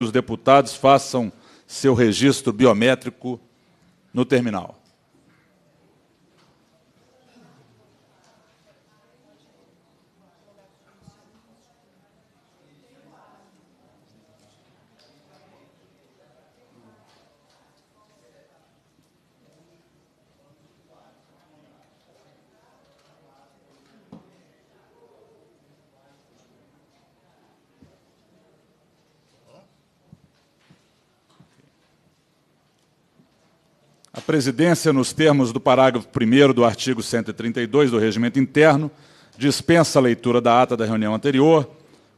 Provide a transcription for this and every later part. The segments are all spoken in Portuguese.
os deputados façam seu registro biométrico no terminal. presidência, nos termos do parágrafo 1 do artigo 132 do Regimento Interno, dispensa a leitura da ata da reunião anterior,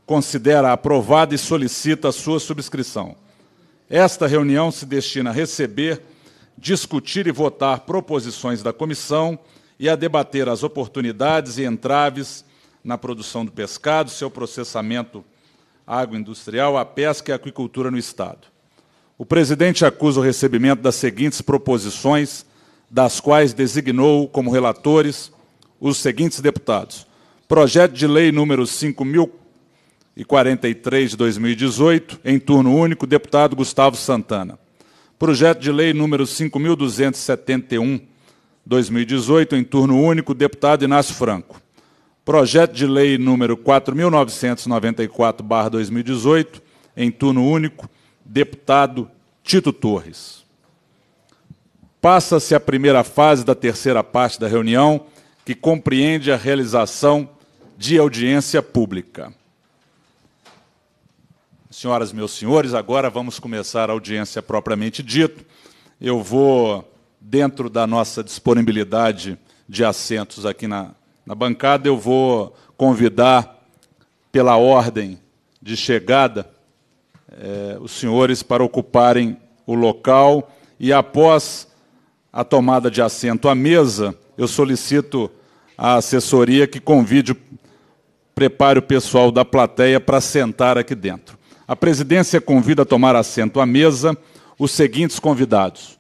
considera aprovada e solicita a sua subscrição. Esta reunião se destina a receber, discutir e votar proposições da comissão e a debater as oportunidades e entraves na produção do pescado, seu processamento agroindustrial, a pesca e a aquicultura no Estado. O presidente acusa o recebimento das seguintes proposições, das quais designou como relatores os seguintes deputados: Projeto de Lei número 5043 de 2018, em turno único, deputado Gustavo Santana. Projeto de Lei número 5271 2018, em turno único, deputado Inácio Franco. Projeto de Lei número 4994/2018, em turno único, deputado Tito Torres. Passa-se a primeira fase da terceira parte da reunião, que compreende a realização de audiência pública. Senhoras, meus senhores, agora vamos começar a audiência propriamente dito. Eu vou, dentro da nossa disponibilidade de assentos aqui na, na bancada, eu vou convidar, pela ordem de chegada, eh, os senhores para ocuparem o local e, após a tomada de assento à mesa, eu solicito à assessoria que convide, prepare o pessoal da plateia para sentar aqui dentro. A presidência convida a tomar assento à mesa os seguintes convidados: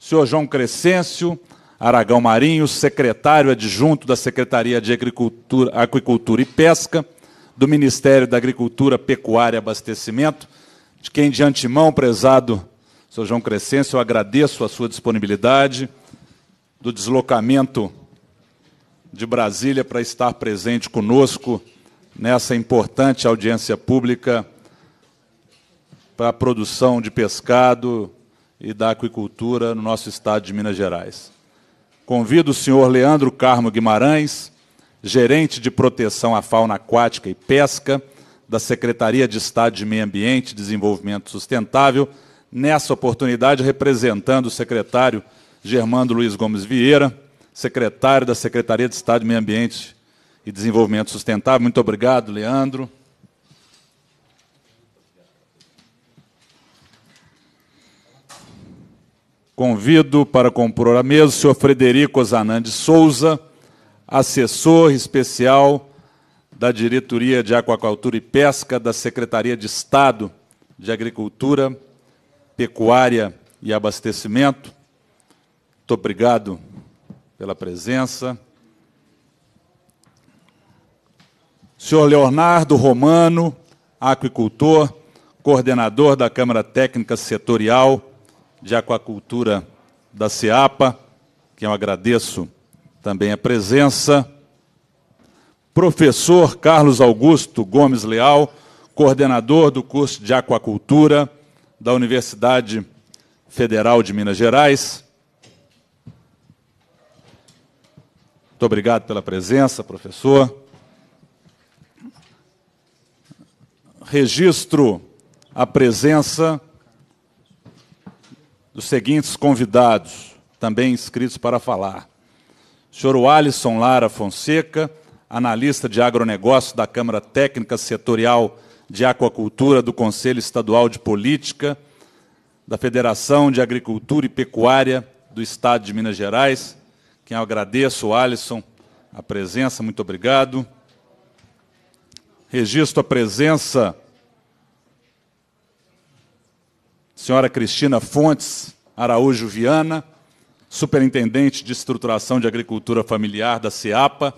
o senhor João Crescêncio, Aragão Marinho, secretário adjunto da Secretaria de Agricultura, Aquicultura e Pesca, do Ministério da Agricultura, Pecuária e Abastecimento, de quem de antemão, prezado Sr. João Crescêncio, eu agradeço a sua disponibilidade do deslocamento de Brasília para estar presente conosco nessa importante audiência pública para a produção de pescado e da aquicultura no nosso estado de Minas Gerais. Convido o senhor Leandro Carmo Guimarães, gerente de proteção à fauna aquática e pesca, da Secretaria de Estado de Meio Ambiente e Desenvolvimento Sustentável, nessa oportunidade representando o secretário Germando Luiz Gomes Vieira, secretário da Secretaria de Estado de Meio Ambiente e Desenvolvimento Sustentável. Muito obrigado, Leandro. Convido para compor a mesa o senhor Frederico Zanandi Souza, assessor especial da Diretoria de Aquacultura e Pesca, da Secretaria de Estado de Agricultura, Pecuária e Abastecimento. Muito obrigado pela presença. Senhor Leonardo Romano, aquicultor, coordenador da Câmara Técnica Setorial de Aquacultura da CEAPA, que eu agradeço também a presença professor Carlos Augusto Gomes Leal, coordenador do curso de Aquacultura da Universidade Federal de Minas Gerais. Muito obrigado pela presença, professor. Registro a presença dos seguintes convidados, também inscritos para falar. O senhor Alisson Lara Fonseca, analista de agronegócio da Câmara Técnica Setorial de Aquacultura do Conselho Estadual de Política, da Federação de Agricultura e Pecuária do Estado de Minas Gerais, quem eu agradeço, Alisson, a presença, muito obrigado. Registro a presença senhora Cristina Fontes Araújo Viana, superintendente de estruturação de agricultura familiar da CEAPA,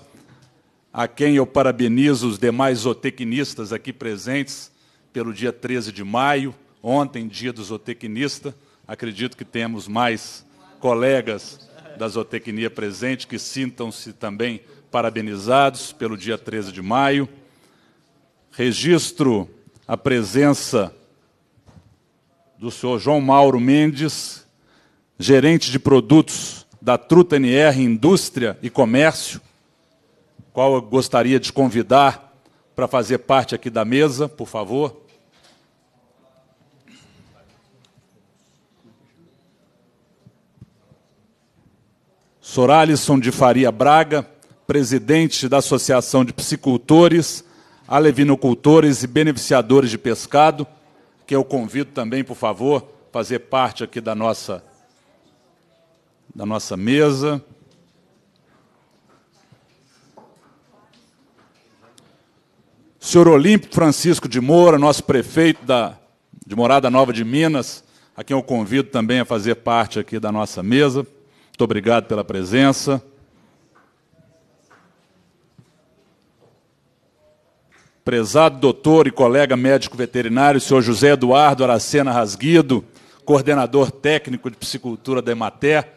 a quem eu parabenizo os demais zootecnistas aqui presentes pelo dia 13 de maio, ontem, dia do zootecnista. Acredito que temos mais colegas da zootecnia presente que sintam-se também parabenizados pelo dia 13 de maio. Registro a presença do senhor João Mauro Mendes, gerente de produtos da Truta NR Indústria e Comércio, qual eu gostaria de convidar para fazer parte aqui da mesa, por favor. Soralisson de Faria Braga, presidente da Associação de Psicultores, Alevinocultores e Beneficiadores de Pescado, que eu convido também, por favor, fazer parte aqui da nossa, da nossa mesa. senhor Olímpio Francisco de Moura, nosso prefeito da, de Morada Nova de Minas, a quem eu convido também a fazer parte aqui da nossa mesa. Muito obrigado pela presença. Prezado doutor e colega médico veterinário, senhor José Eduardo Aracena Rasguido, coordenador técnico de psicultura da Emater,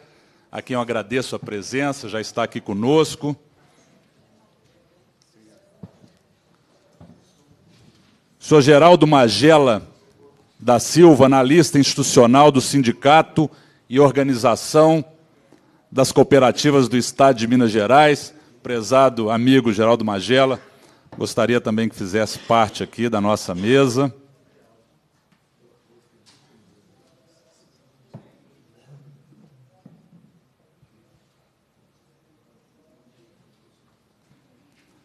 a quem eu agradeço a presença, já está aqui conosco. Sr. Geraldo Magela da Silva, analista institucional do Sindicato e Organização das Cooperativas do Estado de Minas Gerais, prezado amigo Geraldo Magela, gostaria também que fizesse parte aqui da nossa mesa.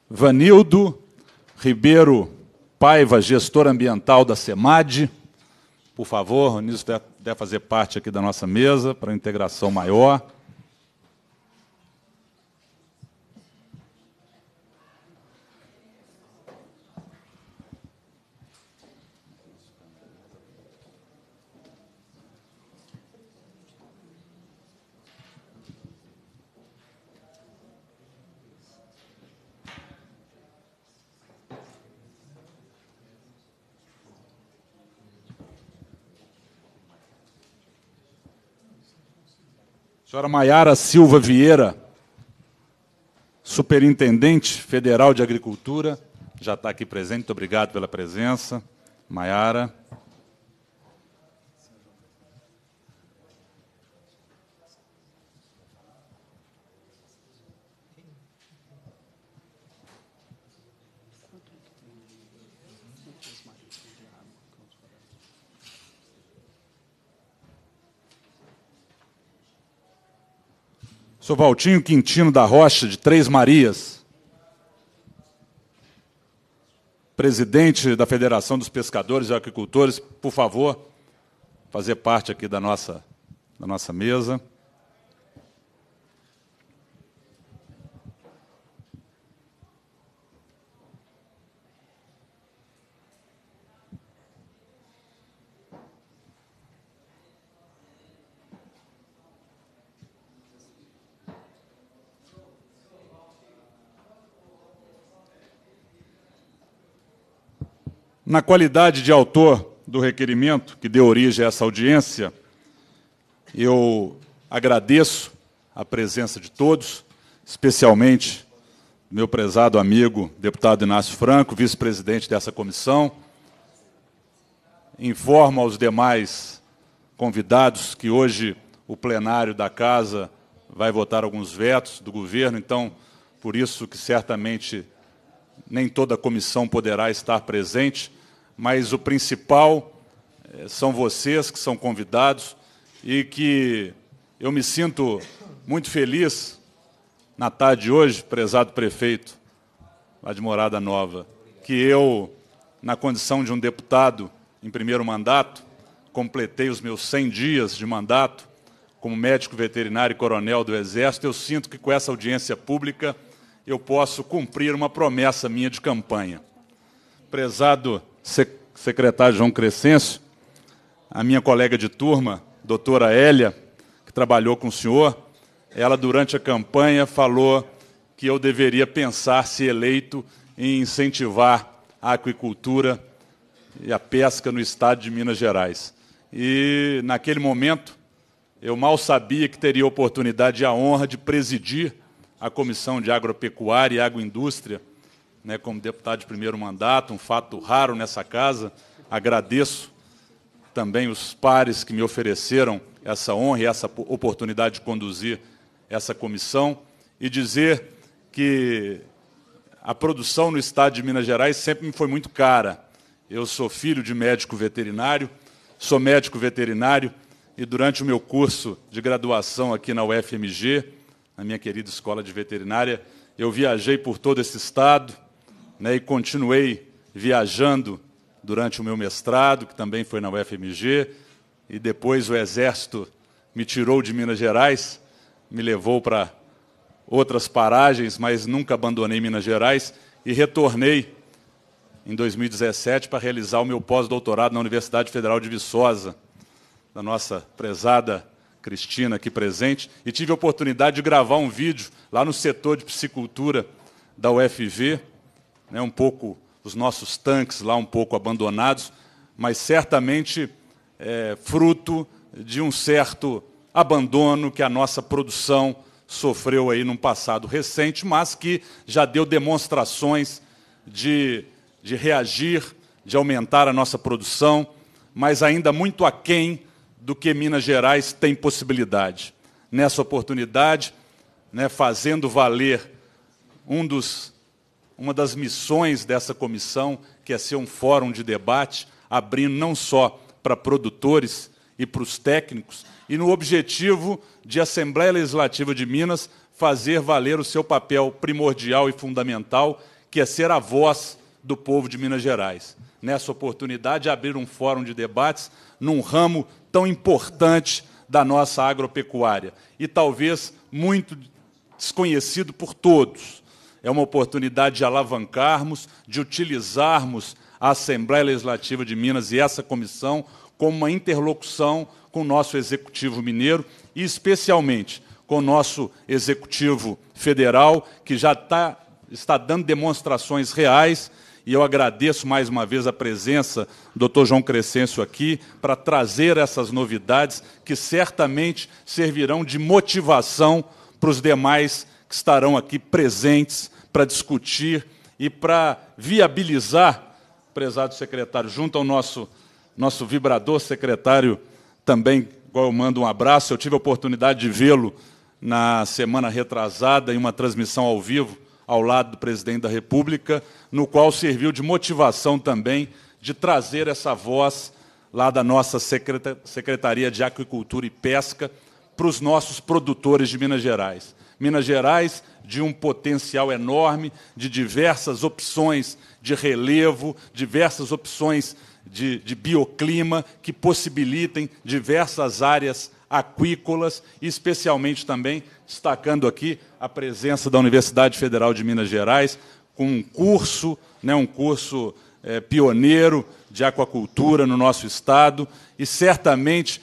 Vanildo Ribeiro Paiva, gestor ambiental da SEMAD. Por favor, o Nisso deve fazer parte aqui da nossa mesa para integração maior. Senhora Maiara Silva Vieira, Superintendente Federal de Agricultura, já está aqui presente, muito obrigado pela presença. Maiara. Sou Valtinho Quintino da Rocha, de Três Marias, presidente da Federação dos Pescadores e Agricultores, por favor, fazer parte aqui da nossa, da nossa mesa. Na qualidade de autor do requerimento que deu origem a essa audiência, eu agradeço a presença de todos, especialmente meu prezado amigo, deputado Inácio Franco, vice-presidente dessa comissão. Informo aos demais convidados que hoje o plenário da Casa vai votar alguns vetos do governo, então, por isso que certamente nem toda a comissão poderá estar presente, mas o principal eh, são vocês que são convidados e que eu me sinto muito feliz na tarde de hoje, prezado prefeito lá de Morada Nova, que eu, na condição de um deputado em primeiro mandato, completei os meus 100 dias de mandato como médico veterinário e coronel do Exército, eu sinto que com essa audiência pública eu posso cumprir uma promessa minha de campanha. Prezado secretário João Crescencio, a minha colega de turma, doutora Hélia, que trabalhou com o senhor, ela durante a campanha falou que eu deveria pensar, se eleito, em incentivar a aquicultura e a pesca no estado de Minas Gerais. E, naquele momento, eu mal sabia que teria a oportunidade e a honra de presidir a Comissão de Agropecuária e Agroindústria, né, como deputado de primeiro mandato, um fato raro nessa casa. Agradeço também os pares que me ofereceram essa honra e essa oportunidade de conduzir essa comissão e dizer que a produção no estado de Minas Gerais sempre me foi muito cara. Eu sou filho de médico veterinário, sou médico veterinário e durante o meu curso de graduação aqui na UFMG, na minha querida escola de veterinária. Eu viajei por todo esse estado né, e continuei viajando durante o meu mestrado, que também foi na UFMG, e depois o Exército me tirou de Minas Gerais, me levou para outras paragens, mas nunca abandonei Minas Gerais e retornei em 2017 para realizar o meu pós-doutorado na Universidade Federal de Viçosa, da nossa prezada Cristina aqui presente, e tive a oportunidade de gravar um vídeo lá no setor de piscicultura da UFV, né, um pouco os nossos tanques lá um pouco abandonados, mas certamente é, fruto de um certo abandono que a nossa produção sofreu aí num passado recente, mas que já deu demonstrações de, de reagir, de aumentar a nossa produção, mas ainda muito aquém do que Minas Gerais tem possibilidade. Nessa oportunidade, né, fazendo valer um dos, uma das missões dessa comissão, que é ser um fórum de debate, abrindo não só para produtores e para os técnicos, e no objetivo de a Assembleia Legislativa de Minas fazer valer o seu papel primordial e fundamental, que é ser a voz do povo de Minas Gerais nessa oportunidade, abrir um fórum de debates num ramo tão importante da nossa agropecuária e talvez muito desconhecido por todos. É uma oportunidade de alavancarmos, de utilizarmos a Assembleia Legislativa de Minas e essa comissão como uma interlocução com o nosso Executivo Mineiro e, especialmente, com o nosso Executivo Federal, que já está, está dando demonstrações reais e eu agradeço mais uma vez a presença do Dr. João Crescêncio aqui para trazer essas novidades que certamente servirão de motivação para os demais que estarão aqui presentes para discutir e para viabilizar, prezado secretário, junto ao nosso nosso vibrador secretário também, igual eu mando um abraço, eu tive a oportunidade de vê-lo na semana retrasada em uma transmissão ao vivo ao lado do presidente da República, no qual serviu de motivação também de trazer essa voz lá da nossa Secretaria de Aquicultura e Pesca para os nossos produtores de Minas Gerais. Minas Gerais, de um potencial enorme, de diversas opções de relevo, diversas opções de, de bioclima que possibilitem diversas áreas aquícolas, e especialmente também destacando aqui a presença da Universidade Federal de Minas Gerais com um curso, né, um curso é, pioneiro de aquacultura no nosso estado e certamente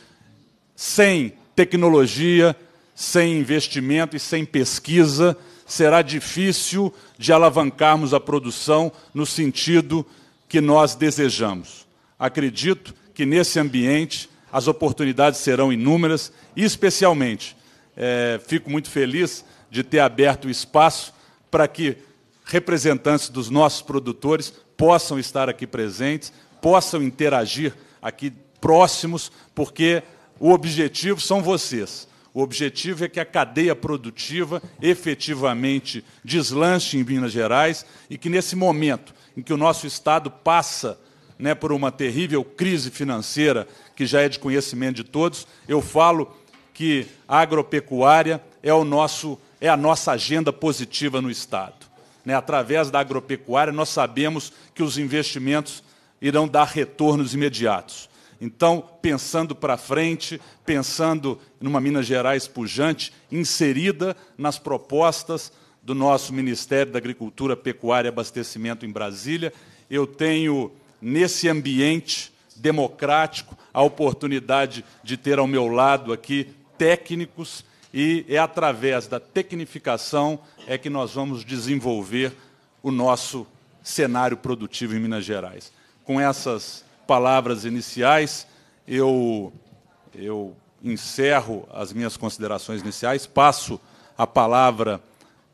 sem tecnologia, sem investimento e sem pesquisa será difícil de alavancarmos a produção no sentido que nós desejamos. Acredito que nesse ambiente as oportunidades serão inúmeras e especialmente é, fico muito feliz de ter aberto o espaço para que representantes dos nossos produtores possam estar aqui presentes, possam interagir aqui próximos, porque o objetivo são vocês. O objetivo é que a cadeia produtiva efetivamente deslanche em Minas Gerais e que, nesse momento em que o nosso Estado passa né, por uma terrível crise financeira, que já é de conhecimento de todos, eu falo que a agropecuária é o nosso é a nossa agenda positiva no Estado. Né? Através da agropecuária, nós sabemos que os investimentos irão dar retornos imediatos. Então, pensando para frente, pensando numa Minas Gerais pujante, inserida nas propostas do nosso Ministério da Agricultura, Pecuária e Abastecimento em Brasília, eu tenho, nesse ambiente democrático, a oportunidade de ter ao meu lado aqui técnicos e é através da tecnificação é que nós vamos desenvolver o nosso cenário produtivo em Minas Gerais. Com essas palavras iniciais, eu, eu encerro as minhas considerações iniciais, passo a palavra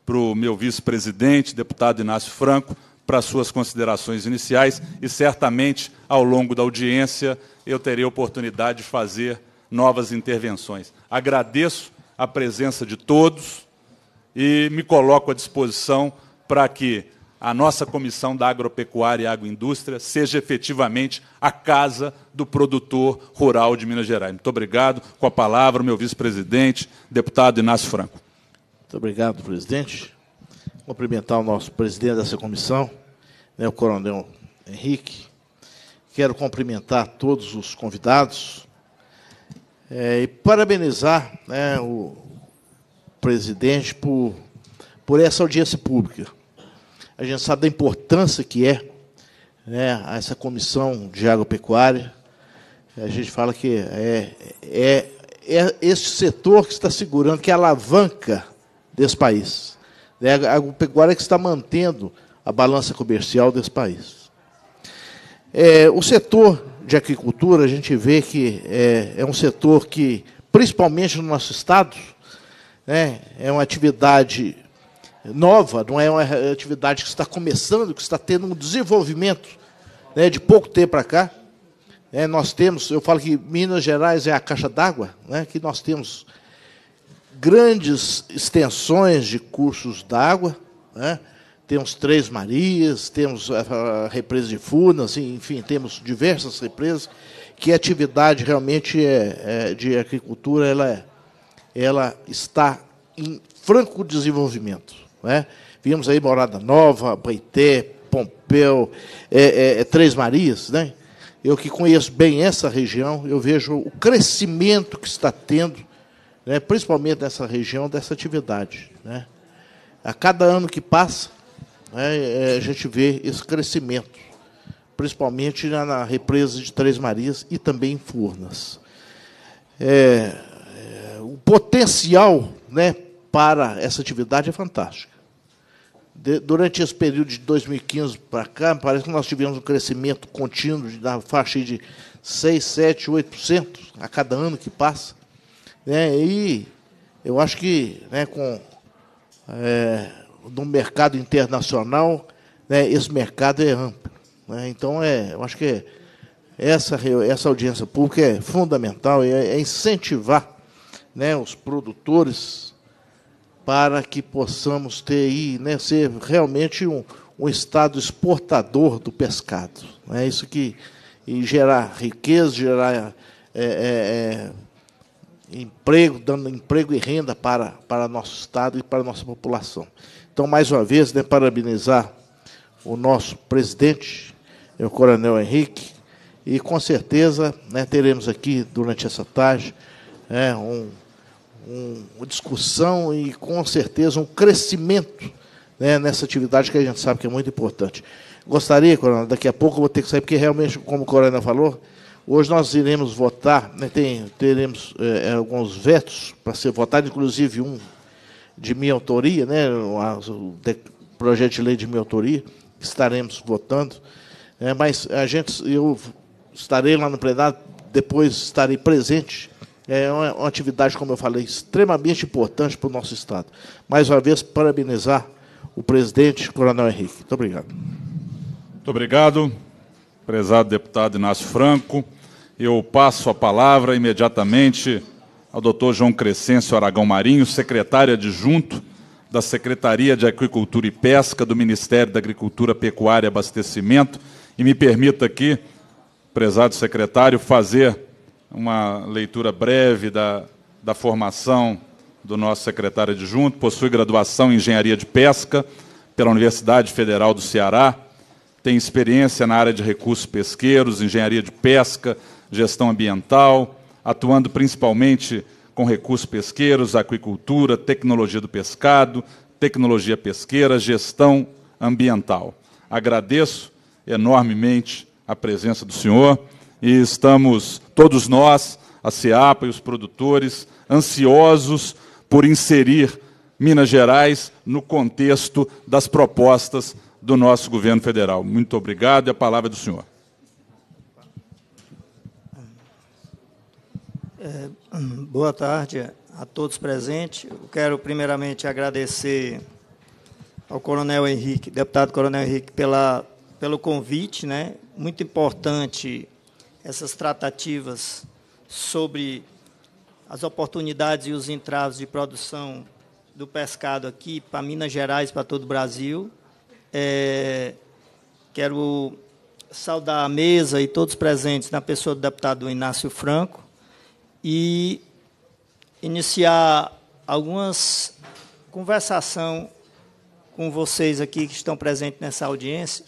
para o meu vice-presidente, deputado Inácio Franco, para suas considerações iniciais e certamente ao longo da audiência eu terei oportunidade de fazer novas intervenções. Agradeço a presença de todos e me coloco à disposição para que a nossa Comissão da Agropecuária e Agroindústria seja efetivamente a casa do produtor rural de Minas Gerais. Muito obrigado. Com a palavra, meu vice-presidente, deputado Inácio Franco. Muito obrigado, presidente. Cumprimentar o nosso presidente dessa comissão, né, o coronel Henrique. Quero cumprimentar todos os convidados, é, e parabenizar né, o presidente por, por essa audiência pública. A gente sabe da importância que é né, essa comissão de agropecuária. A gente fala que é, é, é, é este setor que está segurando, que é a alavanca desse país. Né, a agropecuária que está mantendo a balança comercial desse país. É, o setor de agricultura, a gente vê que é, é um setor que, principalmente no nosso estado, né, é uma atividade nova, não é uma atividade que está começando, que está tendo um desenvolvimento né, de pouco tempo para cá. É, nós temos, eu falo que Minas Gerais é a caixa d'água, né, que nós temos grandes extensões de cursos d'água, né, temos três Marias, temos a, eh, eh, represa de Furnas, enfim, temos diversas represas, que a atividade realmente é, é, de agricultura ela, é, ela está em franco desenvolvimento. Né? Vimos aí Morada Nova, Baité, Pompeu, é, é, é, Três Marias, né? Eu que conheço bem essa região, eu vejo o crescimento que está tendo, né, principalmente nessa região, dessa atividade. Né? A cada ano que passa, né, é, a gente vê esse crescimento, principalmente na, na represa de Três Marias e também em Furnas. É, é, o potencial né, para essa atividade é fantástico. De, durante esse período de 2015 para cá, parece que nós tivemos um crescimento contínuo de, faixa de 6, 7, 8% a cada ano que passa. Né, e eu acho que né, com é, no mercado internacional, né, esse mercado é amplo. Né? Então, é, eu acho que essa, essa audiência pública é fundamental, é, é incentivar né, os produtores para que possamos ter aí, né, ser realmente um, um estado exportador do pescado. Né? É né? isso que e gerar riqueza, gerar é, é, é, emprego, dando emprego e renda para, para nosso estado e para a nossa população. Então, mais uma vez, né, parabenizar o nosso presidente, o Coronel Henrique, e com certeza né, teremos aqui, durante essa tarde, né, um, um, uma discussão e, com certeza, um crescimento né, nessa atividade que a gente sabe que é muito importante. Gostaria, Coronel, daqui a pouco eu vou ter que sair, porque realmente, como o Coronel falou, hoje nós iremos votar, né, tem, teremos é, alguns vetos para ser votado, inclusive um de minha autoria, né, o projeto de lei de minha autoria, que estaremos votando. É, mas a gente, eu estarei lá no plenário, depois estarei presente. É uma, uma atividade, como eu falei, extremamente importante para o nosso Estado. Mais uma vez, parabenizar o presidente, Coronel Henrique. Muito obrigado. Muito obrigado, prezado deputado Inácio Franco. Eu passo a palavra imediatamente ao doutor João Crescêncio Aragão Marinho, secretário adjunto da Secretaria de Agricultura e Pesca do Ministério da Agricultura, Pecuária e Abastecimento. E me permita aqui, prezado secretário, fazer uma leitura breve da, da formação do nosso secretário adjunto. Possui graduação em Engenharia de Pesca pela Universidade Federal do Ceará. Tem experiência na área de recursos pesqueiros, engenharia de pesca, gestão ambiental, atuando principalmente com recursos pesqueiros, aquicultura, tecnologia do pescado, tecnologia pesqueira, gestão ambiental. Agradeço enormemente a presença do senhor e estamos todos nós, a CEAPA e os produtores, ansiosos por inserir Minas Gerais no contexto das propostas do nosso governo federal. Muito obrigado e a palavra é do senhor. É, boa tarde a todos presentes. Eu quero primeiramente agradecer ao Coronel Henrique, deputado Coronel Henrique, pela, pelo convite, né? Muito importante essas tratativas sobre as oportunidades e os entraves de produção do pescado aqui para Minas Gerais, para todo o Brasil. É, quero saudar a mesa e todos presentes na pessoa do deputado Inácio Franco e iniciar algumas conversação com vocês aqui que estão presentes nessa audiência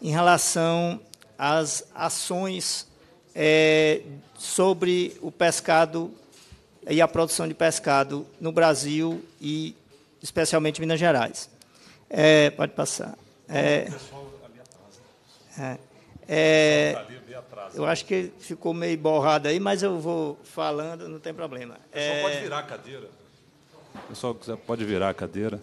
em relação às ações é, sobre o pescado e a produção de pescado no Brasil e especialmente Minas Gerais. É, pode passar. É, né? é, é eu acho que ficou meio borrado aí, mas eu vou falando, não tem problema. O é pessoal é... pode virar a cadeira. O é pessoal quiser, pode virar a cadeira.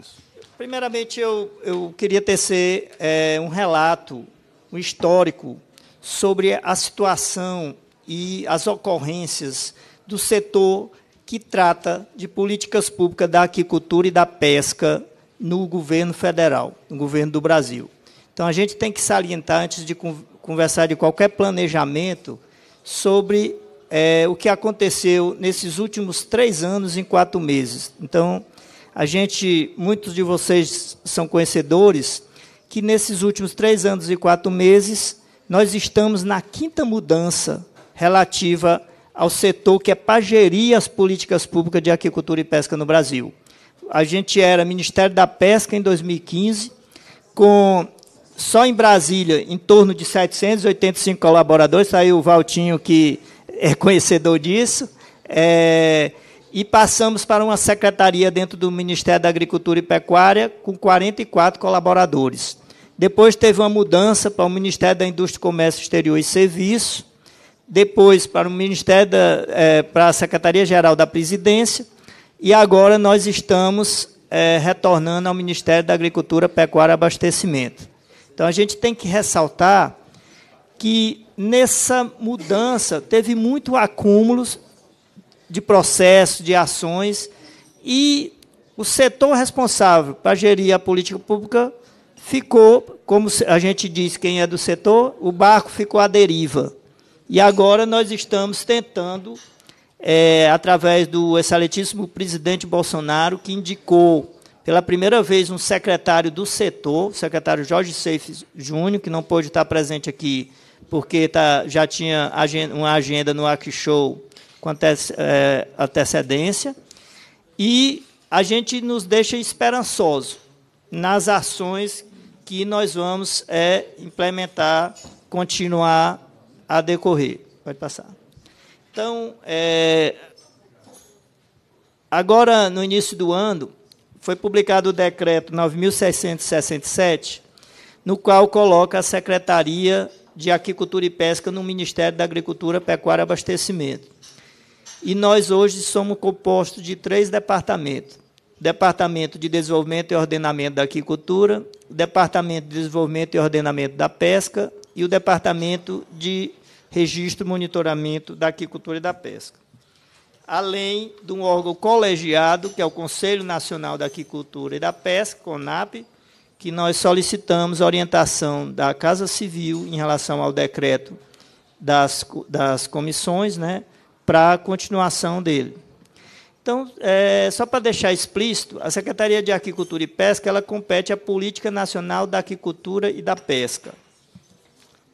Isso. Primeiramente, eu, eu queria tecer é, um relato, um histórico, sobre a situação e as ocorrências do setor que trata de políticas públicas da aquicultura e da pesca no governo federal, no governo do Brasil. Então, a gente tem que salientar, antes de conversar de qualquer planejamento sobre é, o que aconteceu nesses últimos três anos em quatro meses. Então, a gente, muitos de vocês são conhecedores que nesses últimos três anos e quatro meses nós estamos na quinta mudança relativa ao setor que é pageria as políticas públicas de aquicultura e pesca no Brasil. A gente era Ministério da Pesca em 2015, com só em Brasília, em torno de 785 colaboradores, saiu o Valtinho, que é conhecedor disso, é, e passamos para uma secretaria dentro do Ministério da Agricultura e Pecuária, com 44 colaboradores. Depois teve uma mudança para o Ministério da Indústria, Comércio Exterior e Serviço, depois para o Ministério da, é, para a Secretaria Geral da Presidência, e agora nós estamos é, retornando ao Ministério da Agricultura, Pecuária e Abastecimento. Então a gente tem que ressaltar que nessa mudança teve muito acúmulos de processos, de ações, e o setor responsável para gerir a política pública ficou, como a gente diz quem é do setor, o barco ficou à deriva. E agora nós estamos tentando, é, através do excelentíssimo presidente Bolsonaro, que indicou pela primeira vez, um secretário do setor, o secretário Jorge Seif Júnior, que não pôde estar presente aqui porque tá, já tinha uma agenda no Aki Show com eh, antecedência. E a gente nos deixa esperançosos nas ações que nós vamos é, implementar, continuar a decorrer. Pode passar. Então, é, agora, no início do ano, foi publicado o decreto 9667, no qual coloca a Secretaria de Aquicultura e Pesca no Ministério da Agricultura, Pecuária e Abastecimento. E nós hoje somos compostos de três departamentos: Departamento de Desenvolvimento e Ordenamento da Aquicultura, Departamento de Desenvolvimento e Ordenamento da Pesca e o Departamento de Registro e Monitoramento da Aquicultura e da Pesca além de um órgão colegiado, que é o Conselho Nacional da Aquicultura e da Pesca, CONAP, que nós solicitamos orientação da Casa Civil em relação ao decreto das, das comissões, né, para a continuação dele. Então, é, só para deixar explícito, a Secretaria de Aquicultura e Pesca ela compete à Política Nacional da Aquicultura e da Pesca.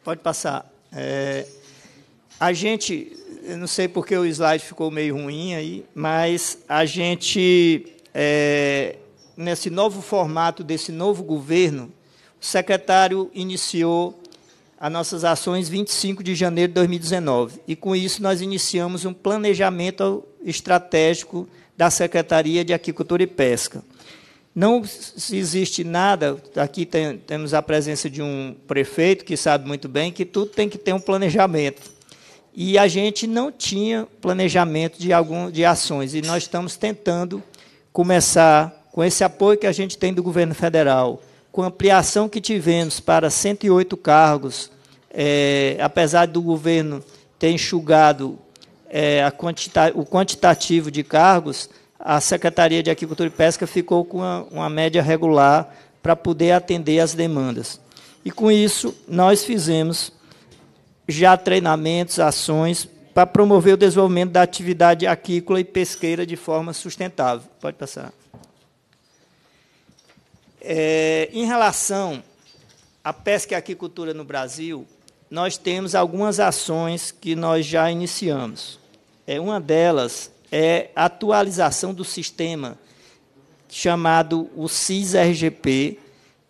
Pode passar. É, a gente eu não sei porque o slide ficou meio ruim aí, mas a gente, é, nesse novo formato desse novo governo, o secretário iniciou as nossas ações 25 de janeiro de 2019. E com isso nós iniciamos um planejamento estratégico da Secretaria de Aquicultura e Pesca. Não existe nada, aqui tem, temos a presença de um prefeito que sabe muito bem que tudo tem que ter um planejamento e a gente não tinha planejamento de, algum, de ações. E nós estamos tentando começar com esse apoio que a gente tem do governo federal, com a ampliação que tivemos para 108 cargos, é, apesar do governo ter enxugado é, quantita o quantitativo de cargos, a Secretaria de Agricultura e Pesca ficou com uma, uma média regular para poder atender as demandas. E com isso, nós fizemos já treinamentos, ações para promover o desenvolvimento da atividade aquícola e pesqueira de forma sustentável. Pode passar. É, em relação à pesca e aquicultura no Brasil, nós temos algumas ações que nós já iniciamos. É, uma delas é a atualização do sistema chamado o CIS-RGP,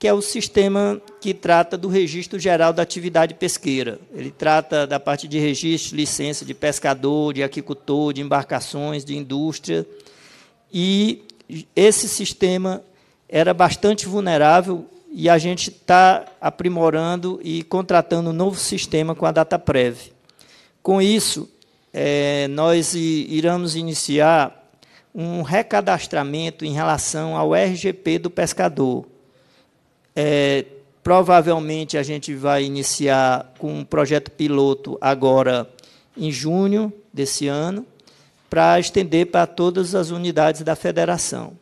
que é o sistema que trata do registro geral da atividade pesqueira. Ele trata da parte de registro, licença de pescador, de aquicultor, de embarcações, de indústria. E esse sistema era bastante vulnerável e a gente está aprimorando e contratando um novo sistema com a DataPrev. Com isso, é, nós iremos iniciar um recadastramento em relação ao RGP do pescador é, provavelmente a gente vai iniciar com um projeto piloto agora em junho desse ano, para estender para todas as unidades da federação.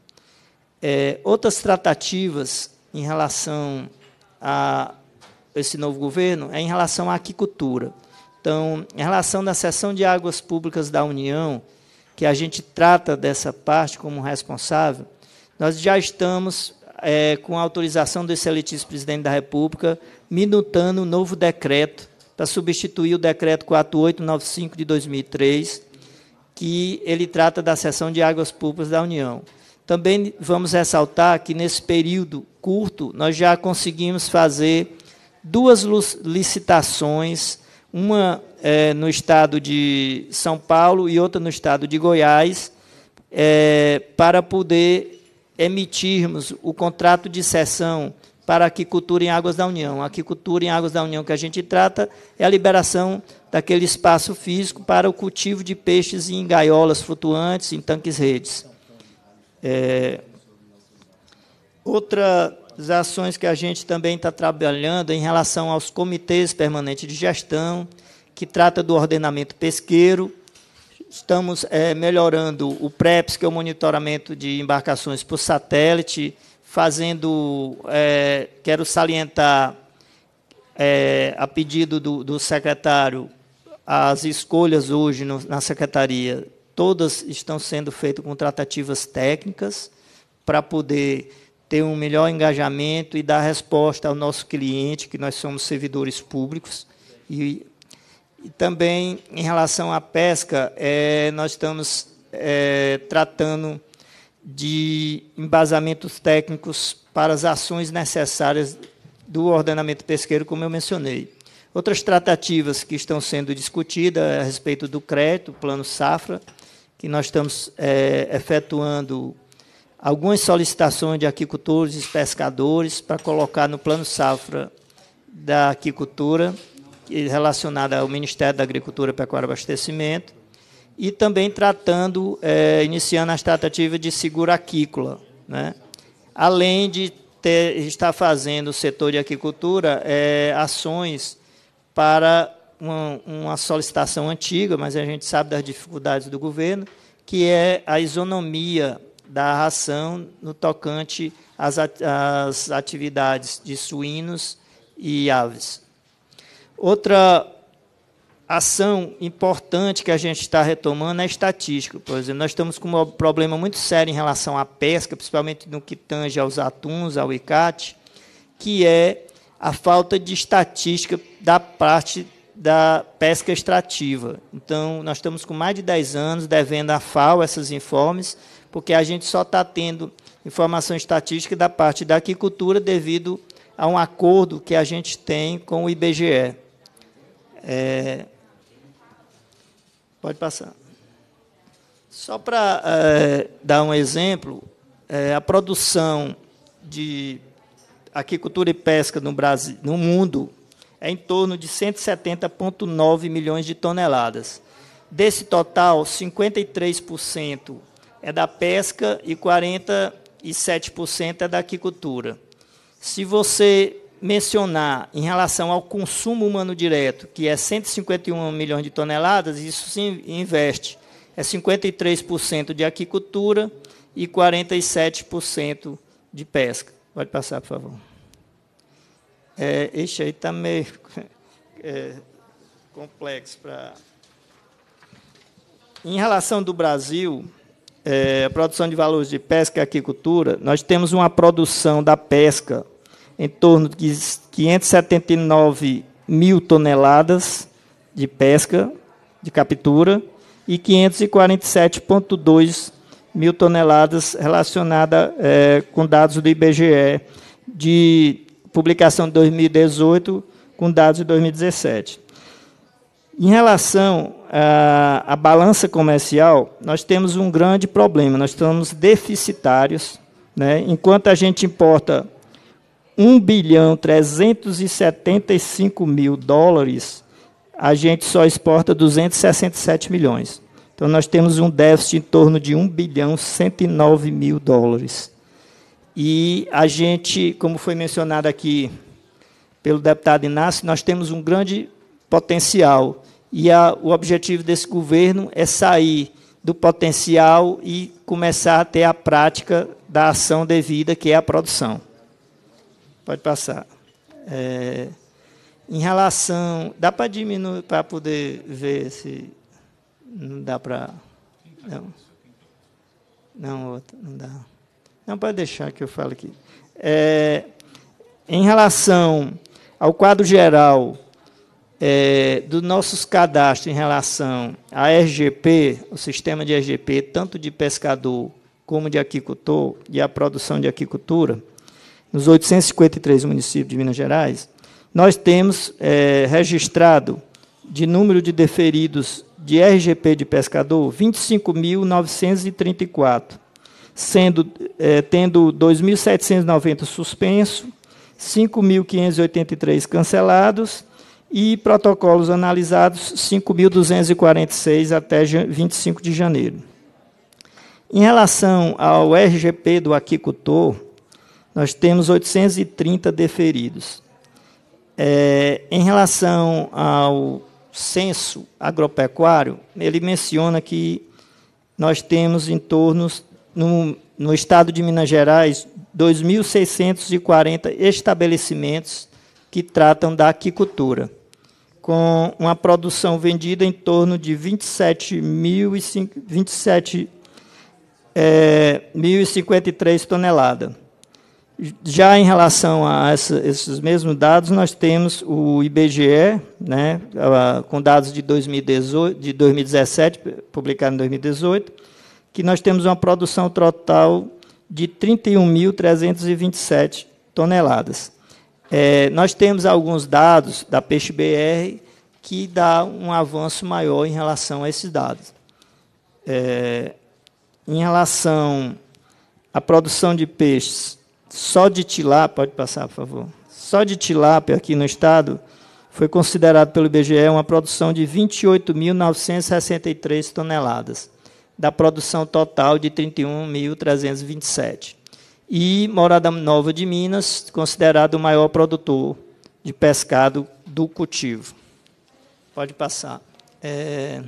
É, outras tratativas em relação a esse novo governo é em relação à aquicultura. Então, em relação da seção de águas públicas da União, que a gente trata dessa parte como responsável, nós já estamos é, com a autorização do excelentíssimo presidente da República, minutando um novo decreto para substituir o decreto 4895 de 2003, que ele trata da cessão de águas públicas da União. Também vamos ressaltar que nesse período curto nós já conseguimos fazer duas licitações, uma é, no estado de São Paulo e outra no estado de Goiás, é, para poder emitirmos o contrato de cessão para aquicultura em águas da União. A aquicultura em águas da União que a gente trata é a liberação daquele espaço físico para o cultivo de peixes em gaiolas flutuantes, em tanques-redes. É, outras ações que a gente também está trabalhando em relação aos comitês permanentes de gestão, que trata do ordenamento pesqueiro, Estamos é, melhorando o PREPS, que é o monitoramento de embarcações por satélite, fazendo, é, quero salientar, é, a pedido do, do, secretário, as escolhas hoje no, na secretaria, todas estão sendo feitas com tratativas técnicas, para poder ter um melhor engajamento e dar resposta ao nosso cliente, que nós somos servidores públicos, e e também em relação à pesca, é, nós estamos é, tratando de embasamentos técnicos para as ações necessárias do ordenamento pesqueiro, como eu mencionei. Outras tratativas que estão sendo discutidas é a respeito do crédito, plano safra, que nós estamos é, efetuando algumas solicitações de aquicultores e pescadores para colocar no plano safra da aquicultura relacionada ao Ministério da Agricultura, Pecuária e Abastecimento, e também tratando, é, iniciando as tratativas de seguro aquícola. Né? Além de ter, estar fazendo o setor de aquicultura é, eh, ações para uma, uma, solicitação antiga, mas a gente sabe das dificuldades do governo, que é a isonomia da ração no tocante às atividades de suínos e aves. Outra ação importante que a gente está retomando é estatística. Por exemplo, nós estamos com um problema muito sério em relação à pesca, principalmente no que tange aos atuns, ao icate, que é a falta de estatística da parte da pesca extrativa. Então, nós estamos com mais de 10 anos devendo à FAO esses informes, porque a gente só está tendo informação estatística da parte da aquicultura devido a um acordo que a gente tem com o IBGE. É, pode passar. Só para é, dar um exemplo, é, a produção de aquicultura e pesca no, Brasil, no mundo é em torno de 170,9 milhões de toneladas. Desse total, 53% é da pesca e 47% é da aquicultura. Se você mencionar em relação ao consumo humano direto, que é 151 milhões de toneladas, isso se investe. É 53% de aquicultura e 47% de pesca. Pode passar, por favor. É, este aí está meio é, complexo para. Em relação do Brasil, é, a produção de valores de pesca e aquicultura, nós temos uma produção da pesca em torno de 579 mil toneladas de pesca, de captura, e 547,2 mil toneladas relacionada é, com dados do IBGE de publicação de 2018 com dados de 2017. Em relação à, ah, à balança comercial, nós temos um grande problema. Nós estamos deficitários, né? enquanto a gente importa 1 bilhão 375 mil dólares, a gente só exporta 267 milhões. Então nós temos um déficit em torno de 1 bilhão 109 mil dólares. E a gente, como foi mencionado aqui pelo deputado Inácio, nós temos um grande potencial. E a, o objetivo desse governo é sair do potencial e começar a ter a prática da ação devida, que é a produção. Pode passar. É, em relação. Dá para diminuir, para poder ver se. Não dá para. Não. Não, outra, não dá. Não, pode deixar que eu falo aqui. É, em relação ao quadro geral é, dos nossos cadastros em relação à RGP, o sistema de RGP, tanto de pescador como de aquicultor, e a produção de aquicultura, nos 853 municípios de Minas Gerais, nós temos é, registrado de número de deferidos de RGP de pescador 25.934, sendo é, tendo 2.790 suspenso, 5.583 cancelados e protocolos analisados 5.246 até 25 de janeiro. Em relação ao RGP do aquicultor, nós temos 830 deferidos. É, em relação ao censo agropecuário, ele menciona que nós temos em torno, no, no estado de Minas Gerais, 2.640 estabelecimentos que tratam da aquicultura, com uma produção vendida em torno de 27.053 27, é, toneladas. Já em relação a essa, esses mesmos dados, nós temos o IBGE, né, com dados de, 2018, de 2017, publicado em 2018, que nós temos uma produção total de 31.327 toneladas. É, nós temos alguns dados da Peixe BR que dá um avanço maior em relação a esses dados. É, em relação à produção de peixes, só de Tilápia, pode passar, por favor. Só de Tilápia aqui no estado foi considerado pelo IBGE uma produção de 28.963 toneladas, da produção total de 31.327. E Morada Nova de Minas, considerado o maior produtor de pescado do cultivo. Pode passar. É...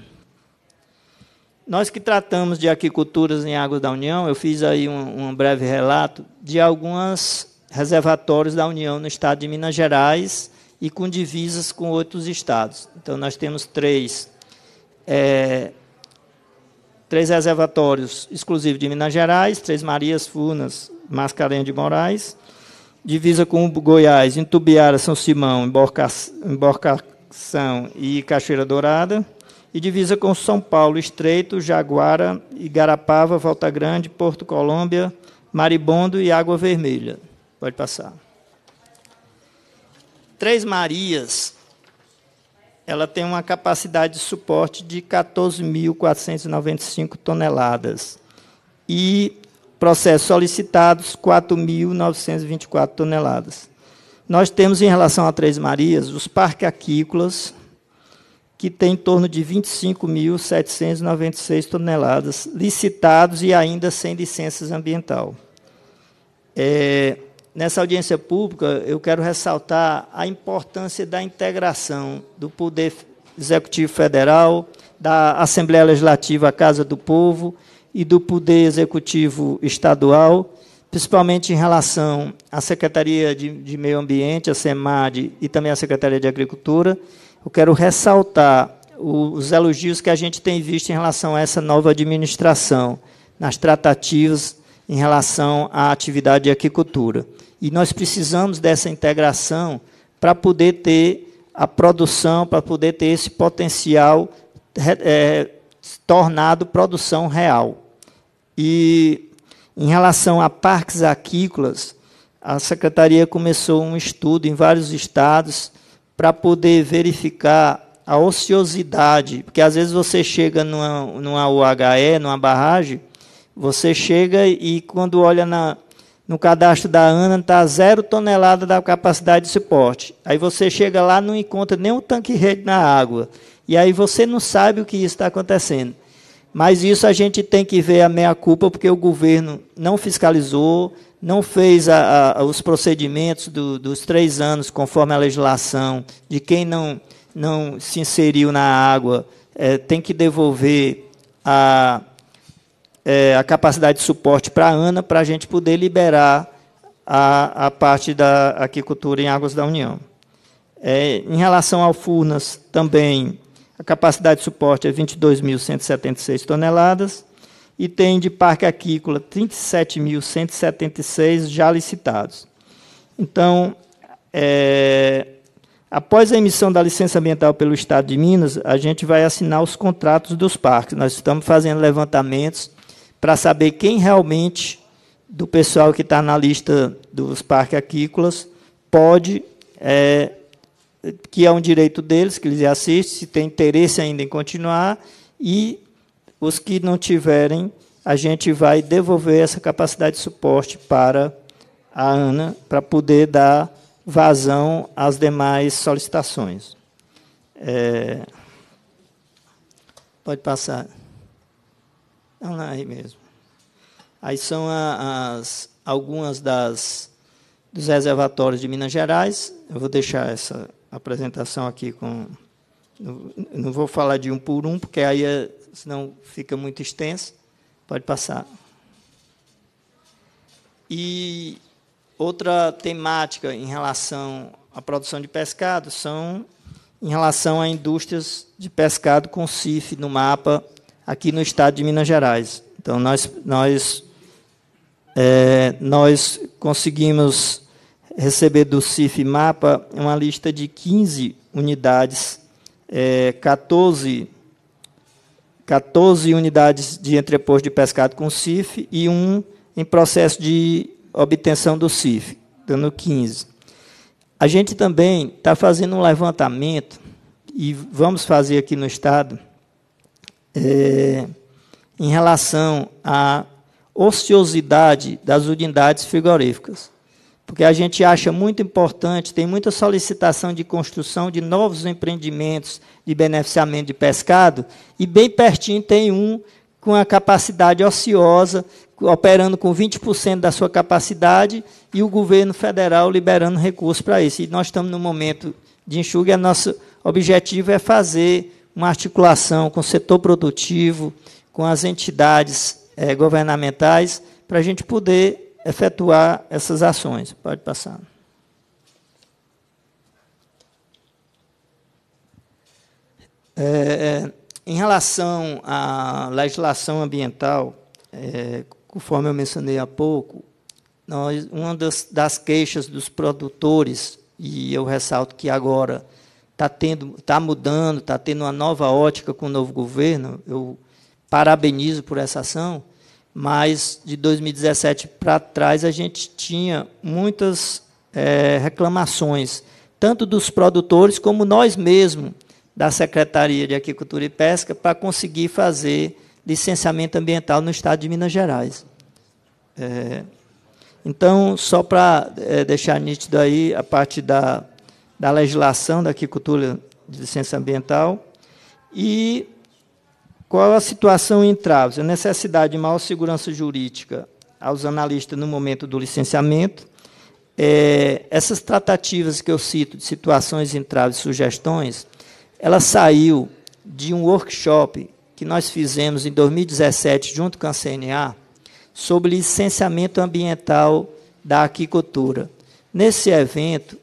Nós que tratamos de aquiculturas em Águas da União, eu fiz aí um, um breve relato de alguns reservatórios da União no estado de Minas Gerais e com divisas com outros estados. Então, nós temos três, é, três reservatórios exclusivos de Minas Gerais, Três Marias, Furnas, Mascarenhas de Moraes, divisa com Goiás, Intubiara, São Simão, Emborca, e Cachoeira Dourada, e divisa com São Paulo, Estreito, Jaguara, Igarapava, Volta Grande, Porto Colômbia, Maribondo e Água Vermelha. Pode passar. Três Marias, ela tem uma capacidade de suporte de 14.495 toneladas e processos solicitados 4.924 toneladas. Nós temos em relação a Três Marias os parques aquícolas, que tem em torno de 25.796 toneladas licitados e ainda sem licenças ambiental. É, nessa audiência pública, eu quero ressaltar a importância da integração do Poder Executivo Federal, da Assembleia Legislativa à Casa do Povo e do Poder Executivo Estadual, principalmente em relação à Secretaria de, de Meio Ambiente, a SEMAD, e também à Secretaria de Agricultura, eu quero ressaltar os elogios que a gente tem visto em relação a essa nova administração, nas tratativas em relação à atividade de aquicultura. E nós precisamos dessa integração para poder ter a produção, para poder ter esse potencial é, tornado produção real. E em relação a parques aquícolas, a secretaria começou um estudo em vários estados para poder verificar a ociosidade, porque às vezes você chega numa, numa UHE, numa barragem, você chega e quando olha na, no cadastro da ANA está zero tonelada da capacidade de suporte. Aí você chega lá não encontra nem o tanque rede na água. E aí você não sabe o que está acontecendo. Mas isso a gente tem que ver a meia culpa, porque o governo não fiscalizou, não fez a, a, os procedimentos do, dos três anos, conforme a legislação, de quem não, não se inseriu na água, é, tem que devolver a, é, a capacidade de suporte para a ANA, para a gente poder liberar a, a parte da aquicultura em águas da União. É, em relação ao Furnas, também a capacidade de suporte é 22.176 toneladas e tem de parque aquícola 37.176 já licitados. Então, é, após a emissão da licença ambiental pelo Estado de Minas, a gente vai assinar os contratos dos parques. Nós estamos fazendo levantamentos para saber quem realmente, do pessoal que está na lista dos parques aquícolas, pode, é, que é um direito deles, que eles assistem, se tem interesse ainda em continuar, e os que não tiverem, a gente vai devolver essa capacidade de suporte para a Ana, para poder dar vazão às demais solicitações. É... Pode passar. Não, não, aí mesmo. Aí são as, algumas das dos reservatórios de Minas Gerais. Eu vou deixar essa apresentação aqui com. Não vou falar de um por um, porque aí é senão fica muito extenso. Pode passar. E outra temática em relação à produção de pescado são em relação a indústrias de pescado com CIF no mapa aqui no estado de Minas Gerais. Então, nós, nós, é, nós conseguimos receber do CIF Mapa uma lista de 15 unidades, é, 14 14 unidades de entreposto de pescado com CIF e um em processo de obtenção do CIF, dando 15. A gente também está fazendo um levantamento, e vamos fazer aqui no Estado, é, em relação à ociosidade das unidades frigoríficas porque a gente acha muito importante, tem muita solicitação de construção de novos empreendimentos de beneficiamento de pescado, e bem pertinho tem um com a capacidade ociosa, operando com 20% da sua capacidade, e o governo federal liberando recursos para isso. E nós estamos no momento de enxuga, nosso objetivo é fazer uma articulação com o setor produtivo, com as entidades é, governamentais, para a gente poder efetuar essas ações. Pode passar. É, é, em relação à legislação ambiental, é, conforme eu mencionei há pouco, nós, uma das, das, queixas dos produtores, e eu ressalto que agora está tá mudando, está tendo uma nova ótica com o novo governo, eu parabenizo por essa ação, mas de 2017 para trás a gente tinha muitas é, reclamações, tanto dos produtores como nós mesmos, da Secretaria de Agricultura e Pesca, para conseguir fazer licenciamento ambiental no estado de Minas Gerais. É, então, só para é, deixar nítido aí a parte da, da legislação da agricultura de licença ambiental, e qual a situação em traves? A necessidade de maior segurança jurídica aos analistas no momento do licenciamento. É, essas tratativas que eu cito de situações, traves e sugestões, ela saiu de um workshop que nós fizemos em 2017 junto com a CNA sobre licenciamento ambiental da aquicultura. Nesse evento,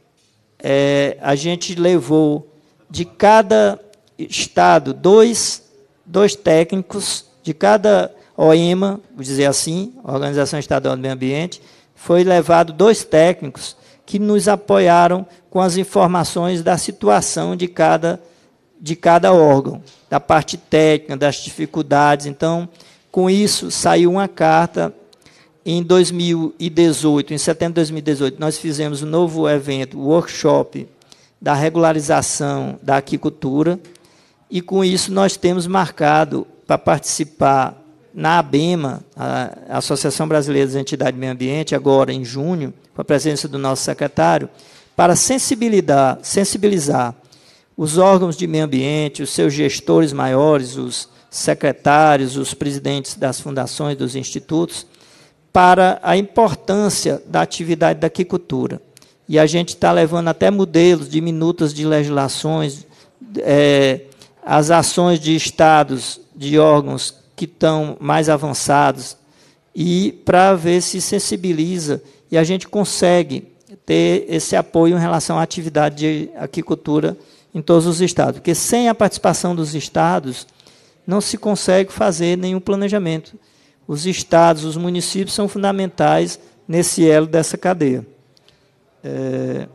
é, a gente levou de cada estado dois dois técnicos de cada OEMA, vou dizer assim, Organização Estadual do Meio Ambiente, foi levado dois técnicos que nos apoiaram com as informações da situação de cada, de cada órgão, da parte técnica, das dificuldades. Então, com isso, saiu uma carta em 2018, em setembro de 2018, nós fizemos um novo evento, o workshop da regularização da aquicultura, e com isso nós temos marcado para participar na ABEMA, a Associação Brasileira das Entidades do Meio Ambiente, agora em junho, com a presença do nosso secretário, para sensibilizar, sensibilizar os órgãos de meio ambiente, os seus gestores maiores, os secretários, os presidentes das fundações, dos institutos, para a importância da atividade da aquicultura. E a gente está levando até modelos de de legislações, é, as ações de estados, de órgãos que estão mais avançados, e para ver se sensibiliza e a gente consegue ter esse apoio em relação à atividade de aquicultura em todos os estados. Porque sem a participação dos estados, não se consegue fazer nenhum planejamento. Os estados, os municípios são fundamentais nesse elo dessa cadeia. É...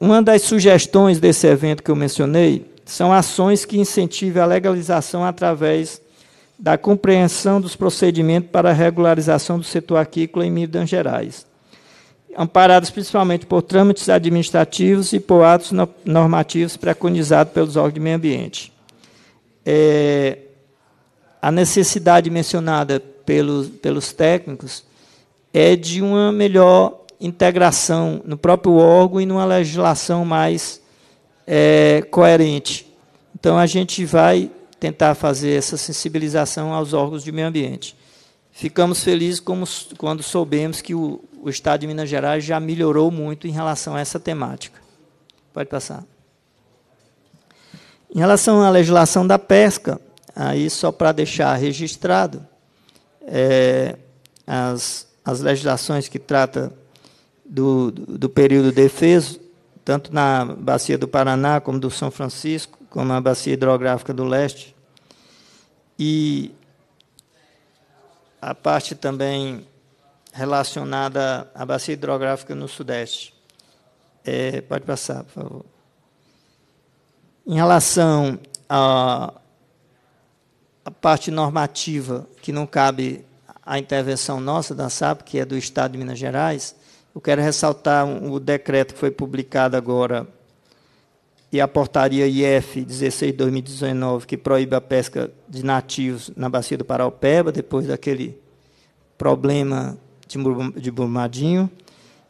uma das sugestões desse evento que eu mencionei são ações que incentivem a legalização através da compreensão dos procedimentos para a regularização do setor aquícola em Minas Gerais, amparados principalmente por trâmites administrativos e por atos normativos preconizados pelos órgãos de meio ambiente. É, a necessidade mencionada pelos, pelos técnicos é de uma melhor integração no próprio órgão e numa legislação mais é, coerente. Então, a gente vai tentar fazer essa sensibilização aos órgãos de meio ambiente. Ficamos felizes como, quando soubemos que o, o Estado de Minas Gerais já melhorou muito em relação a essa temática. Pode passar. Em relação à legislação da pesca, aí só para deixar registrado, é, as, as legislações que tratam do, do período defeso, tanto na bacia do Paraná como do São Francisco, como na bacia hidrográfica do leste. E a parte também relacionada à bacia hidrográfica no sudeste. É, pode passar, por favor. Em relação à, à parte normativa, que não cabe à intervenção nossa da SAP, que é do Estado de Minas Gerais, eu quero ressaltar o decreto que foi publicado agora e a portaria IF 16/2019 que proíbe a pesca de nativos na bacia do Paraupeba depois daquele problema de Brumadinho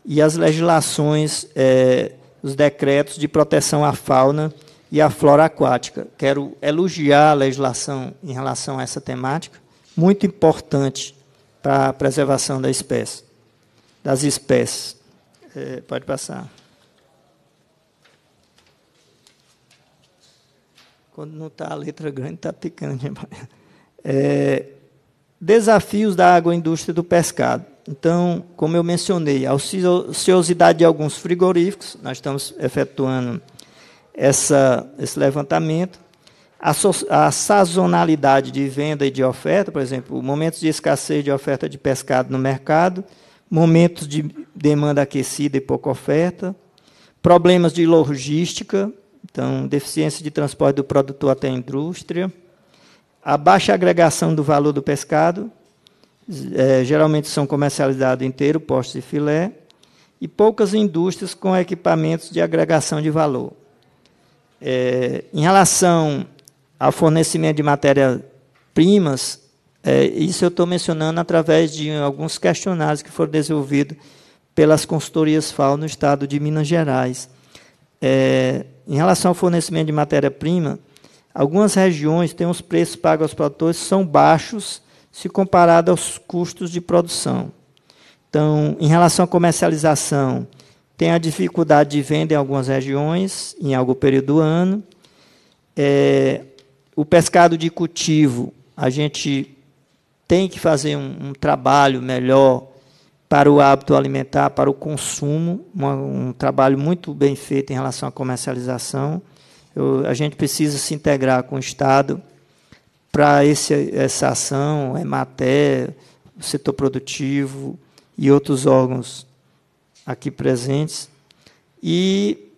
e as legislações, é, os decretos de proteção à fauna e à flora aquática. Quero elogiar a legislação em relação a essa temática, muito importante para a preservação da espécie das espécies. É, pode passar. Quando não está a letra grande, está picando demais. É, desafios da agroindústria do pescado. Então, como eu mencionei, a ociosidade de alguns frigoríficos, nós estamos efetuando essa, esse levantamento. A, so, a, sazonalidade de venda e de oferta, por exemplo, momentos de escassez de oferta de pescado no mercado momentos de demanda aquecida e pouca oferta, problemas de logística, então deficiência de transporte do produtor até a indústria, a baixa agregação do valor do pescado, é, geralmente são comercializados inteiro, postos e filé, e poucas indústrias com equipamentos de agregação de valor. É, em relação ao fornecimento de matérias-primas, é, isso eu estou mencionando através de alguns questionários que foram desenvolvidos pelas consultorias FAO no estado de Minas Gerais. É, em relação ao fornecimento de matéria-prima, algumas regiões têm os preços pagos aos produtores são baixos se comparado aos custos de produção. Então, em relação à comercialização, tem a dificuldade de venda em algumas regiões, em algum período do ano. É, o pescado de cultivo, a gente tem que fazer um, um trabalho melhor para o hábito alimentar, para o consumo, um trabalho muito bem feito em relação à comercialização. Eu, a gente precisa se integrar com o Estado para essa ação, é emater, o setor produtivo e outros órgãos aqui presentes. E,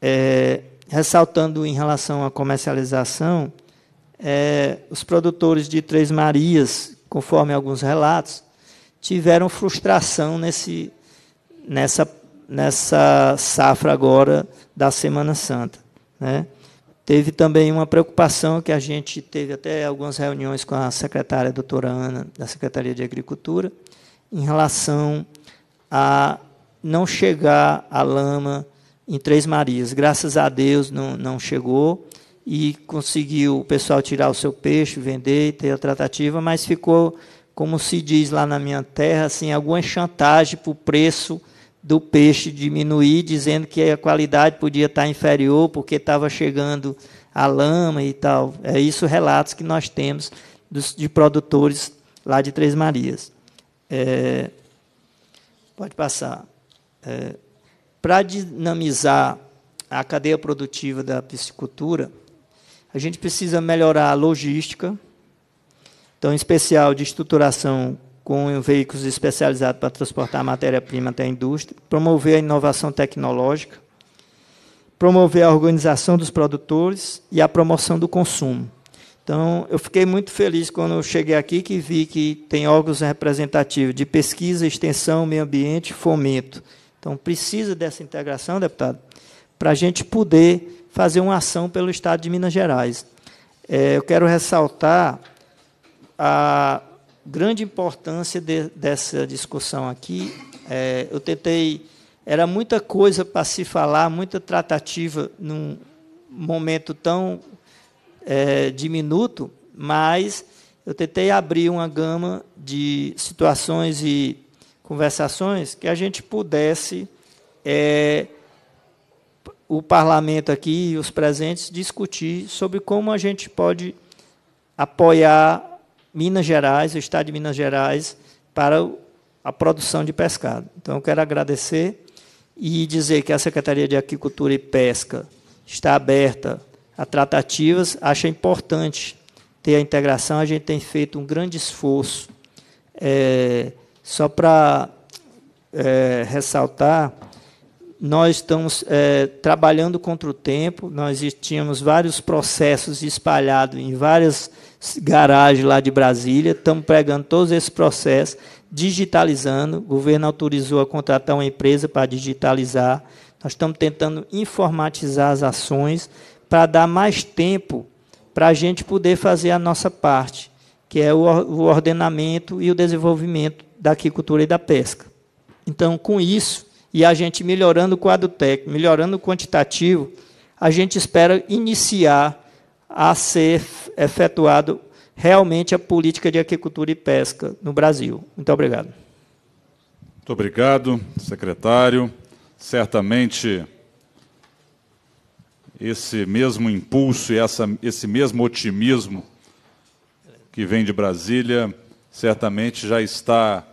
é, ressaltando em relação à comercialização, é, os produtores de Três Marias, conforme alguns relatos, tiveram frustração nesse, nessa, nessa safra agora da Semana Santa. Né? Teve também uma preocupação que a gente teve até algumas reuniões com a secretária a doutora Ana, da Secretaria de Agricultura, em relação a não chegar a lama em Três Marias. Graças a Deus não, não chegou, e conseguiu o pessoal tirar o seu peixe, vender e ter a tratativa, mas ficou, como se diz lá na minha terra, assim, alguma chantagem para o preço do peixe diminuir, dizendo que a qualidade podia estar inferior porque estava chegando a lama e tal. É isso relatos que nós temos dos, de produtores lá de Três Marias. É, pode passar. É, para dinamizar a cadeia produtiva da piscicultura, a gente precisa melhorar a logística, então, em especial de estruturação com veículos especializados para transportar matéria-prima até a indústria, promover a inovação tecnológica, promover a organização dos produtores e a promoção do consumo. Então, eu fiquei muito feliz quando eu cheguei aqui que vi que tem órgãos representativos de pesquisa, extensão, meio ambiente, fomento. Então, precisa dessa integração, deputado, para a gente poder fazer uma ação pelo Estado de Minas Gerais. É, eu quero ressaltar a grande importância de, dessa discussão aqui. É, eu tentei. Era muita coisa para se falar, muita tratativa num momento tão é, diminuto, mas eu tentei abrir uma gama de situações e conversações que a gente pudesse é, o parlamento aqui e os presentes discutir sobre como a gente pode apoiar Minas Gerais, o estado de Minas Gerais, para a produção de pescado. Então, eu quero agradecer e dizer que a Secretaria de Agricultura e Pesca está aberta a tratativas. Acha importante ter a integração. A gente tem feito um grande esforço. É, só para é, ressaltar nós estamos é, trabalhando contra o tempo, nós tínhamos vários processos espalhados em várias garagens lá de Brasília, estamos pregando todos esses processos, digitalizando, o governo autorizou a contratar uma empresa para digitalizar, nós estamos tentando informatizar as ações para dar mais tempo para a gente poder fazer a nossa parte, que é o ordenamento e o desenvolvimento da aquicultura e da pesca. Então, com isso, e a gente melhorando o quadro técnico, melhorando o quantitativo, a gente espera iniciar a ser efetuado realmente a política de aquicultura e pesca no Brasil. Muito obrigado. Muito obrigado, secretário. Certamente esse mesmo impulso e essa, esse mesmo otimismo que vem de Brasília certamente já está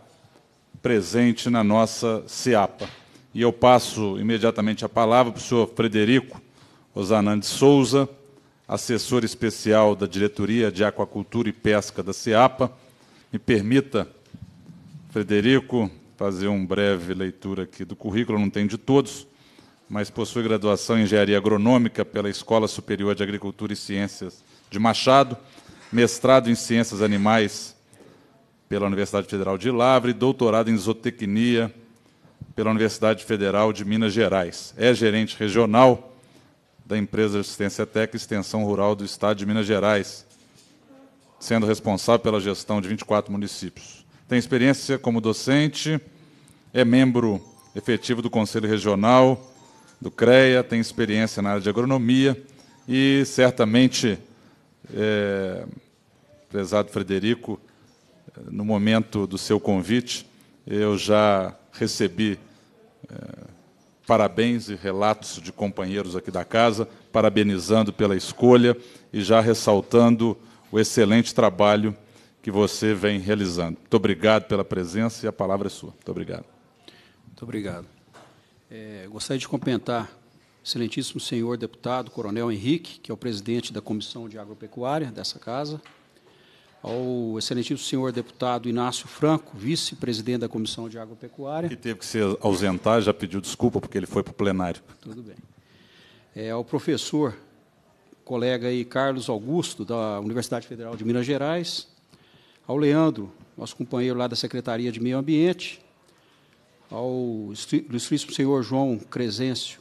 presente na nossa CEAPA. E eu passo imediatamente a palavra para o senhor Frederico Osanande Souza, assessor especial da Diretoria de Aquacultura e Pesca da CEAPA. Me permita, Frederico, fazer uma breve leitura aqui do currículo, não tem de todos, mas possui graduação em Engenharia Agronômica pela Escola Superior de Agricultura e Ciências de Machado, mestrado em Ciências Animais pela Universidade Federal de Lavra e doutorado em Zootecnia pela Universidade Federal de Minas Gerais. É gerente regional da empresa de assistência técnica extensão rural do Estado de Minas Gerais, sendo responsável pela gestão de 24 municípios. Tem experiência como docente, é membro efetivo do Conselho Regional, do CREA, tem experiência na área de agronomia e certamente, é, prezado Frederico, no momento do seu convite, eu já recebi parabéns e relatos de companheiros aqui da casa, parabenizando pela escolha e já ressaltando o excelente trabalho que você vem realizando. Muito obrigado pela presença e a palavra é sua. Muito obrigado. Muito obrigado. É, gostaria de cumprimentar o excelentíssimo senhor deputado Coronel Henrique, que é o presidente da Comissão de Agropecuária dessa casa, ao excelentíssimo senhor deputado Inácio Franco, vice-presidente da Comissão de Agropecuária. Que teve que se ausentar, já pediu desculpa porque ele foi para o plenário. Tudo bem. É, ao professor, colega aí, Carlos Augusto, da Universidade Federal de Minas Gerais, ao Leandro, nosso companheiro lá da Secretaria de Meio Ambiente, ao ilustríssimo senhor João Crescêncio,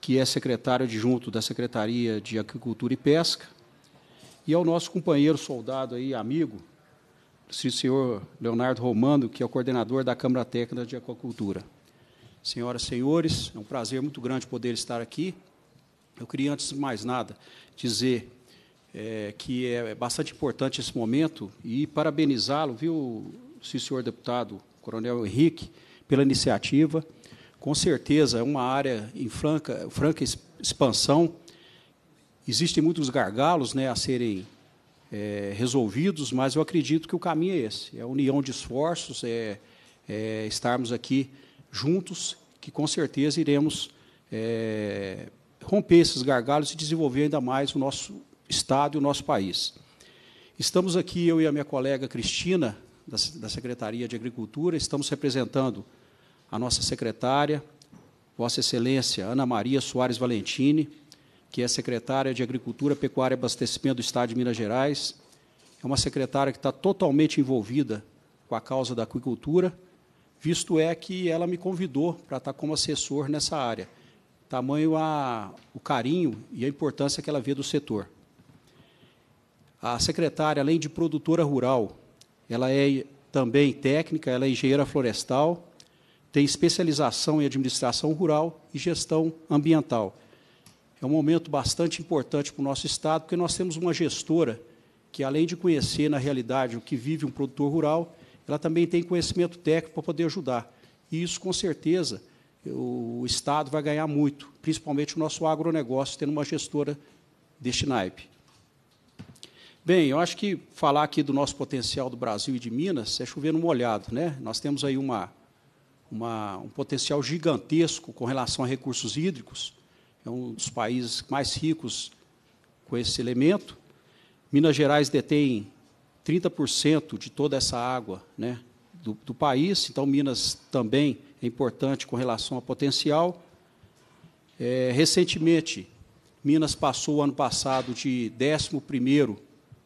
que é secretário adjunto da Secretaria de Agricultura e Pesca, e ao é nosso companheiro soldado aí, amigo, o senhor Leonardo Romano, que é o coordenador da Câmara Técnica de Aquacultura. Senhoras e senhores, é um prazer muito grande poder estar aqui. Eu queria, antes de mais nada, dizer é, que é bastante importante esse momento e parabenizá-lo, viu, senhor deputado Coronel Henrique, pela iniciativa. Com certeza, é uma área em franca, franca expansão Existem muitos gargalos né, a serem é, resolvidos, mas eu acredito que o caminho é esse: é a união de esforços, é, é estarmos aqui juntos, que com certeza iremos é, romper esses gargalos e desenvolver ainda mais o nosso Estado e o nosso país. Estamos aqui, eu e a minha colega Cristina, da, da Secretaria de Agricultura, estamos representando a nossa secretária, Vossa Excelência Ana Maria Soares Valentini, que é secretária de Agricultura, Pecuária e Abastecimento do Estado de Minas Gerais. É uma secretária que está totalmente envolvida com a causa da aquicultura, visto é que ela me convidou para estar como assessor nessa área. Tamanho a, o carinho e a importância que ela vê do setor. A secretária, além de produtora rural, ela é também técnica, ela é engenheira florestal, tem especialização em administração rural e gestão ambiental. É um momento bastante importante para o nosso Estado, porque nós temos uma gestora que, além de conhecer na realidade o que vive um produtor rural, ela também tem conhecimento técnico para poder ajudar. E isso, com certeza, o Estado vai ganhar muito, principalmente o nosso agronegócio, tendo uma gestora deste naipe. Bem, eu acho que falar aqui do nosso potencial do Brasil e de Minas é chover no molhado. Né? Nós temos aí uma, uma, um potencial gigantesco com relação a recursos hídricos, é um dos países mais ricos com esse elemento. Minas Gerais detém 30% de toda essa água né, do, do, país, então Minas também é importante com relação ao potencial. É, recentemente, Minas passou o ano passado de 11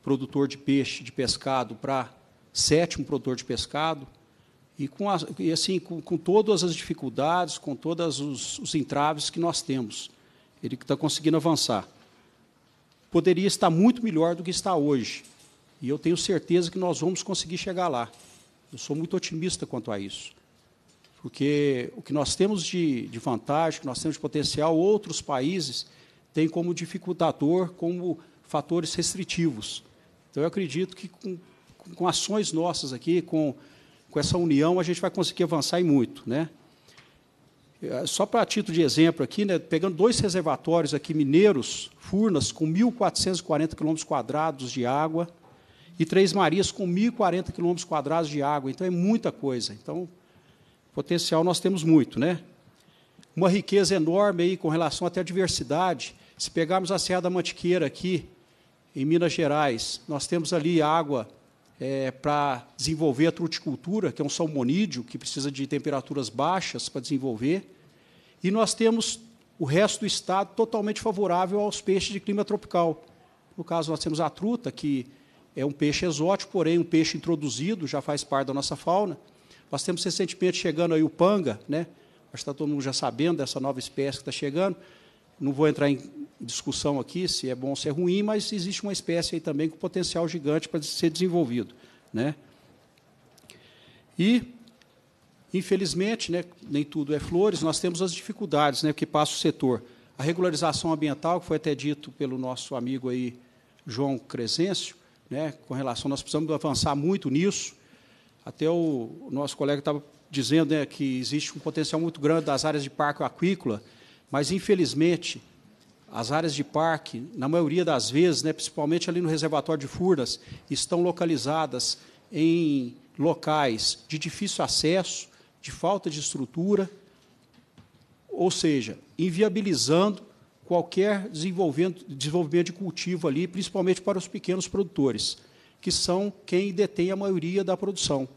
produtor de peixe, de pescado, para sétimo produtor de pescado, e, com a, e assim, com, com, todas as dificuldades, com todos os, os entraves que nós temos ele está conseguindo avançar. Poderia estar muito melhor do que está hoje. E eu tenho certeza que nós vamos conseguir chegar lá. Eu sou muito otimista quanto a isso. Porque o que nós temos de, de vantagem, o que nós temos de potencial, outros países têm como dificultador, como fatores restritivos. Então, eu acredito que com, com ações nossas aqui, com, com essa união, a gente vai conseguir avançar e muito. Né? É, só para título de exemplo aqui, né, pegando dois reservatórios aqui mineiros, Furnas, com 1.440 quilômetros quadrados de água, e Três Marias com 1.040 quilômetros quadrados de água. Então, é muita coisa. Então, potencial nós temos muito. Né? Uma riqueza enorme aí com relação até à diversidade. Se pegarmos a Serra da Mantiqueira aqui, em Minas Gerais, nós temos ali água é, para desenvolver a truticultura, que é um salmonídeo que precisa de temperaturas baixas para desenvolver. E nós temos o resto do estado totalmente favorável aos peixes de clima tropical. No caso, nós temos a truta, que é um peixe exótico, porém um peixe introduzido, já faz parte da nossa fauna. Nós temos recentemente chegando aí o panga, né? acho que está todo mundo já sabendo dessa nova espécie que está chegando. Não vou entrar em discussão aqui se é bom ou se é ruim, mas existe uma espécie aí também com potencial gigante para ser desenvolvido. Né? E Infelizmente, né, nem tudo é flores, nós temos as dificuldades né, que passa o setor. A regularização ambiental, que foi até dito pelo nosso amigo aí, João Crescêncio, né, com relação, nós precisamos avançar muito nisso. Até o nosso colega estava dizendo né, que existe um potencial muito grande das áreas de parque aquícola, mas, infelizmente, as áreas de parque, na maioria das vezes, né, principalmente ali no reservatório de Furnas, estão localizadas em locais de difícil acesso, de falta de estrutura, ou seja, inviabilizando qualquer desenvolvimento, desenvolvimento de cultivo ali, principalmente para os pequenos produtores, que são quem detém a maioria da produção.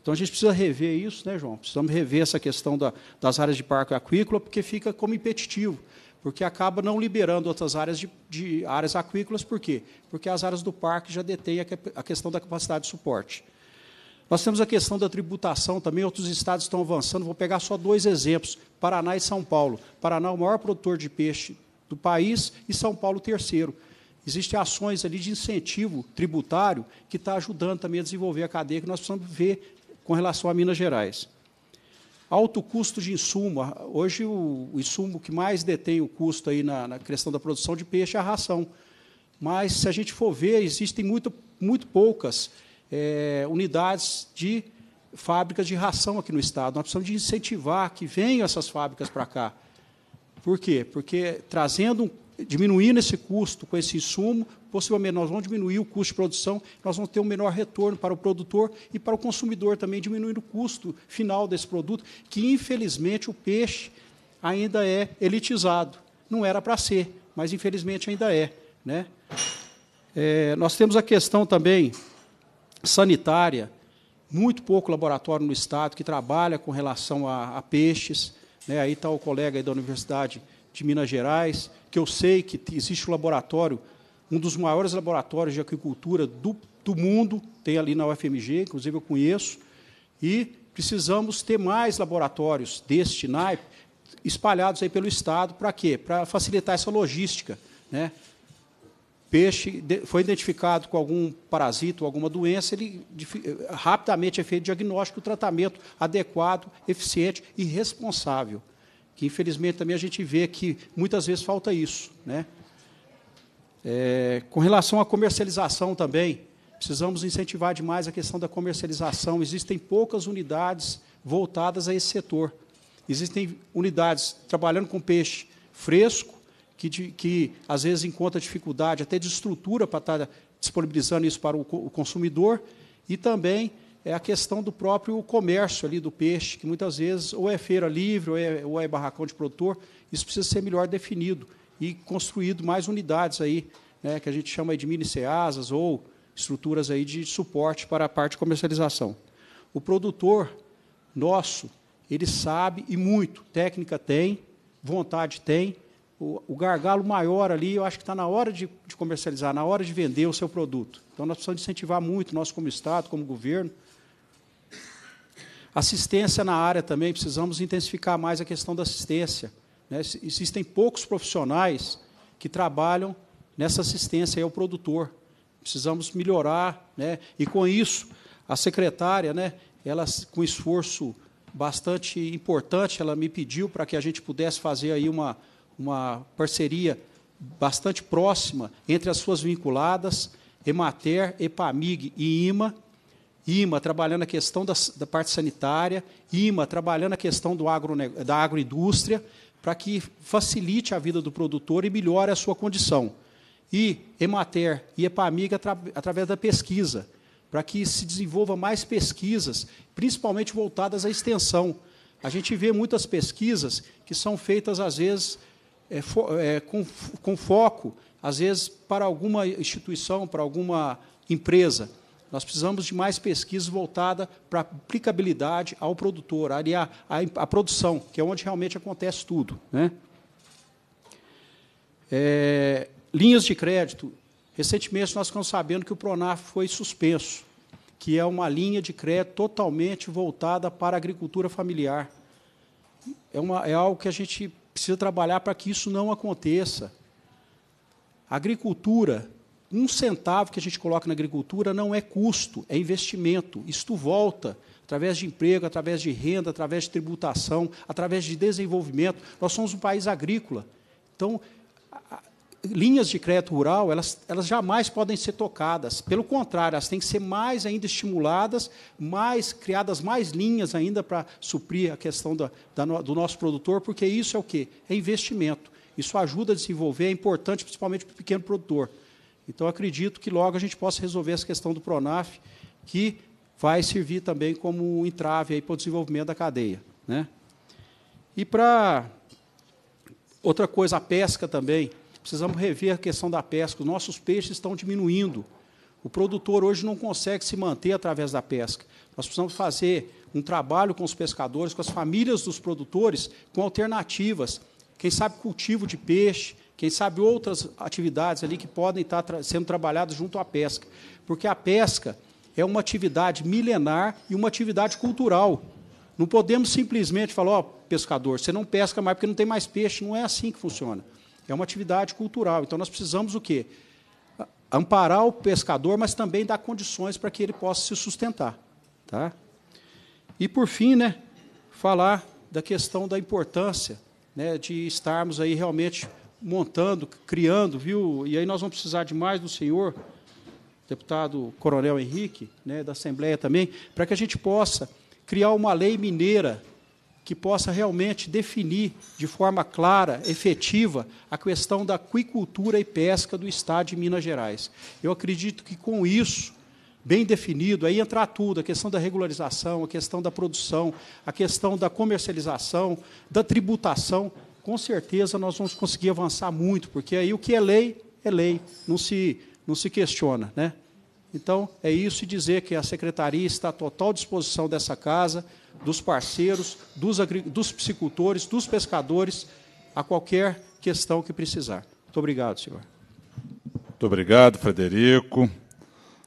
Então a gente precisa rever isso, né, João? Precisamos rever essa questão da, das áreas de parque aquícola, porque fica como impetitivo, porque acaba não liberando outras áreas de, de áreas aquícolas, por quê? Porque as áreas do parque já detêm a, a questão da capacidade de suporte. Nós temos a questão da tributação também, outros estados estão avançando. Vou pegar só dois exemplos: Paraná e São Paulo. Paraná é o maior produtor de peixe do país e São Paulo, terceiro. Existem ações ali de incentivo tributário que está ajudando também a desenvolver a cadeia que nós precisamos ver com relação a Minas Gerais. Alto custo de insumo. Hoje, o insumo que mais detém o custo aí na, na questão da produção de peixe é a ração. Mas, se a gente for ver, existem muito, muito poucas é, unidades de fábricas de ração aqui no Estado. Nós precisamos de incentivar que venham essas fábricas para cá. Por quê? Porque trazendo, diminuindo esse custo com esse insumo, possivelmente nós vamos diminuir o custo de produção, nós vamos ter um menor retorno para o produtor e para o consumidor também, diminuindo o custo final desse produto, que infelizmente o peixe ainda é elitizado. Não era para ser, mas infelizmente ainda é. Né? É, nós temos a questão também sanitária, muito pouco laboratório no Estado que trabalha com relação a, a peixes. Né? Aí está o colega da Universidade de Minas Gerais, que eu sei que existe um laboratório, um dos maiores laboratórios de aquicultura do, do mundo, tem ali na UFMG, inclusive eu conheço, e precisamos ter mais laboratórios deste naipe espalhados aí pelo Estado, para quê? Para facilitar essa logística, né? peixe foi identificado com algum parasito, alguma doença, ele rapidamente é feito diagnóstico, tratamento adequado, eficiente e responsável. Que infelizmente também a gente vê que muitas vezes falta isso, né? É, com relação à comercialização também, precisamos incentivar demais a questão da comercialização. Existem poucas unidades voltadas a esse setor. Existem unidades trabalhando com peixe fresco, que, que às vezes encontra dificuldade até de estrutura para estar disponibilizando isso para o, consumidor, e também é a questão do próprio comércio ali do peixe, que muitas vezes ou é feira livre, ou é, ou é barracão de produtor, isso precisa ser melhor definido e construído mais unidades aí, né, que a gente chama de mini seasas ou estruturas aí de suporte para a parte de comercialização. O produtor nosso, ele sabe e muito, técnica tem, vontade tem, o, gargalo maior ali, eu acho que está na hora de, de, comercializar, na hora de vender o seu produto. Então, nós precisamos incentivar muito, nós como Estado, como governo. Assistência na área também, precisamos intensificar mais a questão da assistência. Né? Existem poucos profissionais que trabalham nessa assistência ao produtor. Precisamos melhorar, né? e com isso, a secretária, né, ela, com esforço bastante importante, ela me pediu para que a gente pudesse fazer aí uma, uma parceria bastante próxima entre as suas vinculadas, Emater, Epamig e IMA. IMA trabalhando a questão da, da parte sanitária, IMA trabalhando a questão do agro, da agroindústria, para que facilite a vida do produtor e melhore a sua condição. E Emater e Epamig atra, através da pesquisa, para que se desenvolva mais pesquisas, principalmente voltadas à extensão. A gente vê muitas pesquisas que são feitas, às vezes, é, fo é, com, com foco, às vezes, para alguma instituição, para alguma empresa. Nós precisamos de mais pesquisa voltada para aplicabilidade ao produtor, à, produção, que é onde realmente acontece tudo. Né? É, linhas de crédito. Recentemente, nós ficamos sabendo que o Pronaf foi suspenso, que é uma linha de crédito totalmente voltada para a agricultura familiar. É, uma, é algo que a gente precisa trabalhar para que isso não aconteça. A agricultura, um centavo que a gente coloca na agricultura não é custo, é investimento. Isto volta através de emprego, através de renda, através de tributação, através de desenvolvimento. Nós somos um país agrícola. Então, linhas de crédito rural, elas, elas jamais podem ser tocadas. Pelo contrário, elas têm que ser mais ainda estimuladas, mais criadas mais linhas ainda para suprir a questão da, da, do nosso produtor, porque isso é o quê? É investimento. Isso ajuda a desenvolver, é importante principalmente para o pequeno produtor. Então, acredito que logo a gente possa resolver essa questão do PRONAF, que vai servir também como um entrave para o desenvolvimento da cadeia. Né? E para outra coisa, a pesca também. Precisamos rever a questão da pesca. Os nossos peixes estão diminuindo. O produtor hoje não consegue se manter através da pesca. Nós precisamos fazer um trabalho com os pescadores, com as famílias dos produtores, com alternativas. Quem sabe cultivo de peixe, quem sabe outras atividades ali que podem estar sendo trabalhadas junto à pesca. Porque a pesca é uma atividade milenar e uma atividade cultural. Não podemos simplesmente falar, ó, oh, pescador, você não pesca mais porque não tem mais peixe. Não é assim que funciona. É uma atividade cultural. Então nós precisamos o quê? Amparar o pescador, mas também dar condições para que ele possa se sustentar, tá? E por fim, né, falar da questão da importância, né, de estarmos aí realmente montando, criando, viu? E aí nós vamos precisar de mais do senhor, deputado Coronel Henrique, né, da Assembleia também, para que a gente possa criar uma lei mineira que possa realmente definir de forma clara, efetiva, a questão da aquicultura e pesca do Estado de Minas Gerais. Eu acredito que com isso, bem definido, aí entrar tudo, a questão da regularização, a questão da produção, a questão da comercialização, da tributação, com certeza nós vamos conseguir avançar muito, porque aí o que é lei, é lei, não se, não se questiona, né? Então, é isso e dizer que a secretaria está à total disposição dessa casa, dos parceiros, dos, dos psicultores, dos pescadores, a qualquer questão que precisar. Muito obrigado, senhor. Muito obrigado, Frederico.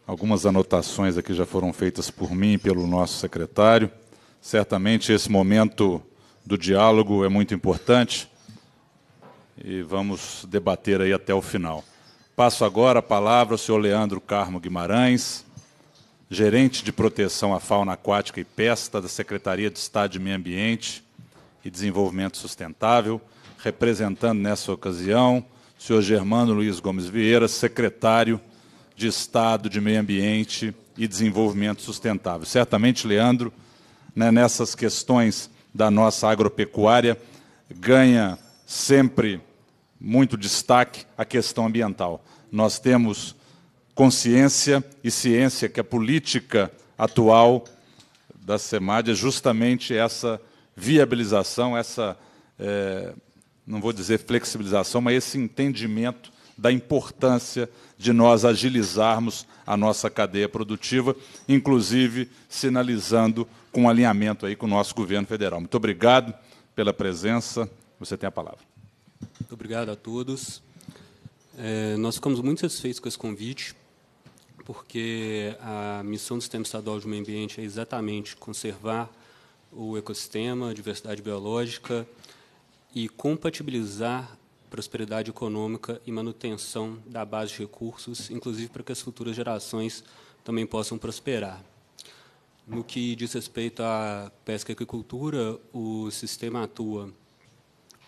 Algumas anotações aqui já foram feitas por mim e pelo nosso secretário. Certamente esse momento do diálogo é muito importante e vamos debater aí até o final. Passo agora a palavra ao senhor Leandro Carmo Guimarães, gerente de proteção à fauna aquática e Pesta da Secretaria de Estado de Meio Ambiente e Desenvolvimento Sustentável, representando nessa ocasião o senhor Germano Luiz Gomes Vieira, secretário de Estado de Meio Ambiente e Desenvolvimento Sustentável. Certamente, Leandro, né, nessas questões da nossa agropecuária, ganha sempre muito destaque a questão ambiental. Nós temos consciência e ciência que a política atual da SEMAD é justamente essa viabilização, essa, é, não vou dizer flexibilização, mas esse entendimento da importância de nós agilizarmos a nossa cadeia produtiva, inclusive sinalizando com alinhamento aí com o nosso governo federal. Muito obrigado pela presença. Você tem a palavra. Muito obrigado a todos. É, nós ficamos muito satisfeitos com esse convite porque a missão do Sistema Estadual de Meio Ambiente é exatamente conservar o ecossistema, a diversidade biológica e compatibilizar prosperidade econômica e manutenção da base de recursos, inclusive para que as futuras gerações também possam prosperar. No que diz respeito à pesca e agricultura, o sistema atua,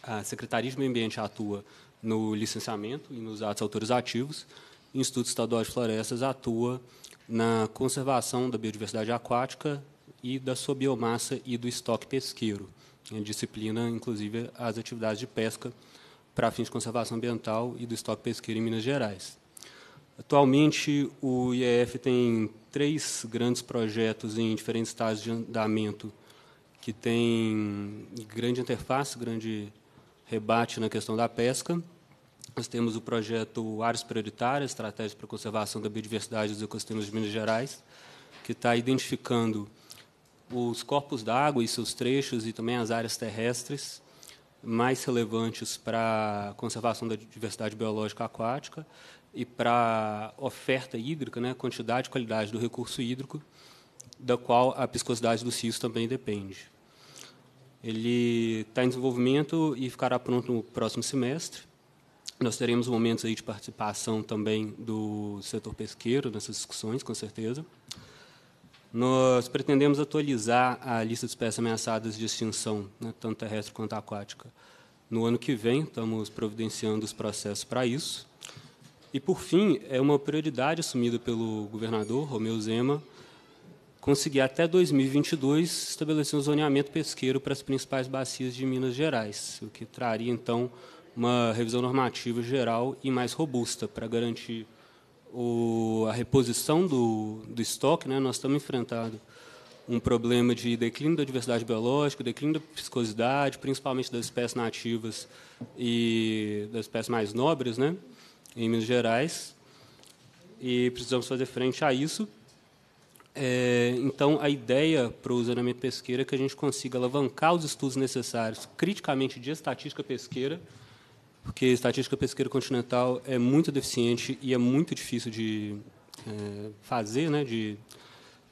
a Secretaria de Meio Ambiente atua no licenciamento e nos atos autorizativos, Instituto Estadual de Florestas atua na conservação da biodiversidade aquática e da sua biomassa e do estoque pesqueiro. disciplina, inclusive, as atividades de pesca para fins de conservação ambiental e do estoque pesqueiro em Minas Gerais. Atualmente, o IEF tem três grandes projetos em diferentes estágios de andamento que têm grande interface, grande rebate na questão da pesca. Nós temos o projeto Áreas Prioritárias, Estratégia para a Conservação da Biodiversidade dos Ecossistemas de Minas Gerais, que está identificando os corpos d'água e seus trechos e também as áreas terrestres mais relevantes para a conservação da diversidade biológica aquática e para a oferta hídrica, né, quantidade e qualidade do recurso hídrico, da qual a piscosidade dos rios também depende. Ele está em desenvolvimento e ficará pronto no próximo semestre. Nós teremos momentos aí de participação também do setor pesqueiro nessas discussões, com certeza. Nós pretendemos atualizar a lista de espécies ameaçadas de extinção, né, tanto terrestre quanto aquática. No ano que vem, estamos providenciando os processos para isso. E, por fim, é uma prioridade assumida pelo governador, Romeu Zema, conseguir até 2022 estabelecer um zoneamento pesqueiro para as principais bacias de Minas Gerais, o que traria, então, uma revisão normativa geral e mais robusta para garantir o, a reposição do, do estoque. Né? Nós estamos enfrentando um problema de declínio da diversidade biológica, declínio da viscosidade, principalmente das espécies nativas e das espécies mais nobres, né, em Minas Gerais. E precisamos fazer frente a isso. É, então, a ideia para o zoneamento pesqueiro é que a gente consiga alavancar os estudos necessários, criticamente de estatística pesqueira, porque estatística pesqueira continental é muito deficiente e é muito difícil de é, fazer, né, de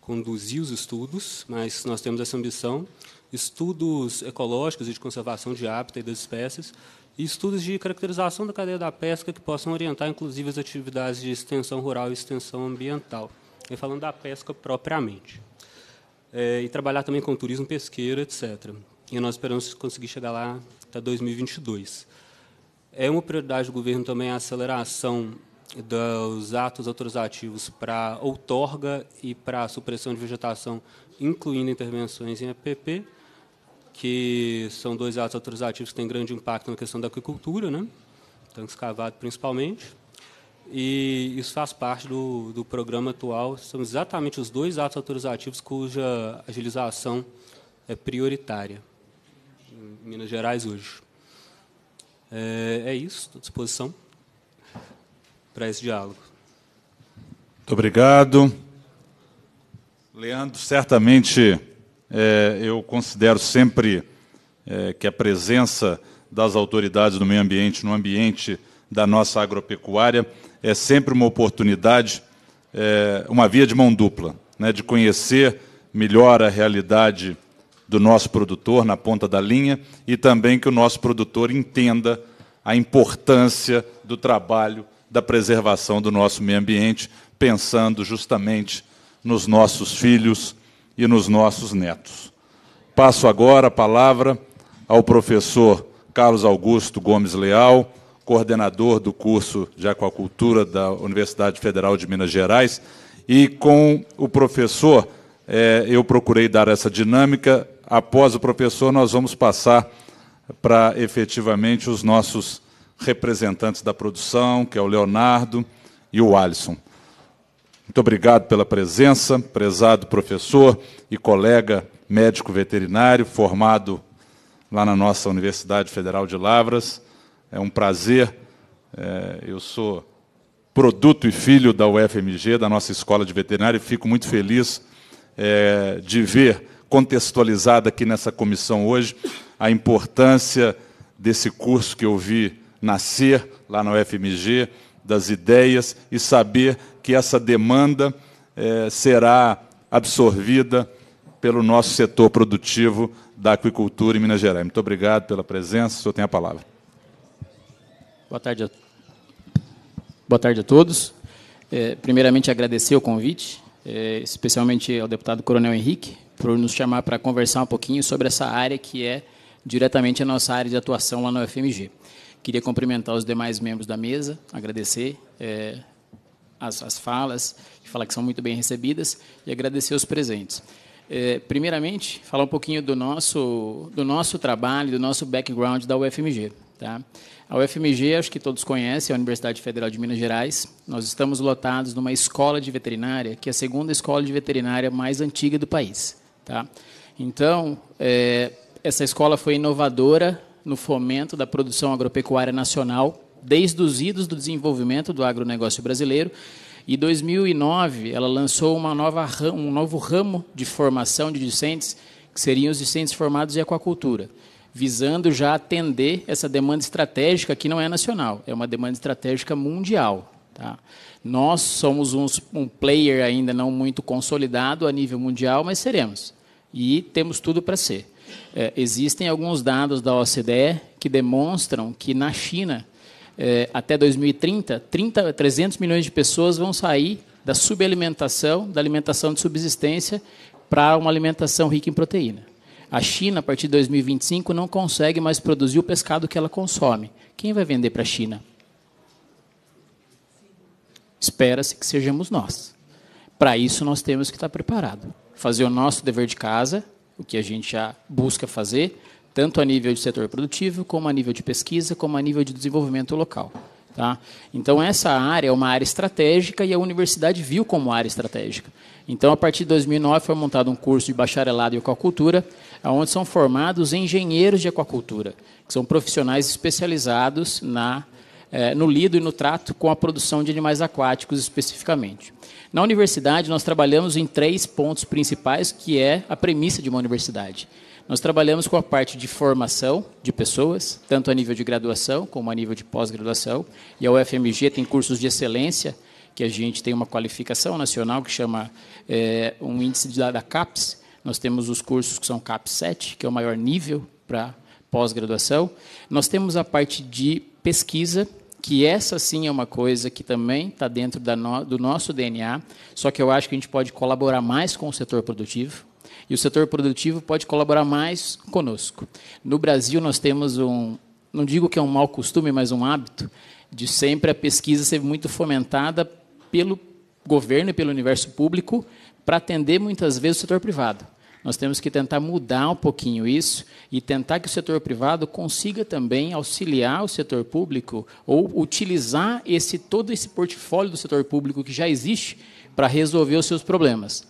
conduzir os estudos, mas nós temos essa ambição. Estudos ecológicos e de conservação de hábitat e das espécies, e estudos de caracterização da cadeia da pesca que possam orientar, inclusive, as atividades de extensão rural e extensão ambiental. E falando da pesca propriamente. É, e trabalhar também com turismo pesqueiro, etc. E nós esperamos conseguir chegar lá até 2022. É uma prioridade do governo também a aceleração dos atos autorizativos para outorga e para supressão de vegetação, incluindo intervenções em APP, que são dois atos autorizativos que têm grande impacto na questão da agricultura, né? tanque então, escavado principalmente. E isso faz parte do, do programa atual. São exatamente os dois atos autorizativos cuja agilização é prioritária em Minas Gerais hoje. É, é isso, estou à disposição para esse diálogo. Muito obrigado. Leandro, certamente é, eu considero sempre é, que a presença das autoridades do meio ambiente no ambiente da nossa agropecuária é sempre uma oportunidade, é, uma via de mão dupla, né, de conhecer melhor a realidade do nosso produtor na ponta da linha e também que o nosso produtor entenda a importância do trabalho da preservação do nosso meio ambiente, pensando justamente nos nossos filhos e nos nossos netos. Passo agora a palavra ao professor Carlos Augusto Gomes Leal, coordenador do curso de Aquacultura da Universidade Federal de Minas Gerais, e com o professor, eh, eu procurei dar essa dinâmica após o professor, nós vamos passar para efetivamente os nossos representantes da produção, que é o Leonardo e o Alisson. Muito obrigado pela presença, prezado professor e colega médico veterinário, formado lá na nossa Universidade Federal de Lavras. É um prazer. É, eu sou produto e filho da UFMG, da nossa Escola de veterinário. e fico muito feliz é, de ver contextualizada aqui nessa comissão hoje a importância desse curso que eu vi nascer lá no FMG, das ideias, e saber que essa demanda é, será absorvida pelo nosso setor produtivo da aquicultura em Minas Gerais. Muito obrigado pela presença. O senhor tem a palavra. Boa tarde a, Boa tarde a todos. É, primeiramente, agradecer o convite, é, especialmente ao deputado Coronel Henrique, por nos chamar para conversar um pouquinho sobre essa área que é diretamente a nossa área de atuação lá na UFMG. Queria cumprimentar os demais membros da mesa, agradecer é, as, as falas, e falar que são muito bem recebidas, e agradecer os presentes. É, primeiramente, falar um pouquinho do nosso, do nosso trabalho, do nosso background da UFMG. Tá? A UFMG, acho que todos conhecem, é a Universidade Federal de Minas Gerais. Nós estamos lotados numa escola de veterinária, que é a segunda escola de veterinária mais antiga do país. Tá? Então, é, essa escola foi inovadora no fomento da produção agropecuária nacional, desde os idos do desenvolvimento do agronegócio brasileiro. E 2009, ela lançou uma nova um novo ramo de formação de discentes, que seriam os discentes formados em aquacultura, visando já atender essa demanda estratégica que não é nacional, é uma demanda estratégica mundial. Tá? Nós somos uns, um player ainda não muito consolidado a nível mundial, mas seremos e temos tudo para ser. É, existem alguns dados da OCDE que demonstram que na China, é, até 2030, 30, 300 milhões de pessoas vão sair da subalimentação, da alimentação de subsistência, para uma alimentação rica em proteína. A China, a partir de 2025, não consegue mais produzir o pescado que ela consome. Quem vai vender para a China? Espera-se que sejamos nós. Para isso, nós temos que estar preparados fazer o nosso dever de casa, o que a gente já busca fazer, tanto a nível de setor produtivo, como a nível de pesquisa, como a nível de desenvolvimento local. Tá? Então, essa área é uma área estratégica e a universidade viu como área estratégica. Então, a partir de 2009, foi montado um curso de bacharelado em aquacultura, onde são formados engenheiros de aquacultura, que são profissionais especializados na é, no lido e no trato com a produção de animais aquáticos especificamente. Na universidade, nós trabalhamos em três pontos principais, que é a premissa de uma universidade. Nós trabalhamos com a parte de formação de pessoas, tanto a nível de graduação como a nível de pós-graduação. E a UFMG tem cursos de excelência, que a gente tem uma qualificação nacional que chama é, um índice da, dada CAPES. Nós temos os cursos que são CAPES 7, que é o maior nível para pós-graduação. Nós temos a parte de pesquisa, que essa sim é uma coisa que também está dentro no, do nosso DNA, só que eu acho que a gente pode colaborar mais com o setor produtivo e o setor produtivo pode colaborar mais conosco. No Brasil, nós temos um, não digo que é um mau costume, mas um hábito, de sempre a pesquisa ser muito fomentada pelo governo e pelo universo público para atender muitas vezes o setor privado. Nós temos que tentar mudar um pouquinho isso e tentar que o setor privado consiga também auxiliar o setor público ou utilizar esse todo esse portfólio do setor público que já existe para resolver os seus problemas.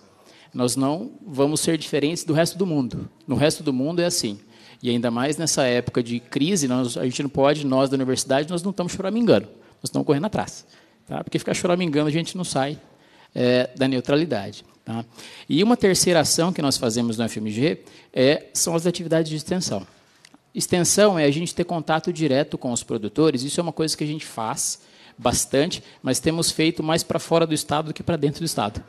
Nós não vamos ser diferentes do resto do mundo. No resto do mundo é assim. E ainda mais nessa época de crise, nós, a gente não pode, nós da universidade, nós não estamos choramingando, nós estamos correndo atrás. Tá? Porque ficar choramingando a gente não sai é, da neutralidade. Tá? E uma terceira ação que nós fazemos no FMG é, são as atividades de extensão. Extensão é a gente ter contato direto com os produtores, isso é uma coisa que a gente faz bastante, mas temos feito mais para fora do Estado do que para dentro do Estado.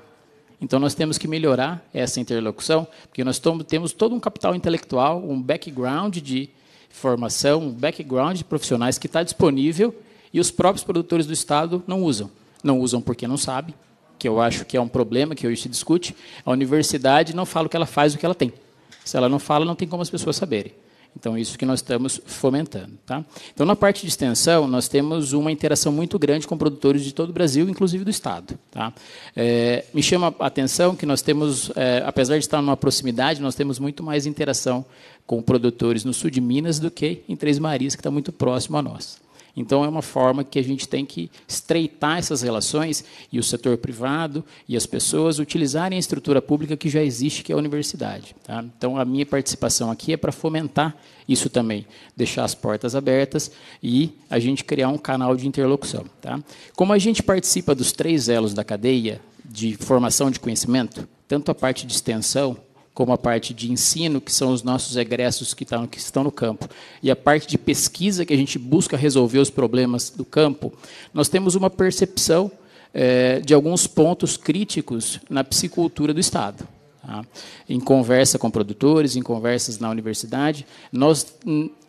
Então nós temos que melhorar essa interlocução, porque nós temos todo um capital intelectual, um background de formação, um background de profissionais que está disponível e os próprios produtores do Estado não usam. Não usam porque não sabem, que eu acho que é um problema que hoje se discute, a universidade não fala o que ela faz, o que ela tem. Se ela não fala, não tem como as pessoas saberem. Então, isso que nós estamos fomentando. Tá? Então, na parte de extensão, nós temos uma interação muito grande com produtores de todo o Brasil, inclusive do Estado. Tá? É, me chama a atenção que nós temos, é, apesar de estar numa proximidade, nós temos muito mais interação com produtores no sul de Minas do que em Três Marias, que está muito próximo a nós. Então, é uma forma que a gente tem que estreitar essas relações e o setor privado e as pessoas utilizarem a estrutura pública que já existe, que é a universidade. Tá? Então, a minha participação aqui é para fomentar isso também, deixar as portas abertas e a gente criar um canal de interlocução. Tá? Como a gente participa dos três elos da cadeia de formação de conhecimento, tanto a parte de extensão, como a parte de ensino, que são os nossos egressos que, tá, que estão no campo, e a parte de pesquisa, que a gente busca resolver os problemas do campo, nós temos uma percepção é, de alguns pontos críticos na psicultura do Estado. Tá? Em conversa com produtores, em conversas na universidade, nós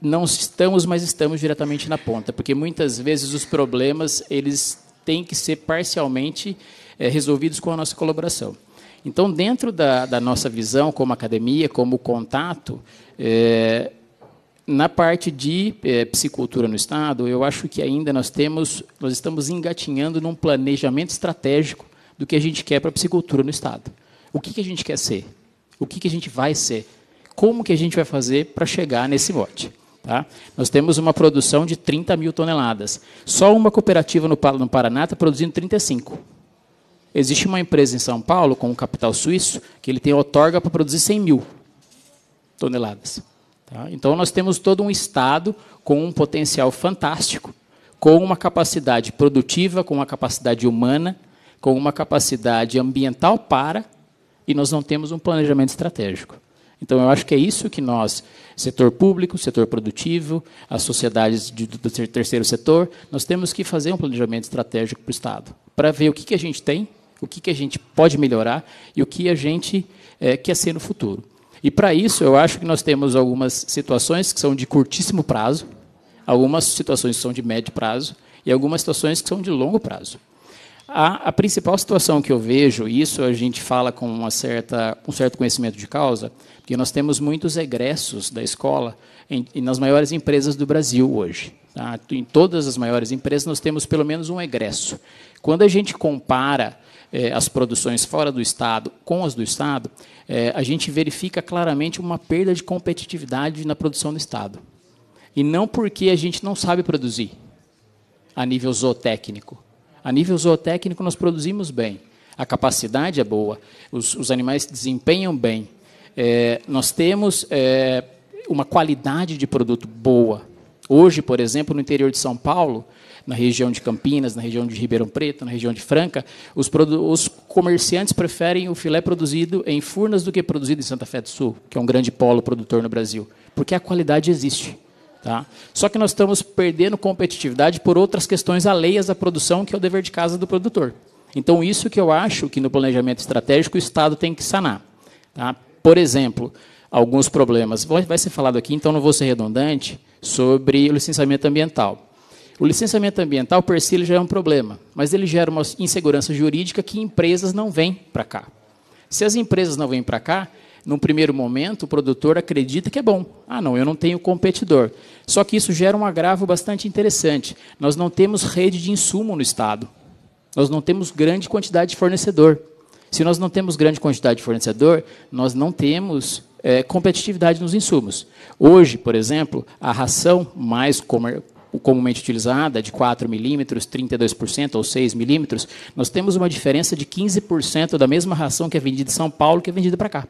não estamos, mas estamos diretamente na ponta, porque muitas vezes os problemas eles têm que ser parcialmente é, resolvidos com a nossa colaboração. Então, dentro da, da nossa visão como academia, como contato, é, na parte de é, psicultura no Estado, eu acho que ainda nós temos, nós estamos engatinhando num planejamento estratégico do que a gente quer para a psicultura no Estado. O que, que a gente quer ser? O que, que a gente vai ser? Como que a gente vai fazer para chegar nesse mote? Tá? Nós temos uma produção de 30 mil toneladas. Só uma cooperativa no, no Paraná está produzindo 35. Existe uma empresa em São Paulo, com um capital suíço, que ele tem outorga para produzir 100 mil toneladas. Tá? Então, nós temos todo um Estado com um potencial fantástico, com uma capacidade produtiva, com uma capacidade humana, com uma capacidade ambiental para, e nós não temos um planejamento estratégico. Então, eu acho que é isso que nós, setor público, setor produtivo, as sociedades de, do terceiro setor, nós temos que fazer um planejamento estratégico para o Estado, para ver o que, que a gente tem, o que, que a gente pode melhorar e o que a gente é, quer ser no futuro. E para isso, eu acho que nós temos algumas situações que são de curtíssimo prazo, algumas situações que são de médio prazo e algumas situações que são de longo prazo. A, a principal situação que eu vejo, e isso a gente fala com uma certa, um certo conhecimento de causa, porque nós temos muitos egressos da escola em, nas maiores empresas do Brasil hoje. Tá? Em todas as maiores empresas, nós temos pelo menos um egresso. Quando a gente compara é, as produções fora do Estado com as do Estado, é, a gente verifica claramente uma perda de competitividade na produção do Estado. E não porque a gente não sabe produzir a nível zootécnico. A nível zootécnico, nós produzimos bem. A capacidade é boa, os, os animais desempenham bem. É, nós temos é, uma qualidade de produto boa. Hoje, por exemplo, no interior de São Paulo, na região de Campinas, na região de Ribeirão Preto, na região de Franca, os, os comerciantes preferem o filé produzido em Furnas do que produzido em Santa Fé do Sul, que é um grande polo produtor no Brasil, porque a qualidade existe. Tá? Só que nós estamos perdendo competitividade por outras questões alheias à produção, que é o dever de casa do produtor. Então, isso que eu acho que no planejamento estratégico o Estado tem que sanar. Tá? Por exemplo, alguns problemas. Vai ser falado aqui, então não vou ser redundante, sobre o licenciamento ambiental. O licenciamento ambiental, por si, ele já é um problema, mas ele gera uma insegurança jurídica que empresas não vêm para cá. Se as empresas não vêm para cá, num primeiro momento, o produtor acredita que é bom. Ah, não, eu não tenho competidor. Só que isso gera um agravo bastante interessante. Nós não temos rede de insumo no Estado. Nós não temos grande quantidade de fornecedor. Se nós não temos grande quantidade de fornecedor, nós não temos é, competitividade nos insumos. Hoje, por exemplo, a ração mais comer comumente utilizada, de 4 milímetros, 32% ou 6 milímetros, nós temos uma diferença de 15% da mesma ração que é vendida em São Paulo que é vendida para cá.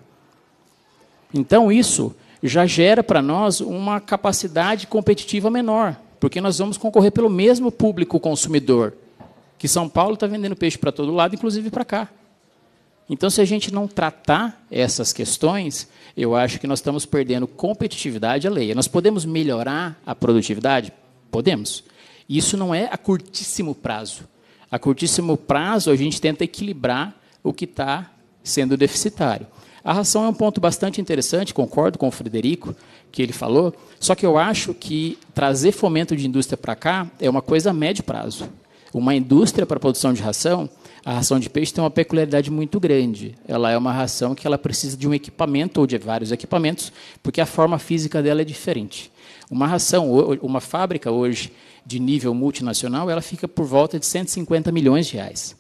Então, isso já gera para nós uma capacidade competitiva menor, porque nós vamos concorrer pelo mesmo público consumidor, que São Paulo está vendendo peixe para todo lado, inclusive para cá. Então, se a gente não tratar essas questões, eu acho que nós estamos perdendo competitividade alheia. Nós podemos melhorar a produtividade? Podemos. Isso não é a curtíssimo prazo. A curtíssimo prazo, a gente tenta equilibrar o que está sendo deficitário. A ração é um ponto bastante interessante, concordo com o Frederico, que ele falou, só que eu acho que trazer fomento de indústria para cá é uma coisa a médio prazo. Uma indústria para produção de ração, a ração de peixe tem uma peculiaridade muito grande. Ela é uma ração que ela precisa de um equipamento ou de vários equipamentos, porque a forma física dela é diferente. Uma ração, uma fábrica hoje de nível multinacional, ela fica por volta de 150 milhões de reais.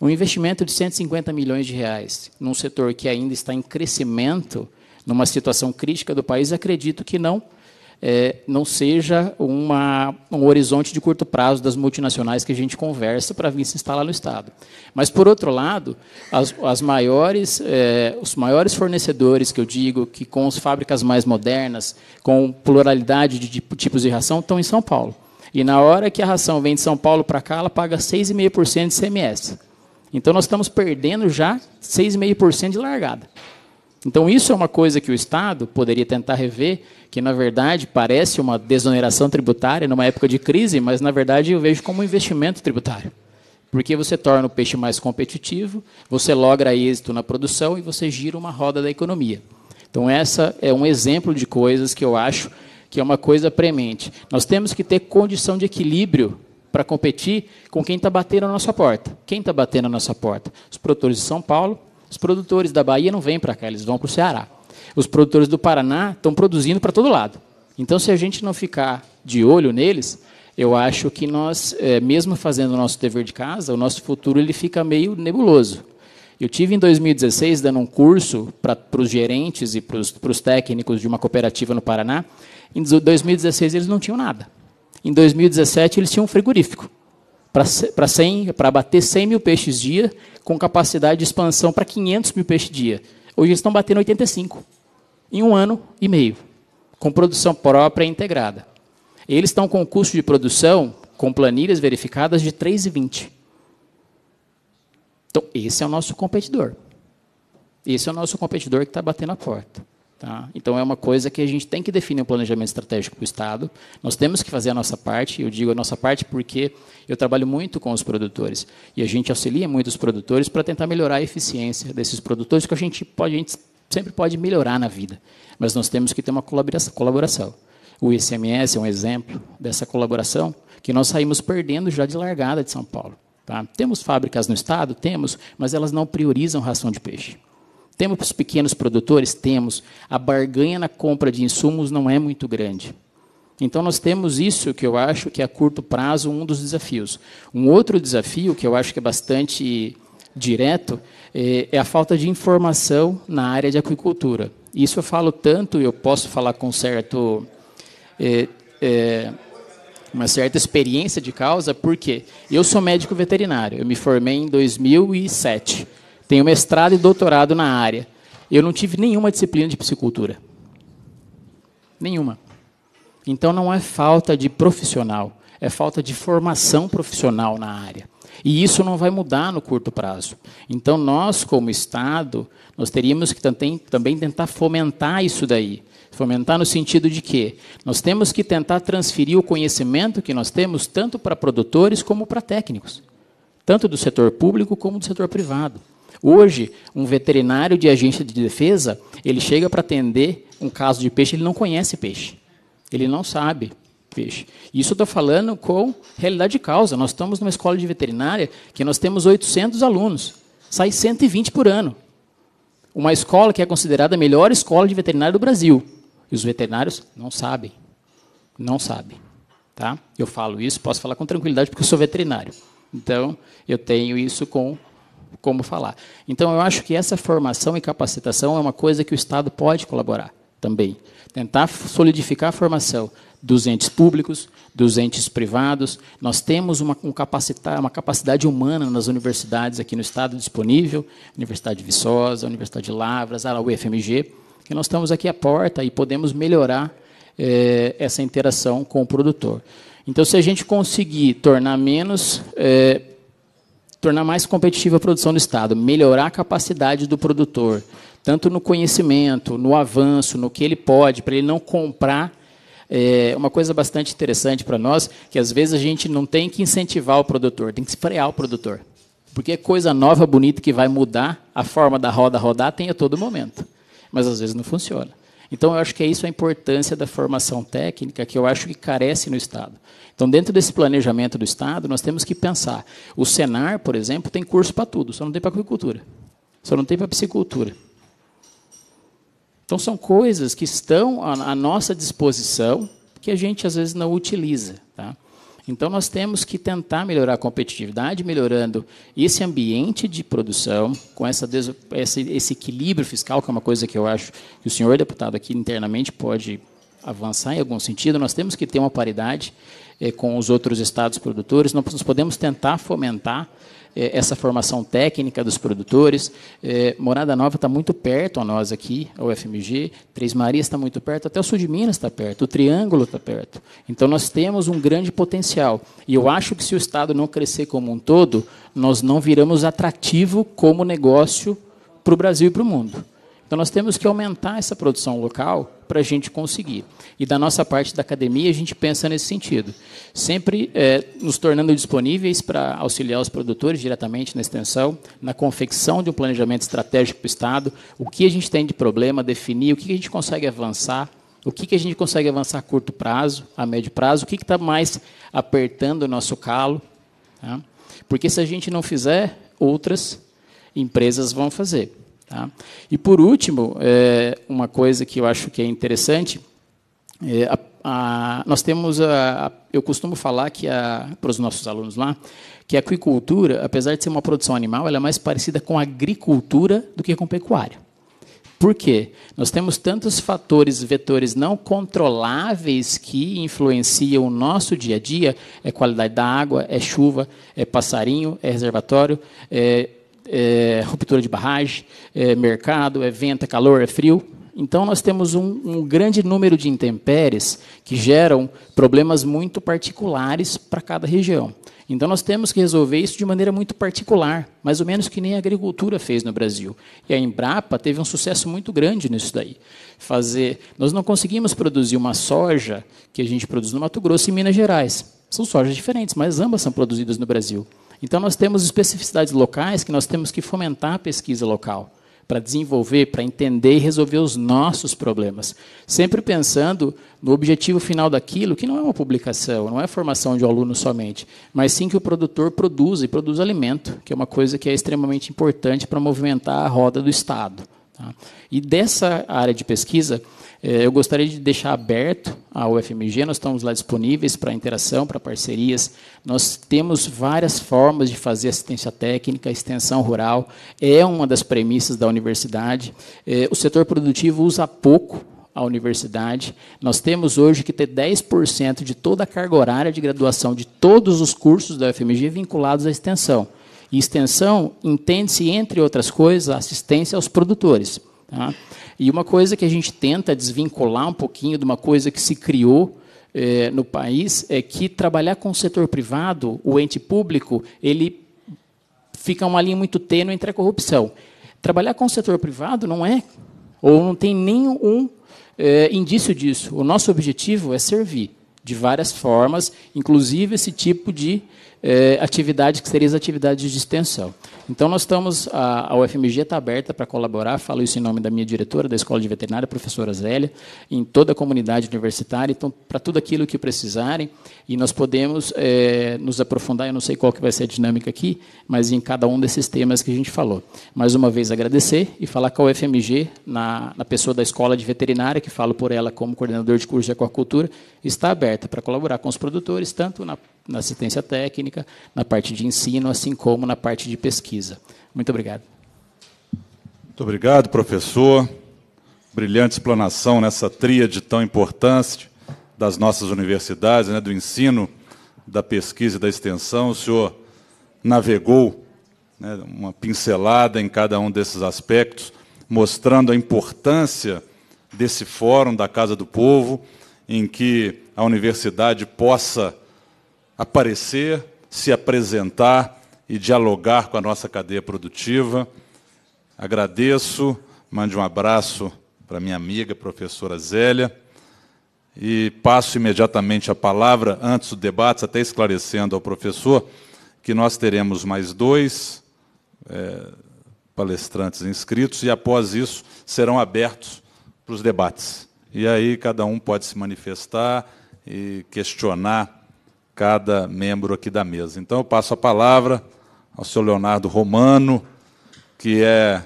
Um investimento de 150 milhões de reais num setor que ainda está em crescimento, numa situação crítica do país, acredito que não é, não seja uma, um horizonte de curto prazo das multinacionais que a gente conversa para vir se instalar no Estado. Mas, por outro lado, as, as maiores, é, os maiores fornecedores que eu digo, que com as fábricas mais modernas, com pluralidade de tipos de ração, estão em São Paulo. E na hora que a ração vem de São Paulo para cá, ela paga 6,5% de CMS. Então, nós estamos perdendo já 6,5% de largada. Então, isso é uma coisa que o Estado poderia tentar rever, que na verdade parece uma desoneração tributária numa época de crise, mas na verdade eu vejo como um investimento tributário. Porque você torna o peixe mais competitivo, você logra êxito na produção e você gira uma roda da economia. Então, essa é um exemplo de coisas que eu acho que é uma coisa premente. Nós temos que ter condição de equilíbrio para competir com quem está batendo na nossa porta. Quem está batendo na nossa porta? Os produtores de São Paulo, os produtores da Bahia não vêm para cá, eles vão para o Ceará. Os produtores do Paraná estão produzindo para todo lado. Então, se a gente não ficar de olho neles, eu acho que nós, eh, mesmo fazendo o nosso dever de casa, o nosso futuro ele fica meio nebuloso. Eu tive em 2016 dando um curso para, os gerentes e para os técnicos de uma cooperativa no Paraná. Em 2016 eles não tinham nada. Em 2017 eles tinham um frigorífico para bater 100 mil peixes dia, com capacidade de expansão para 500 mil peixes dia. Hoje eles estão batendo 85, em um ano e meio, com produção própria integrada. Eles estão com custo de produção, com planilhas verificadas, de 3,20. Então, esse é o nosso competidor. Esse é o nosso competidor que está batendo a porta. Tá? Então, é uma coisa que a gente tem que definir um planejamento estratégico para o Estado. Nós temos que fazer a nossa parte. Eu digo a nossa parte porque eu trabalho muito com os produtores. E a gente auxilia muito os produtores para tentar melhorar a eficiência desses produtores, que a gente, pode, a gente sempre pode melhorar na vida. Mas nós temos que ter uma colaboração. O ICMS é um exemplo dessa colaboração que nós saímos perdendo já de largada de São Paulo. Tá? Temos fábricas no Estado? Temos, mas elas não priorizam ração de peixe. Temos para os pequenos produtores? Temos. A barganha na compra de insumos não é muito grande. Então, nós temos isso que eu acho que é a curto prazo um dos desafios. Um outro desafio que eu acho que é bastante direto eh, é a falta de informação na área de aquicultura. Isso eu falo tanto, eu posso falar com certo, é, é, uma certa experiência de causa, porque eu sou médico veterinário, eu me formei em 2007. Tenho mestrado e doutorado na área. Eu não tive nenhuma disciplina de psicultura. Nenhuma. Então não é falta de profissional, é falta de formação profissional na área. E isso não vai mudar no curto prazo. Então nós, como Estado, nós teríamos que também, também tentar fomentar isso daí. Fomentar no sentido de que nós temos que tentar transferir o conhecimento que nós temos tanto para produtores como para técnicos, tanto do setor público como do setor privado. Hoje, um veterinário de agência de defesa, ele chega para atender um caso de peixe, ele não conhece peixe. Ele não sabe peixe. Isso eu estou falando com realidade de causa. Nós estamos numa escola de veterinária que nós temos 800 alunos. Sai 120 por ano. Uma escola que é considerada a melhor escola de veterinário do Brasil. E os veterinários não sabem. Não sabem. Tá? Eu falo isso, posso falar com tranquilidade, porque eu sou veterinário. Então, eu tenho isso com como falar. Então, eu acho que essa formação e capacitação é uma coisa que o Estado pode colaborar também. Tentar solidificar a formação dos entes públicos, dos entes privados. Nós temos uma, um uma capacidade humana nas universidades aqui no Estado disponível, Universidade de Viçosa, Universidade de Lavras, a UFMG, que nós estamos aqui à porta e podemos melhorar eh, essa interação com o produtor. Então, se a gente conseguir tornar menos eh, tornar mais competitiva a produção do Estado, melhorar a capacidade do produtor, tanto no conhecimento, no avanço, no que ele pode, para ele não comprar. É uma coisa bastante interessante para nós, que às vezes a gente não tem que incentivar o produtor, tem que frear o produtor. Porque coisa nova, bonita, que vai mudar a forma da roda rodar tem a todo momento. Mas às vezes não funciona. Então, eu acho que é isso a importância da formação técnica que eu acho que carece no Estado. Então, dentro desse planejamento do Estado, nós temos que pensar. O Senar, por exemplo, tem curso para tudo, só não tem para agricultura, só não tem para psicultura. Então, são coisas que estão à nossa disposição que a gente, às vezes, não utiliza. Tá? Então, nós temos que tentar melhorar a competitividade, melhorando esse ambiente de produção, com essa, esse, esse equilíbrio fiscal, que é uma coisa que eu acho que o senhor deputado aqui internamente pode avançar em algum sentido. Nós temos que ter uma paridade eh, com os outros estados produtores, nós podemos tentar fomentar é, essa formação técnica dos produtores. É, Morada Nova está muito perto a nós aqui, a UFMG, Três Marias está muito perto, até o sul de Minas está perto, o Triângulo está perto. Então nós temos um grande potencial. E eu acho que se o Estado não crescer como um todo, nós não viramos atrativo como negócio para o Brasil e para o mundo. Então, nós temos que aumentar essa produção local para a gente conseguir. E da nossa parte da academia, a gente pensa nesse sentido. Sempre é, nos tornando disponíveis para auxiliar os produtores diretamente na extensão, na confecção de um planejamento estratégico para o Estado, o que a gente tem de problema, definir o que a gente consegue avançar, o que, a gente consegue avançar a curto prazo, a médio prazo, o que está mais apertando o nosso calo. Tá? Porque se a gente não fizer, outras empresas vão fazer. Tá? E, por último, é, uma coisa que eu acho que é interessante, é, a, a, nós temos, a, eu costumo falar que para os nossos alunos lá, que a aquicultura, apesar de ser uma produção animal, ela é mais parecida com agricultura do que com pecuária. Por quê? Nós temos tantos fatores, vetores não controláveis que influenciam o nosso dia a dia: é qualidade da água, é chuva, é passarinho, é reservatório, é é ruptura de barragem, é mercado, é vento, é calor, é frio. Então, nós temos um, um grande número de intempéries que geram problemas muito particulares para cada região. Então, nós temos que resolver isso de maneira muito particular, mais ou menos que nem a agricultura fez no Brasil. E a Embrapa teve um sucesso muito grande nisso daí. Fazer, nós não conseguimos produzir uma soja que a gente produz no Mato Grosso e Minas Gerais. São sojas diferentes, mas ambas são produzidas no Brasil. Então, nós temos especificidades locais que nós temos que fomentar a pesquisa local para desenvolver, para entender e resolver os nossos problemas. Sempre pensando no objetivo final daquilo, que não é uma publicação, não é formação de um aluno somente, mas sim que o produtor produza e produza alimento, que é uma coisa que é extremamente importante para movimentar a roda do Estado. Tá? E dessa área de pesquisa, é, eu gostaria de deixar aberto a UFMG, nós estamos lá disponíveis para interação, para parcerias. Nós temos várias formas de fazer assistência técnica, extensão rural, é uma das premissas da universidade. É, o setor produtivo usa pouco a universidade. Nós temos hoje que ter 10% de toda a carga horária de graduação de todos os cursos da UFMG vinculados à extensão. E extensão entende-se, entre outras coisas, assistência aos produtores. Tá? E uma coisa que a gente tenta desvincular um pouquinho de uma coisa que se criou é, no país é que trabalhar com o setor privado, o ente público, ele fica uma linha muito tênue entre a corrupção. Trabalhar com o setor privado não é, ou não tem nenhum é, indício disso. O nosso objetivo é servir de várias formas, inclusive esse tipo de é, atividades que seriam as atividades de extensão. Então, nós estamos, a, a UFMG está aberta para colaborar, falo isso em nome da minha diretora da Escola de Veterinária, professora Zélia, em toda a comunidade universitária, então, para tudo aquilo que precisarem, e nós podemos é, nos aprofundar, eu não sei qual que vai ser a dinâmica aqui, mas em cada um desses temas que a gente falou. Mais uma vez, agradecer e falar com a UFMG, na, na pessoa da Escola de Veterinária, que falo por ela como coordenador de curso de aquacultura, está aberta para colaborar com os produtores, tanto na na assistência técnica, na parte de ensino, assim como na parte de pesquisa. Muito obrigado. Muito obrigado, professor. Brilhante explanação nessa tríade tão importante das nossas universidades, né, do ensino, da pesquisa e da extensão. O senhor navegou né, uma pincelada em cada um desses aspectos, mostrando a importância desse fórum da Casa do Povo, em que a universidade possa aparecer, se apresentar e dialogar com a nossa cadeia produtiva. Agradeço, mande um abraço para minha amiga, professora Zélia, e passo imediatamente a palavra, antes do debate, até esclarecendo ao professor, que nós teremos mais dois é, palestrantes inscritos, e após isso serão abertos para os debates. E aí cada um pode se manifestar e questionar cada membro aqui da mesa. Então eu passo a palavra ao senhor Leonardo Romano, que é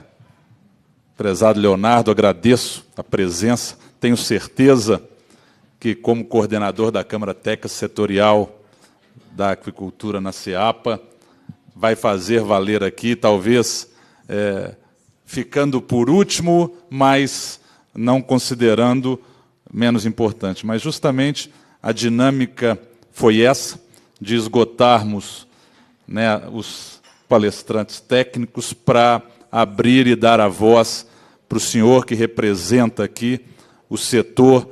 prezado Leonardo, agradeço a presença. Tenho certeza que como coordenador da Câmara Teca Setorial da Aquicultura na CEAPA, vai fazer valer aqui, talvez é, ficando por último, mas não considerando menos importante, mas justamente a dinâmica foi essa, de esgotarmos né, os palestrantes técnicos para abrir e dar a voz para o senhor que representa aqui o setor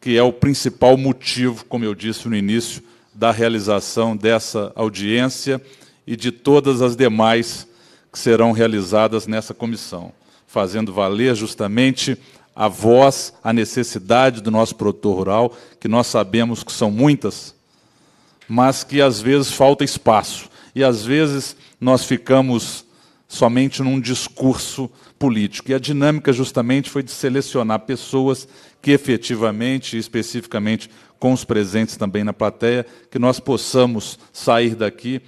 que é o principal motivo, como eu disse no início, da realização dessa audiência e de todas as demais que serão realizadas nessa comissão, fazendo valer justamente a voz, a necessidade do nosso produtor rural, que nós sabemos que são muitas, mas que às vezes falta espaço. E às vezes nós ficamos somente num discurso político. E a dinâmica justamente foi de selecionar pessoas que efetivamente e especificamente com os presentes também na plateia, que nós possamos sair daqui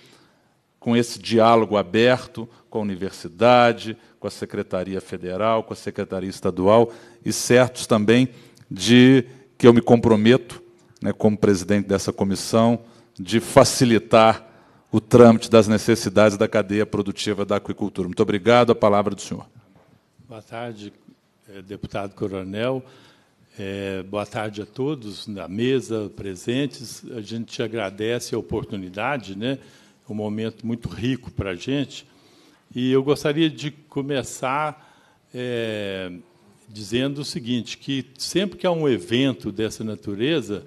com esse diálogo aberto, com a universidade, com a Secretaria Federal, com a Secretaria Estadual e certos também de que eu me comprometo, né, como presidente dessa comissão, de facilitar o trâmite das necessidades da cadeia produtiva da aquicultura. Muito obrigado. A palavra é do senhor. Boa tarde, eh, deputado Coronel. É, boa tarde a todos na mesa, presentes. A gente agradece a oportunidade, né? um momento muito rico para a gente. E eu gostaria de começar é, dizendo o seguinte, que sempre que há um evento dessa natureza,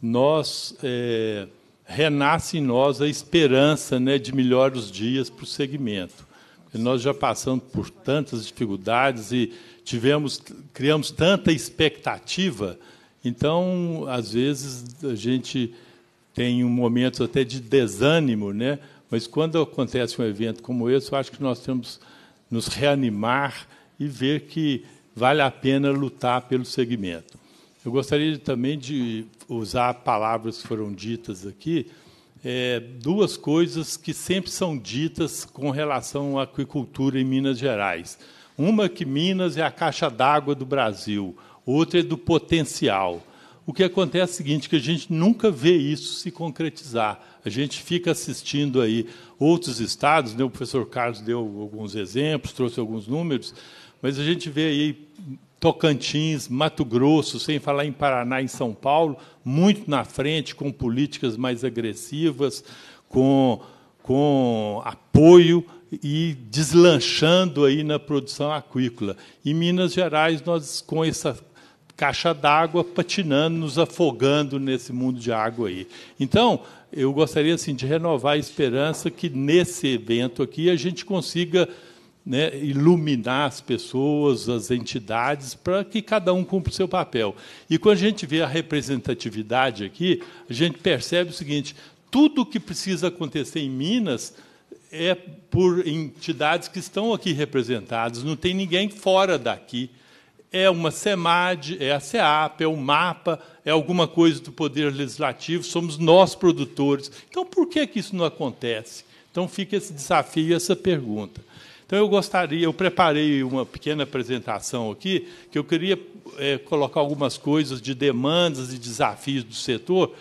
nós é, renasce em nós a esperança né, de melhores dias para o segmento. Nós já passamos por tantas dificuldades e tivemos, criamos tanta expectativa. Então, às vezes a gente tem um momento até de desânimo, né? Mas quando acontece um evento como esse, eu acho que nós temos nos reanimar e ver que vale a pena lutar pelo segmento. Eu gostaria também de usar palavras que foram ditas aqui, é, duas coisas que sempre são ditas com relação à aquicultura em Minas Gerais. Uma que Minas é a caixa d'água do Brasil, outra é do potencial. O que acontece é o seguinte, que a gente nunca vê isso se concretizar. A gente fica assistindo aí outros estados, né? o professor Carlos deu alguns exemplos, trouxe alguns números, mas a gente vê aí Tocantins, Mato Grosso, sem falar em Paraná e São Paulo, muito na frente, com políticas mais agressivas, com, com apoio e deslanchando aí na produção aquícola. Em Minas Gerais, nós com essa caixa d'água patinando, nos afogando nesse mundo de água aí. Então, eu gostaria assim, de renovar a esperança que nesse evento aqui a gente consiga né, iluminar as pessoas, as entidades, para que cada um cumpra o seu papel. E quando a gente vê a representatividade aqui, a gente percebe o seguinte: tudo o que precisa acontecer em Minas é por entidades que estão aqui representadas, não tem ninguém fora daqui é uma SEMAD, é a SEAP, é o MAPA, é alguma coisa do Poder Legislativo, somos nós produtores. Então, por que, que isso não acontece? Então, fica esse desafio, e essa pergunta. Então, eu gostaria, eu preparei uma pequena apresentação aqui, que eu queria é, colocar algumas coisas de demandas e desafios do setor,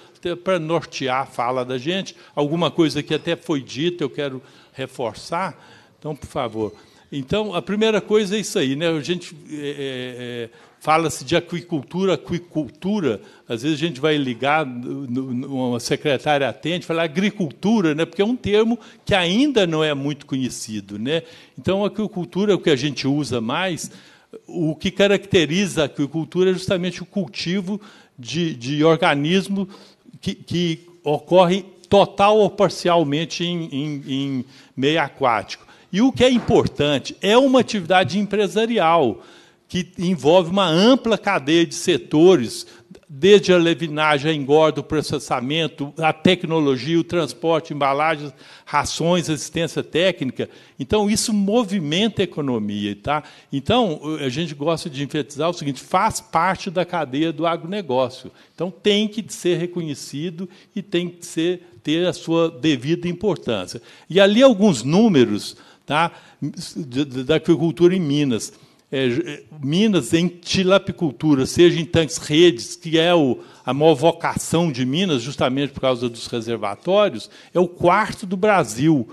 para nortear a fala da gente, alguma coisa que até foi dita, eu quero reforçar. Então, por favor. Então, a primeira coisa é isso aí, né? A gente é, é, é fala-se de aquicultura, aquicultura, às vezes a gente vai ligar, uma secretária e fala agricultura, né? porque é um termo que ainda não é muito conhecido. Né? Então, aquicultura é o que a gente usa mais, o que caracteriza a aquicultura é justamente o cultivo de, de organismos que, que ocorre total ou parcialmente em, em, em meio aquático. E o que é importante é uma atividade empresarial que envolve uma ampla cadeia de setores, desde a levinagem, a engorda, o processamento, a tecnologia, o transporte, embalagens, rações, assistência técnica. Então, isso movimenta a economia. Tá? Então, a gente gosta de enfatizar o seguinte, faz parte da cadeia do agronegócio. Então, tem que ser reconhecido e tem que ser, ter a sua devida importância. E ali alguns números tá? da aquicultura em Minas. É, é Minas em é tilapicultura, seja em tanques redes, que é o, a maior vocação de Minas, justamente por causa dos reservatórios, é o quarto do Brasil.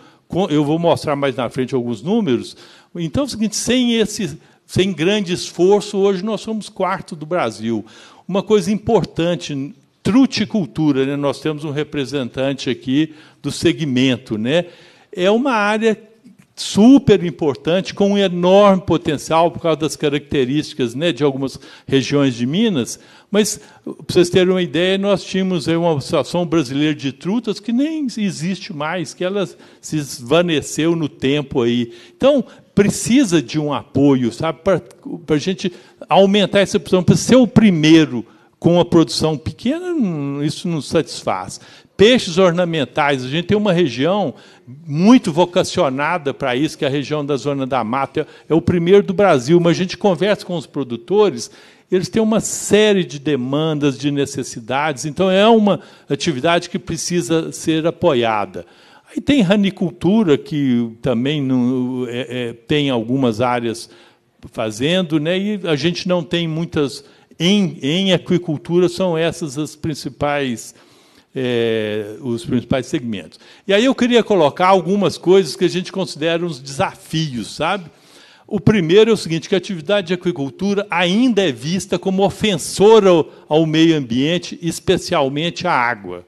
Eu vou mostrar mais na frente alguns números. Então, é o seguinte: sem, esse, sem grande esforço, hoje nós somos quarto do Brasil. Uma coisa importante truticultura, né? nós temos um representante aqui do segmento. Né? É uma área super importante, com um enorme potencial por causa das características né, de algumas regiões de Minas. Mas, para vocês terem uma ideia, nós tínhamos uma associação brasileira de trutas que nem existe mais, que ela se esvaneceu no tempo. aí. Então, precisa de um apoio sabe, para, para a gente aumentar essa produção, para ser o primeiro com a produção pequena, hum, isso não satisfaz peixes ornamentais. A gente tem uma região muito vocacionada para isso, que é a região da Zona da Mata. É o primeiro do Brasil, mas a gente conversa com os produtores, eles têm uma série de demandas, de necessidades. Então, é uma atividade que precisa ser apoiada. Aí tem ranicultura, que também não, é, é, tem algumas áreas fazendo, né? e a gente não tem muitas. Em, em aquicultura, são essas as principais é, os principais segmentos. E aí eu queria colocar algumas coisas que a gente considera uns desafios, sabe? O primeiro é o seguinte, que a atividade de aquicultura ainda é vista como ofensora ao meio ambiente, especialmente à água.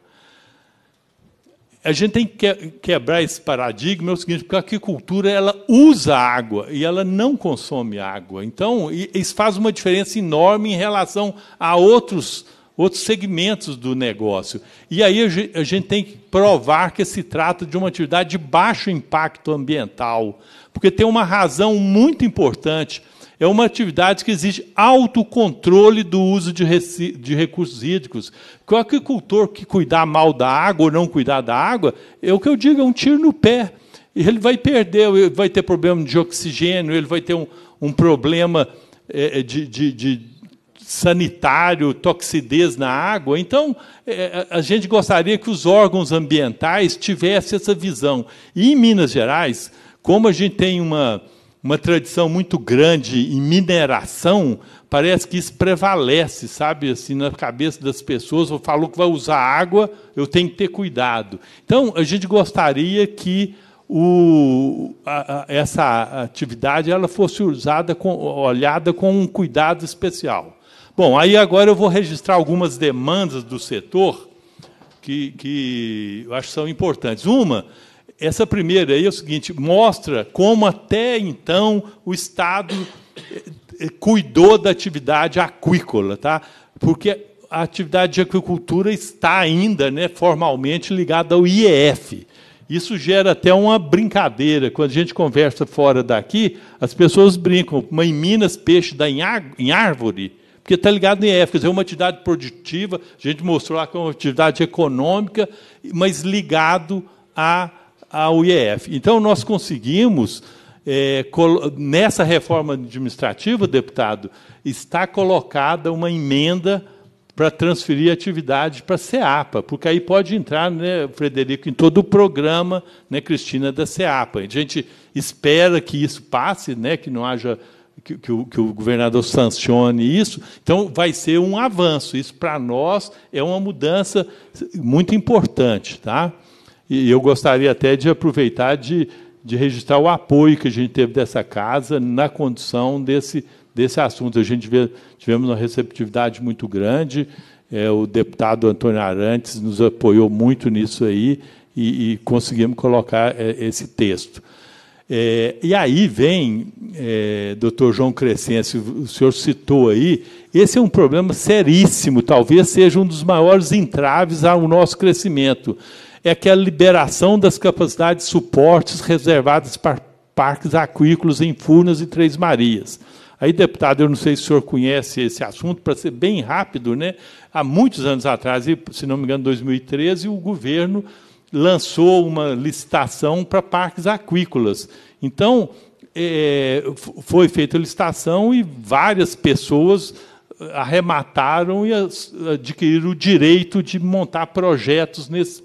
A gente tem que quebrar esse paradigma, é o seguinte, porque a aquicultura ela usa água e ela não consome água. Então, isso faz uma diferença enorme em relação a outros outros segmentos do negócio. E aí a gente tem que provar que se trata de uma atividade de baixo impacto ambiental, porque tem uma razão muito importante. É uma atividade que exige autocontrole do uso de, de recursos hídricos. Que o agricultor que cuidar mal da água ou não cuidar da água, é o que eu digo, é um tiro no pé. Ele vai perder, ele vai ter problema de oxigênio, ele vai ter um, um problema é, é, de, de, de sanitário, toxidez na água. Então, é, é, a gente gostaria que os órgãos ambientais tivessem essa visão. E em Minas Gerais, como a gente tem uma, uma tradição muito grande em mineração, parece que isso prevalece, sabe, assim, na cabeça das pessoas. Eu falo que vai usar água, eu tenho que ter cuidado. Então, a gente gostaria que o, a, a, essa atividade ela fosse usada com, olhada com um cuidado especial. Bom, aí agora eu vou registrar algumas demandas do setor que, que eu acho que são importantes. Uma, essa primeira aí é o seguinte: mostra como até então o Estado eh, eh, cuidou da atividade aquícola, tá? Porque a atividade de aquicultura está ainda, né, formalmente ligada ao IEF. Isso gera até uma brincadeira. Quando a gente conversa fora daqui, as pessoas brincam. Mas em Minas, peixe dá em, árvore porque está ligado em Éfeso, é uma atividade produtiva, a gente mostrou lá que é uma atividade econômica, mas ligado a, ao IEF. Então, nós conseguimos, é, nessa reforma administrativa, deputado, está colocada uma emenda para transferir atividade para a SEAPA, porque aí pode entrar, né, Frederico, em todo o programa, né, Cristina, da SEAPA. A gente espera que isso passe, né, que não haja que, que, o, que o governador sancione isso. Então, vai ser um avanço. Isso, para nós, é uma mudança muito importante. Tá? E eu gostaria até de aproveitar de, de registrar o apoio que a gente teve dessa casa na condução desse, desse assunto. A gente vê, tivemos uma receptividade muito grande. É, o deputado Antônio Arantes nos apoiou muito nisso aí e, e conseguimos colocar é, esse texto. É, e aí vem, é, doutor João Crescense, o senhor citou aí, esse é um problema seríssimo, talvez seja um dos maiores entraves ao nosso crescimento. É que a liberação das capacidades de suportes reservadas para parques aquícolas em Furnas e Três Marias. Aí, deputado, eu não sei se o senhor conhece esse assunto, para ser bem rápido, né? há muitos anos atrás, se não me engano, 2013, o governo lançou uma licitação para parques aquícolas. Então, é, foi feita a licitação e várias pessoas eh, arremataram e adquiriram o direito de montar projetos nesse,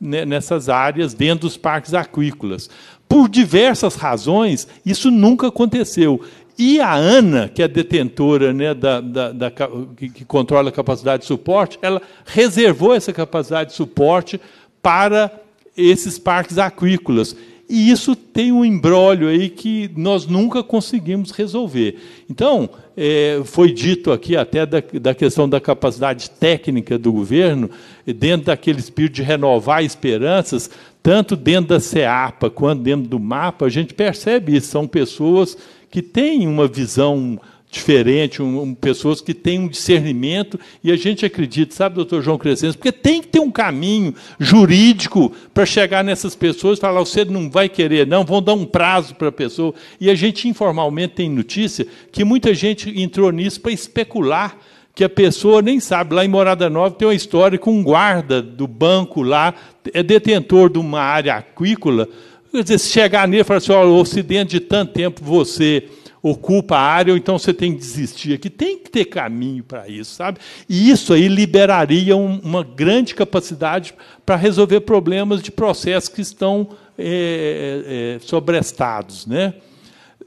né, nessas áreas dentro dos parques aquícolas. Por diversas razões, isso nunca aconteceu. E a ANA, que é detentora, né, da, da, da que, que controla a capacidade de suporte, ela reservou essa capacidade de suporte para esses parques aquícolas. E isso tem um embrólio aí que nós nunca conseguimos resolver. Então, é, foi dito aqui até da, da, questão da capacidade técnica do governo, dentro daquele espírito de renovar esperanças, tanto dentro da CEAPA quanto dentro do mapa, a gente percebe isso. São pessoas que têm uma visão diferente, um, um, pessoas que têm um discernimento, e a gente acredita, sabe, doutor João Crescenzo, porque tem que ter um caminho jurídico para chegar nessas pessoas e falar, você não vai querer, não, vão dar um prazo para a pessoa. E a gente informalmente tem notícia que muita gente entrou nisso para especular que a pessoa nem sabe. Lá em Morada Nova tem uma história com um guarda do banco lá, é detentor de uma área aquícola. Quer dizer, se chegar nele e falar assim, o ocidente de tanto tempo você ocupa a área, ou então você tem que desistir aqui. Tem que ter caminho para isso, sabe? E isso aí liberaria um, uma grande capacidade para resolver problemas de processos que estão é, é, sobrestados. Né?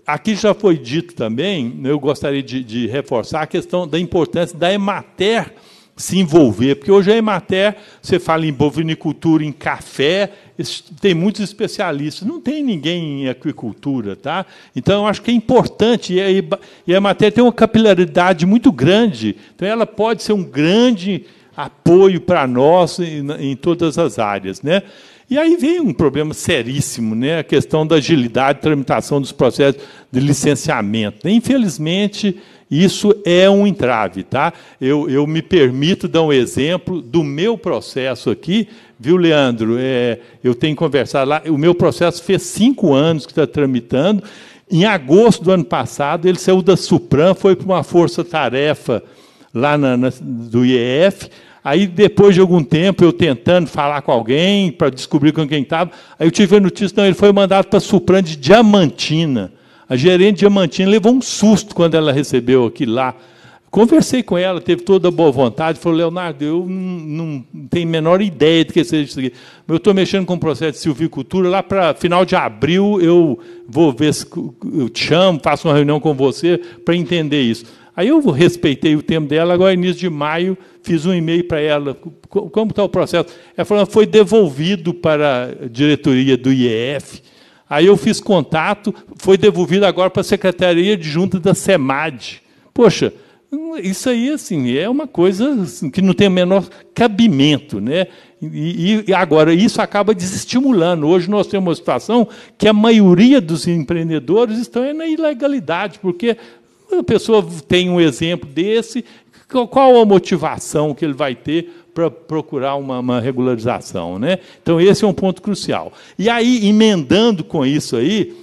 Aqui já foi dito também, né, eu gostaria de, de reforçar a questão da importância da EMATER se envolver, porque hoje a é Emater, você fala em bovinicultura, em café, tem muitos especialistas, não tem ninguém em aquicultura, tá? Então eu acho que é importante e a Emater tem uma capilaridade muito grande, então ela pode ser um grande apoio para nós em, todas as áreas, né? E aí vem um problema seríssimo, né? a questão da agilidade tramitação dos processos de licenciamento. Infelizmente, isso é um entrave, tá? Eu, eu me permito dar um exemplo do meu processo aqui, viu, Leandro? É, eu tenho conversado lá. O meu processo fez cinco anos que está tramitando. Em agosto do ano passado, ele saiu da Supram, foi para uma força-tarefa lá na, na, do IEF. Aí, depois de algum tempo, eu tentando falar com alguém para descobrir com quem estava, aí eu tive a notícia: não, ele foi mandado para a Supram de Diamantina. A gerente Diamantina levou um susto quando ela recebeu aqui lá. Conversei com ela, teve toda a boa vontade, falou, Leonardo, eu não, não tenho a menor ideia do que seja isso aqui. Eu estou mexendo com o processo de silvicultura, lá para final de abril eu vou ver se eu te chamo, faço uma reunião com você para entender isso. Aí eu respeitei o tempo dela, agora início de maio fiz um e-mail para ela, como está o processo? Ela falou, foi devolvido para a diretoria do IEF, Aí eu fiz contato, foi devolvido agora para a Secretaria de Junta da SEMAD. Poxa, isso aí assim é uma coisa assim, que não tem o menor cabimento, né? E, e, agora isso acaba desestimulando. Hoje nós temos uma situação que a maioria dos empreendedores estão na ilegalidade, porque a pessoa tem um exemplo desse, qual a motivação que ele vai ter para procurar uma, uma, regularização. Né? Então, esse é um ponto crucial. E aí, emendando com isso aí,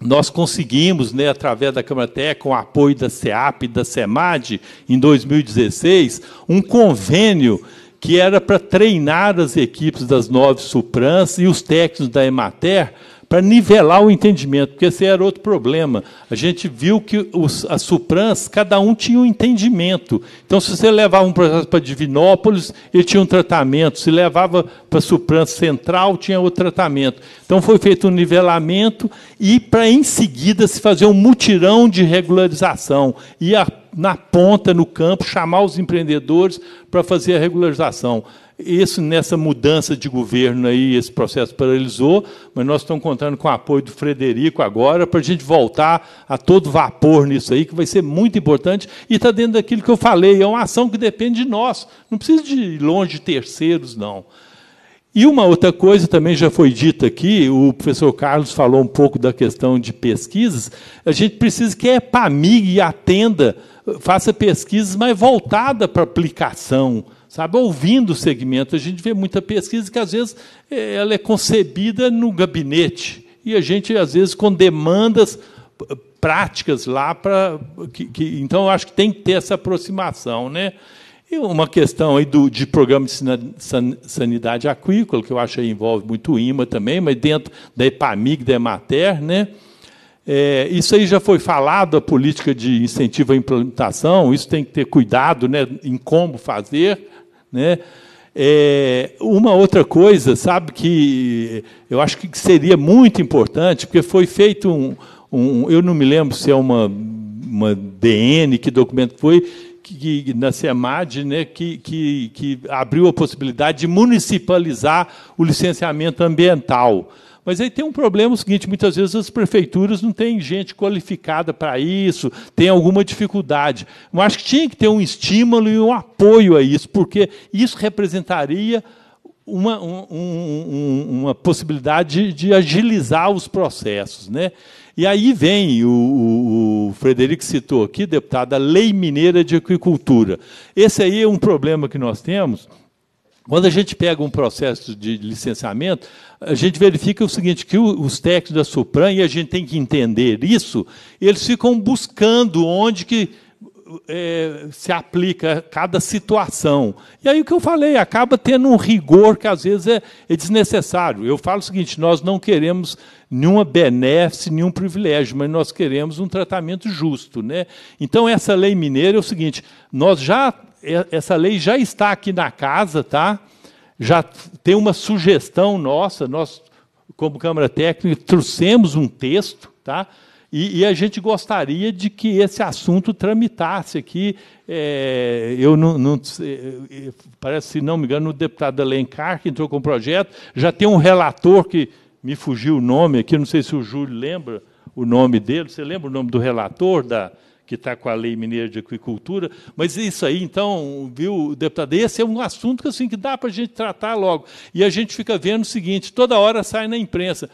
nós conseguimos, né, através da Câmara com o apoio da SEAP e da SEMAD, em 2016, um convênio que era para treinar as equipes das nove Suprans e os técnicos da Emater para nivelar o entendimento, porque esse era outro problema. A gente viu que os, as Suprans, cada um tinha um entendimento. Então, se você levava um processo para Divinópolis, ele tinha um tratamento. Se levava para Supran Central, tinha outro tratamento. Então, foi feito um nivelamento e, para em seguida, se fazer um mutirão de regularização. E na ponta, no campo, chamar os empreendedores para fazer a regularização. Isso nessa mudança de governo aí, esse processo paralisou, mas nós estamos contando com o apoio do Frederico agora para a gente voltar a todo vapor nisso aí, que vai ser muito importante e está dentro daquilo que eu falei, é uma ação que depende de nós, não precisa de ir longe de terceiros, não. E uma outra coisa também já foi dita aqui, o professor Carlos falou um pouco da questão de pesquisas, a gente precisa que a e atenda, faça pesquisas mais voltada para aplicação, Sabe, ouvindo o segmento, a gente vê muita pesquisa que às vezes é, ela é concebida no gabinete e a gente às vezes com demandas práticas lá para que, que, então eu acho que tem que ter essa aproximação, né? E uma questão aí do, de programa de sanidade aquícola, que eu acho que envolve muito o IMA também, mas dentro da EPAMIG, da EMATER, né? É, isso aí já foi falado, a política de incentivo à implementação, isso tem que ter cuidado né, em como fazer, né? É, uma outra coisa, sabe, que eu acho que seria muito importante, porque foi feito um. um eu não me lembro se é uma, uma DN, que documento foi, que, que, na SEMAD, né, que, que, que abriu a possibilidade de municipalizar o licenciamento ambiental. Mas aí tem um problema o seguinte: muitas vezes as prefeituras não têm gente qualificada para isso, tem alguma dificuldade. Eu acho que tinha que ter um estímulo e um apoio a isso, porque isso representaria uma, um, um, uma possibilidade de agilizar os processos. Né? E aí vem, o, o, o, Frederico citou aqui, deputado, a Lei Mineira de Aquicultura. Esse aí é um problema que nós temos quando a gente pega um processo de licenciamento, a gente verifica o seguinte, que os técnicos da Supran, e a gente tem que entender isso, eles ficam buscando onde que é, se aplica cada situação. E aí o que eu falei, acaba tendo um rigor que às vezes é, é desnecessário. Eu falo o seguinte, nós não queremos nenhuma benéfice, nenhum privilégio, mas nós queremos um tratamento justo. Né? Então, essa lei mineira é o seguinte, nós já essa lei já está aqui na casa, tá? Já tem uma sugestão nossa, nós, como Câmara Técnica, trouxemos um texto, tá? E, e a gente gostaria de que esse assunto tramitasse aqui. É, eu não, não, é, parece, se não me engano, o deputado Alencar, que entrou com o projeto, já tem um relator que me fugiu o nome aqui, não sei se o Júlio lembra o nome dele. Você lembra o nome do relator da, que está com a lei mineira de aquicultura, mas isso aí, então, viu, deputado, esse é um assunto que, assim, que dá para a gente tratar logo. E a gente fica vendo o seguinte, toda hora sai na imprensa,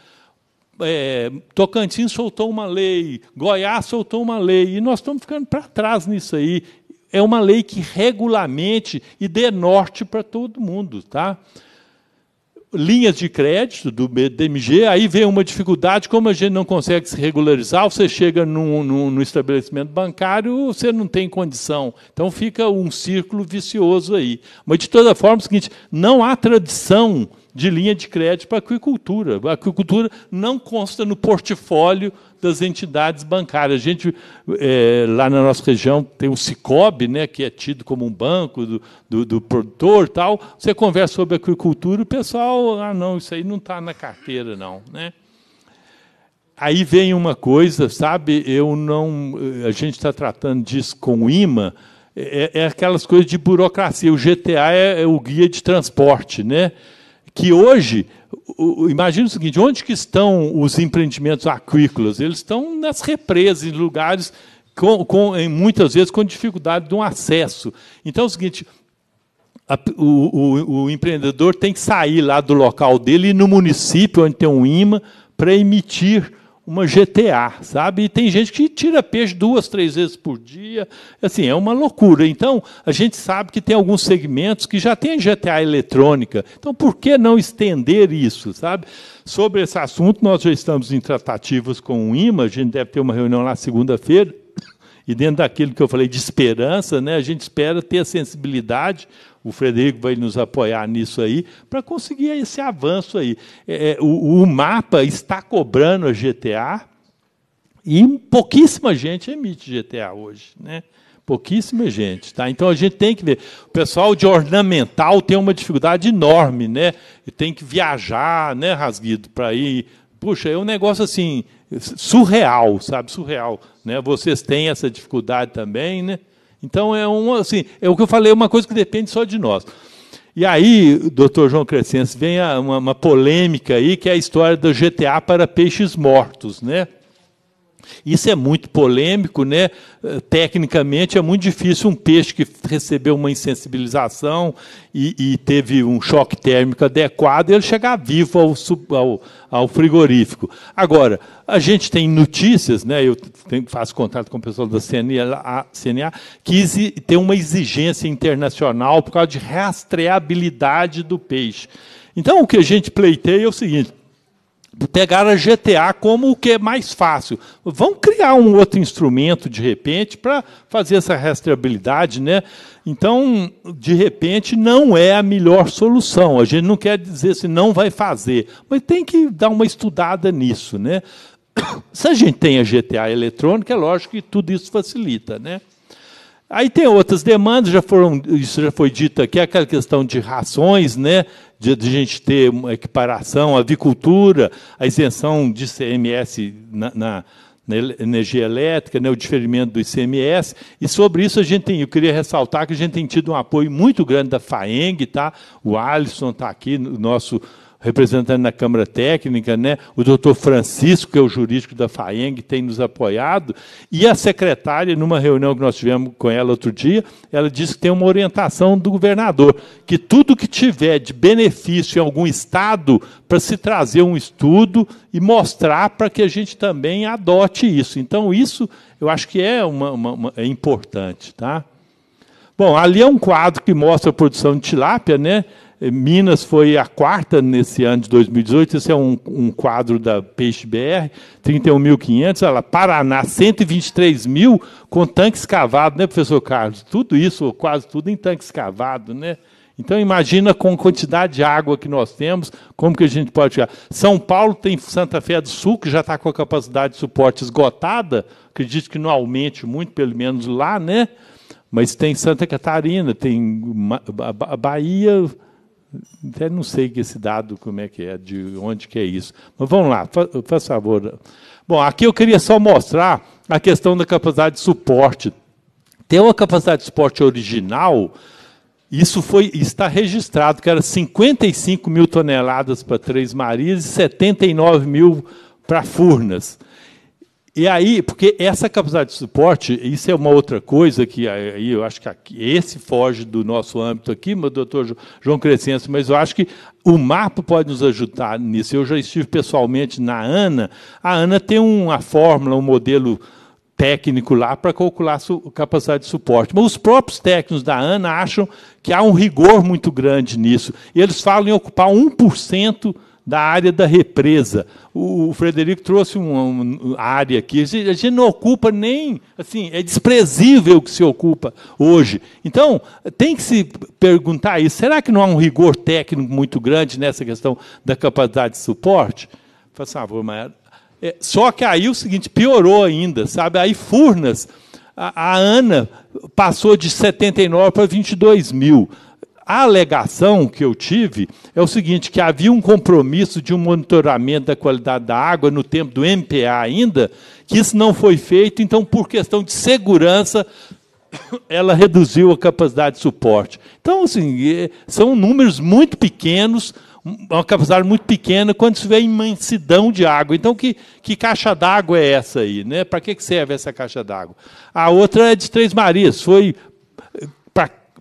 é, Tocantins soltou uma lei, Goiás soltou uma lei, e nós estamos ficando para trás nisso aí. É uma lei que regulamente e dê norte para todo mundo, tá? linhas de crédito do BDMG, aí vem uma dificuldade, como a gente não consegue se regularizar, você chega no estabelecimento bancário, você não tem condição. Então fica um círculo vicioso aí. Mas, de toda forma, é o seguinte, não há tradição de linha de crédito para a aquicultura. A aquicultura não consta no portfólio das entidades bancárias. A gente, é, lá na nossa região, tem o Cicobi, né, que é tido como um banco do, do, do produtor tal. Você conversa sobre agricultura, o pessoal, ah, não, isso aí não está na carteira, não. Né? Aí vem uma coisa, sabe? Eu não, a gente está tratando disso com o IMA, é, é, aquelas coisas de burocracia. O GTA é, é o guia de transporte, né? que hoje, imagina o seguinte, onde que estão os empreendimentos aquícolas? Eles estão nas represas, em lugares com, com, muitas vezes com dificuldade de um acesso. Então é o seguinte, a, o, o, o, empreendedor tem que sair lá do local dele e no município onde tem um IMA para emitir uma GTA, sabe? E tem gente que tira peixe duas, três vezes por dia. Assim, é uma loucura. Então, a gente sabe que tem alguns segmentos que já tem GTA eletrônica. Então, por que não estender isso, sabe? Sobre esse assunto, nós já estamos em tratativas com o IMA, a gente deve ter uma reunião lá segunda-feira, e dentro daquilo que eu falei de esperança, né, a gente espera ter a sensibilidade, o Frederico vai nos apoiar nisso aí, para conseguir esse avanço aí. É, é, o, o mapa está cobrando a GTA e pouquíssima gente emite GTA hoje. Né? Pouquíssima gente, tá? Então a gente tem que ver. O pessoal de ornamental tem uma dificuldade enorme, né? E tem que viajar, né, Rasguido, para ir. Puxa, é um negócio assim surreal, sabe? Surreal. Né? Vocês têm essa dificuldade também, né? Então é um assim, é o que eu falei, é uma coisa que depende só de nós. E aí, doutor João Crescencio, vem uma, uma polêmica aí, que é a história do GTA para peixes mortos, né? Isso é muito polêmico, né? Tecnicamente é muito difícil um peixe que recebeu uma insensibilização e, e teve um choque térmico adequado ele chegar vivo ao, ao, ao, frigorífico. Agora, a gente tem notícias, né? Eu tenho, faço contato com o pessoal da CNA, CNA que tem uma exigência internacional por causa de rastreabilidade do peixe. Então, o que a gente pleiteia é o seguinte: pegaram a GTA como o que é mais fácil. Vão criar um outro instrumento, de repente, para fazer essa rastreabilidade. Né? Então, de repente, não é a melhor solução. A gente não quer dizer se não vai fazer, mas tem que dar uma estudada nisso. Né? Se a gente tem a GTA eletrônica, é lógico que tudo isso facilita. Né? Aí tem outras demandas, já foram, isso já foi dito aqui, aquela questão de rações, né? de, de gente ter uma equiparação, avicultura, a isenção de CMS na, na, na, energia elétrica, né? o diferimento do ICMS. E sobre isso a gente tem, eu queria ressaltar que a gente tem tido um apoio muito grande da FAENG, tá? o Alisson está aqui, nosso representante na Câmara Técnica, né? o doutor Francisco, que é o jurídico da FAENG, tem nos apoiado, e a secretária, numa reunião que nós tivemos com ela outro dia, ela disse que tem uma orientação do governador, que tudo que tiver de benefício em algum estado, para se trazer um estudo e mostrar para que a gente também adote isso. Então, isso eu acho que é, uma, uma, uma, é importante. Tá? Bom, ali é um quadro que mostra a produção de tilápia, né? Eh, Minas foi a quarta nesse ano de 2018, esse é um, um quadro da Peixe BR, 31.500, ela Paraná, 123 mil com tanque escavado, né, professor Carlos? Tudo isso, quase tudo, em tanque escavado, né? Então imagina com a quantidade de água que nós temos, como que a gente pode chegar. São Paulo tem Santa Fé do Sul, que já está com a capacidade de suporte esgotada, acredito que não aumente muito, pelo menos lá, né? Mas tem Santa Catarina, tem a Bahia, até não sei esse dado como é que é, de onde que é isso. Mas vamos lá, faz, faz favor. Bom, aqui eu queria só mostrar a questão da capacidade de suporte. Tem uma capacidade de suporte original, isso foi está registrado, que era 55 mil toneladas para Três Marias e 79 mil para Furnas. E aí, porque essa capacidade de suporte, isso é uma outra coisa que aí eu acho que aqui, esse foge do nosso âmbito aqui, meu doutor João Crescencio, mas eu acho que o mapa pode nos ajudar nisso. Eu já estive pessoalmente na ANA. A ANA tem uma fórmula, um modelo técnico lá para calcular a capacidade de suporte. Mas os próprios técnicos da ANA acham que há um rigor muito grande nisso. E eles falam em ocupar 1% da área da represa. O, Frederico trouxe uma, uma área aqui. A gente, a gente, não ocupa nem. assim É desprezível o que se ocupa hoje. Então, tem que se perguntar isso. Será que não há um rigor técnico muito grande nessa questão da capacidade de suporte? Faça favor, assim, ah, Maia. É, só que aí o seguinte, piorou ainda, sabe? Aí Furnas, a, a Ana passou de 79 para 22 mil. A alegação que eu tive é o seguinte, que havia um compromisso de um monitoramento da qualidade da água no tempo do MPA ainda, que isso não foi feito, então, por questão de segurança, ela reduziu a capacidade de suporte. Então, assim, é, são números muito pequenos, uma capacidade muito pequena quando se vê a imensidão de água. Então, que, que caixa d'água é essa aí? Né? Para que serve essa caixa d'água? A outra é de Três Marias. Foi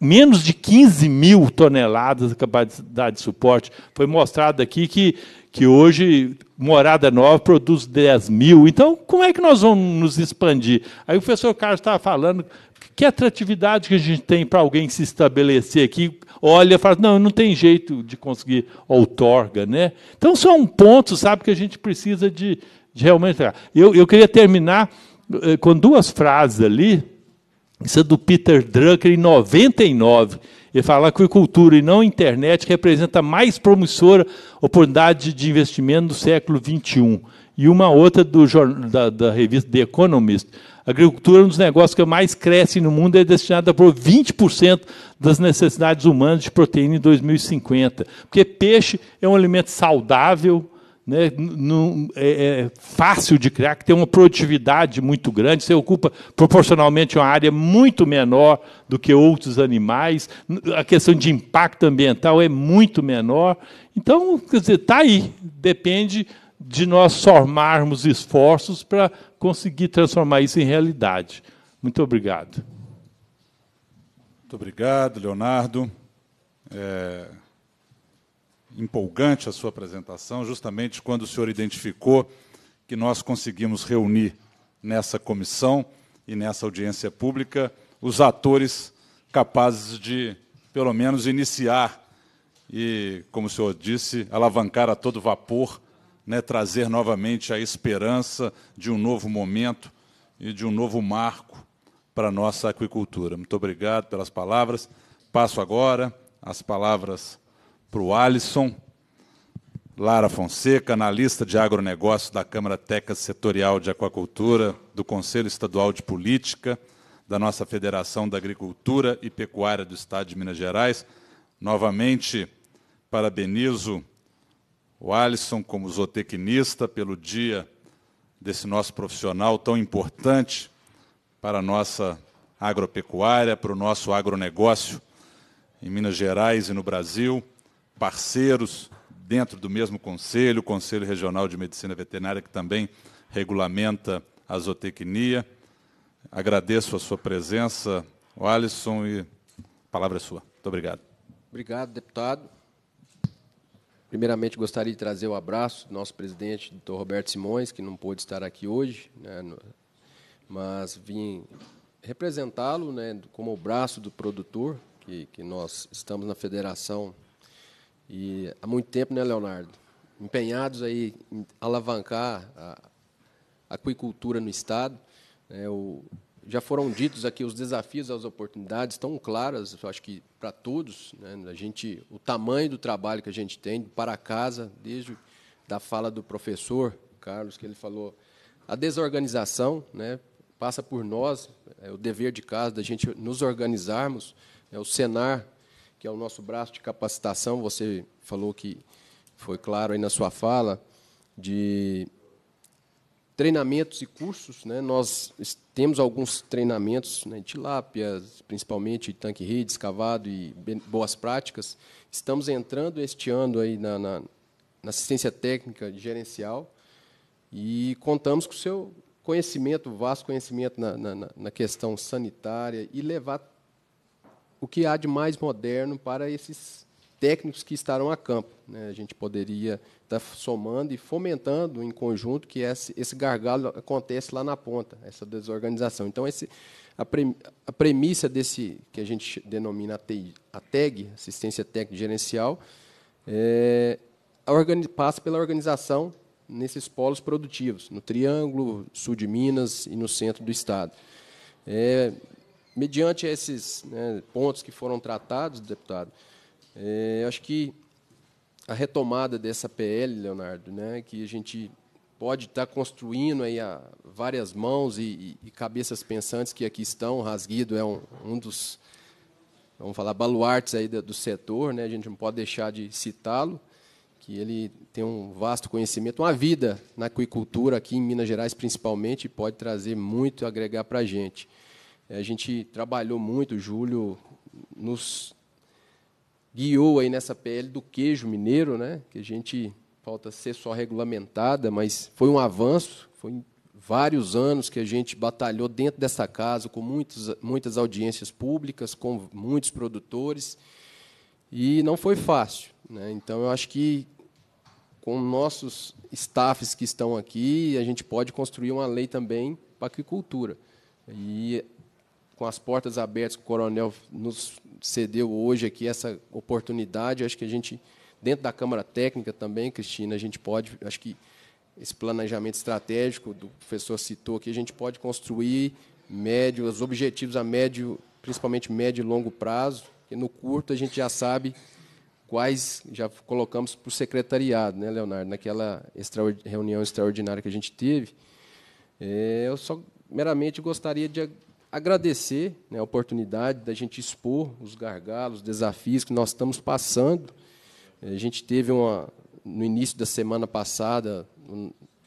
menos de 15 mil toneladas de capacidade de suporte. Foi mostrado aqui que, que hoje Morada Nova produz 10 mil. Então, como é que nós vamos nos expandir? Aí o professor Carlos estava falando que atratividade que a gente tem para alguém se estabelecer aqui, olha e fala, não, não tem jeito de conseguir outorga. Né? Então, são um pontos, sabe, que a gente precisa de, de realmente... Eu, eu queria terminar eh, com duas frases ali, isso é do Peter Drucker em 99. Ele fala que a agricultura e não a internet representa a mais promissora oportunidade de investimento do século XXI. E uma outra do, da, da revista The Economist. A agricultura, é um dos negócios que mais cresce no mundo, e é destinada por 20% das necessidades humanas de proteína em 2050. Porque peixe é um alimento saudável, né, é, é, fácil de criar, que tem uma produtividade muito grande, você ocupa proporcionalmente uma área muito menor do que outros animais, a questão de impacto ambiental é muito menor. Então, quer dizer, está aí, depende de nós formarmos esforços para conseguir transformar isso em realidade. Muito obrigado. Muito obrigado, Leonardo. É empolgante a sua apresentação, justamente quando o senhor identificou que nós conseguimos reunir nessa comissão e nessa audiência pública os atores capazes de, pelo menos, iniciar e, como o senhor disse, alavancar a todo vapor, né, trazer novamente a esperança de um novo momento e de um novo marco para a nossa aquicultura. Muito obrigado pelas palavras. Passo agora as palavras para o Alisson. Lara Fonseca, analista de agronegócio da Câmara Teca Setorial de Aquacultura, do Conselho Estadual de Política, da nossa Federação da Agricultura e Pecuária do Estado de Minas Gerais. Novamente, parabenizo o Alisson como zootecnista pelo dia desse nosso profissional tão importante para a nossa agropecuária, para o nosso agronegócio em Minas Gerais e no Brasil parceiros dentro do mesmo conselho, o Conselho Regional de Medicina Veterinária, que também regulamenta a zootecnia. Agradeço a sua presença, Alisson, e a palavra é sua. Muito obrigado. Obrigado, deputado. Primeiramente, gostaria de trazer o abraço do nosso presidente, doutor Roberto Simões, que não pôde estar aqui hoje, né, mas vim representá-lo né, como o braço do produtor, que, que nós estamos na federação e há muito tempo, né, Leonardo? Empenhados aí em alavancar a aquicultura no Estado. Né? o, já foram ditos aqui os desafios, as oportunidades tão claras, eu acho que para todos, né, a gente, o tamanho do trabalho que a gente tem para casa, desde da fala do professor Carlos que ele falou, a desorganização, né, passa por nós, é o dever de casa da gente nos organizarmos, é o cenário que é o nosso braço de capacitação. Você falou que foi claro aí na sua fala de treinamentos e cursos, né? Nós temos alguns treinamentos, né, tilápias, principalmente tanque rede, escavado e boas práticas. Estamos entrando este ano aí na, na, na assistência técnica gerencial e contamos com o seu conhecimento, vasto conhecimento na, na, na questão sanitária e levar o que há de mais moderno para esses técnicos que estarão a campo. Né? A gente poderia estar tá somando e fomentando em conjunto que esse, esse gargalo acontece lá na ponta, essa desorganização. Então, esse, a, pre, a premissa desse que a gente denomina a, TI, a TEG, Assistência Técnica Gerencial, é, organi, passa pela organização nesses polos produtivos, no Triângulo, sul de Minas e no centro do Estado. É, mediante esses né, pontos que foram tratados, deputado, é, acho que a retomada dessa PL, Leonardo, né, que a gente pode estar construindo aí a várias mãos e, e, cabeças pensantes que aqui estão. O Rasguido é um, um dos, vamos falar, baluartes aí do, do setor, né? a gente não pode deixar de citá-lo, que ele tem um vasto conhecimento, uma vida na aquicultura aqui em Minas Gerais, principalmente, e pode trazer muito, agregar para a gente. É, a gente trabalhou muito, o Júlio nos guiou aí nessa PL do queijo mineiro, né? que a gente falta ser só regulamentada, mas foi um avanço, foi vários anos que a gente batalhou dentro dessa casa, com muitos, muitas audiências públicas, com muitos produtores, e não foi fácil. Né? Então, eu acho que com nossos staffs que estão aqui, a gente pode construir uma lei também para a agricultura. E com as portas abertas que o coronel nos cedeu hoje aqui essa oportunidade. Acho que a gente, dentro da Câmara Técnica também, Cristina, a gente pode, acho que esse planejamento estratégico do professor citou aqui, a gente pode construir médios os objetivos a médio, principalmente médio e longo prazo, que no curto a gente já sabe quais já colocamos para o secretariado, né, Leonardo? Naquela reunião extraordinária que a gente teve, é, eu só meramente gostaria de agradecer né, a oportunidade da gente expor os gargalos, os desafios que nós estamos passando. A gente teve uma no início da semana passada,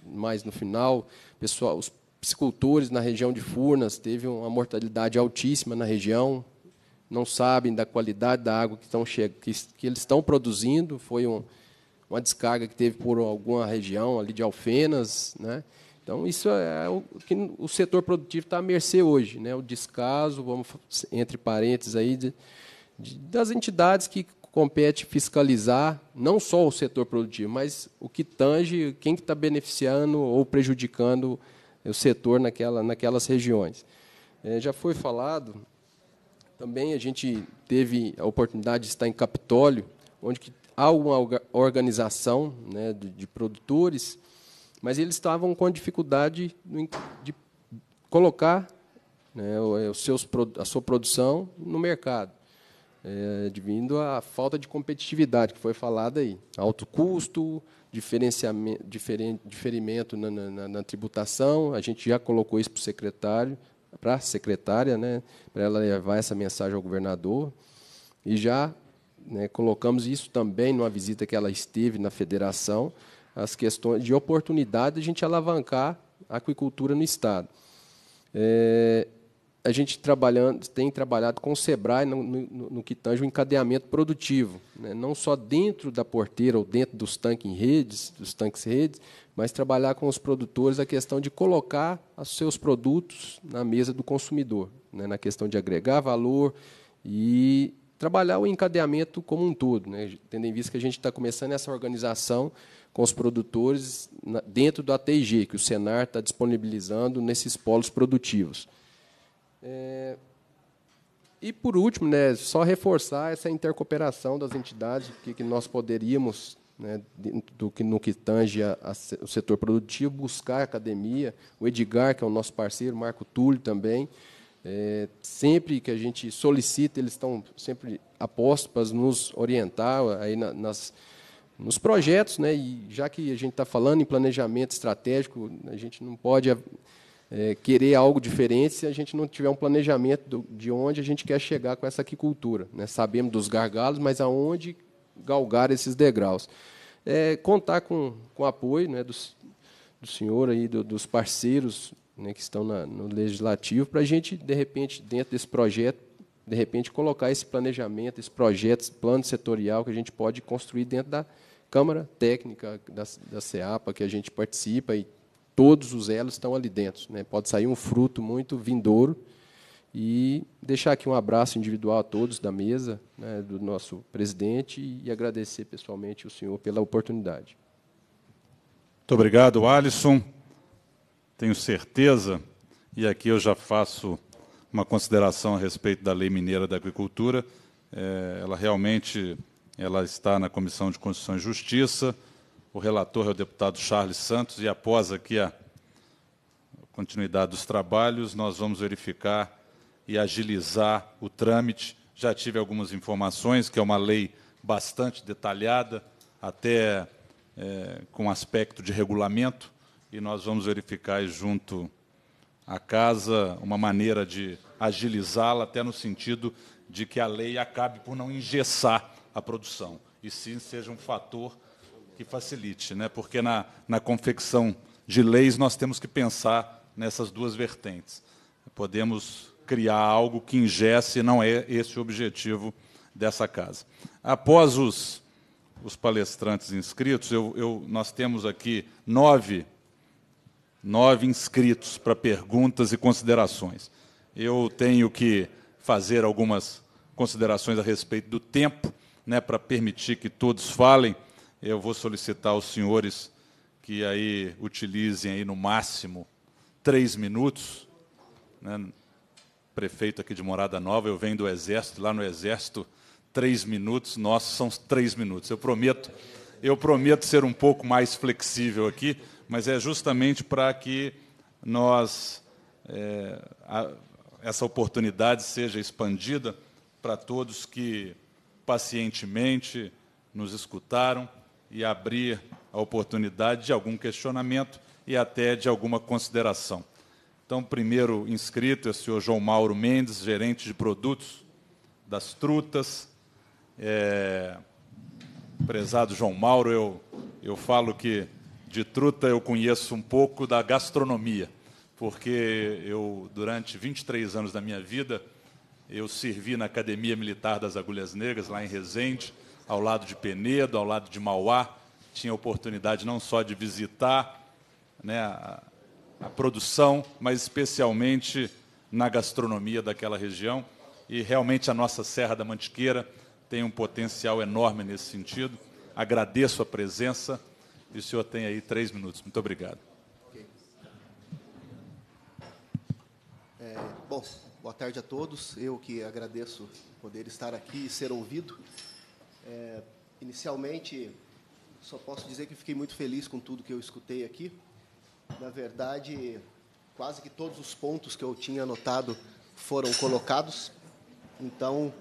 mais no final, pessoal, os piscicultores na região de Furnas teve uma mortalidade altíssima na região, não sabem da qualidade da água que, estão que, que eles estão produzindo, foi um, uma descarga que teve por alguma região ali de Alfenas, né? Então, isso é o que o setor produtivo está à mercê hoje, né? o descaso, vamos entre parênteses, aí, de, de, das entidades que compete fiscalizar não só o setor produtivo, mas o que tange, quem está beneficiando ou prejudicando o setor naquela, naquelas regiões. É, já foi falado, também a gente teve a oportunidade de estar em Capitólio, onde há uma organização né, de, de produtores mas eles estavam com dificuldade de colocar né, é, os seus, a sua produção no mercado, é, devido à falta de competitividade que foi falada aí. Alto custo, diferenciamento, diferen, diferimento na, na, na, tributação, a gente já colocou isso para o secretário, para a secretária, né, para ela levar essa mensagem ao governador, e já né, colocamos isso também numa visita que ela esteve na federação, as questões de oportunidade de a gente alavancar a aquicultura no Estado. É, a gente trabalhando, tem trabalhado com o SEBRAE no, no, no que tange o encadeamento produtivo, né? não só dentro da porteira ou dentro dos tanques em redes, dos tanques redes, mas trabalhar com os produtores a questão de colocar os seus produtos na mesa do consumidor, né? na questão de agregar valor e trabalhar o encadeamento como um todo, né? tendo em vista que a gente está começando essa organização com os produtores dentro do ATG, que o Senar está disponibilizando nesses polos produtivos. É... E, por último, né, só reforçar essa intercooperação das entidades, que, que nós poderíamos, né, do que, no que tange a, a, o setor produtivo, buscar a academia, o Edgar, que é o nosso parceiro, o Marco Túlio também, é, sempre que a gente solicita, eles estão sempre apostos para nos orientar aí na, nas nos projetos, né? E já que a gente está falando em planejamento estratégico, a gente não pode é, querer algo diferente se a gente não tiver um planejamento do, de onde a gente quer chegar com essa aquicultura. Né? Sabemos dos gargalos, mas aonde galgar esses degraus. É, contar com, com o apoio né, do senhor aí, do, dos parceiros né, que estão na, no legislativo, para a gente, de repente, dentro desse projeto, de repente, colocar esse planejamento, esse projeto, esse plano setorial que a gente pode construir dentro da, Câmara Técnica da, da CEAPA, que a gente participa e todos os elos estão ali dentro. Né? Pode sair um fruto muito vindouro. E deixar aqui um abraço individual a todos da mesa, né, do nosso presidente, e agradecer pessoalmente o senhor pela oportunidade. Muito obrigado, Alisson. Tenho certeza, e aqui eu já faço uma consideração a respeito da Lei Mineira da Agricultura. É, ela realmente ela está na Comissão de Constituição e Justiça. O relator é o deputado Charles Santos, e após aqui a continuidade dos trabalhos, nós vamos verificar e agilizar o trâmite. Já tive algumas informações, que é uma lei bastante detalhada, até é, com aspecto de regulamento, e nós vamos verificar junto à casa uma maneira de agilizá-la, até no sentido de que a lei acabe por não engessar a produção, e sim seja um fator que facilite, né? porque na, na confecção de leis nós temos que pensar nessas duas vertentes. Podemos criar algo que ingesse, não é esse o objetivo dessa casa. Após os, os palestrantes inscritos, eu, eu, nós temos aqui nove, nove inscritos para perguntas e considerações. Eu tenho que fazer algumas considerações a respeito do tempo, né, para permitir que todos falem, eu vou solicitar aos senhores que aí utilizem aí no máximo três minutos. Né? Prefeito aqui de Morada Nova, eu venho do Exército, lá no Exército, três minutos, nossos são três minutos. Eu prometo, eu prometo ser um pouco mais flexível aqui, mas é justamente para que nós é, a, essa oportunidade seja expandida para todos que pacientemente nos escutaram e abrir a oportunidade de algum questionamento e até de alguma consideração. Então, primeiro inscrito é o senhor João Mauro Mendes, gerente de produtos das Trutas. É... Prezado João Mauro, eu, eu falo que de truta eu conheço um pouco da gastronomia, porque eu, durante 23 anos da minha vida, eu servi na Academia Militar das Agulhas Negras, lá em Resende, ao lado de Penedo, ao lado de Mauá. Tinha a oportunidade não só de visitar né, a, a produção, mas especialmente na gastronomia daquela região. E realmente a nossa Serra da Mantiqueira tem um potencial enorme nesse sentido. Agradeço a presença e o senhor tem aí três minutos. Muito obrigado. É, bom, Boa tarde a todos. Eu que agradeço poder estar aqui e ser ouvido. É, inicialmente, só posso dizer que fiquei muito feliz com tudo que eu escutei aqui. Na verdade, quase que todos os pontos que eu tinha anotado foram colocados. Então,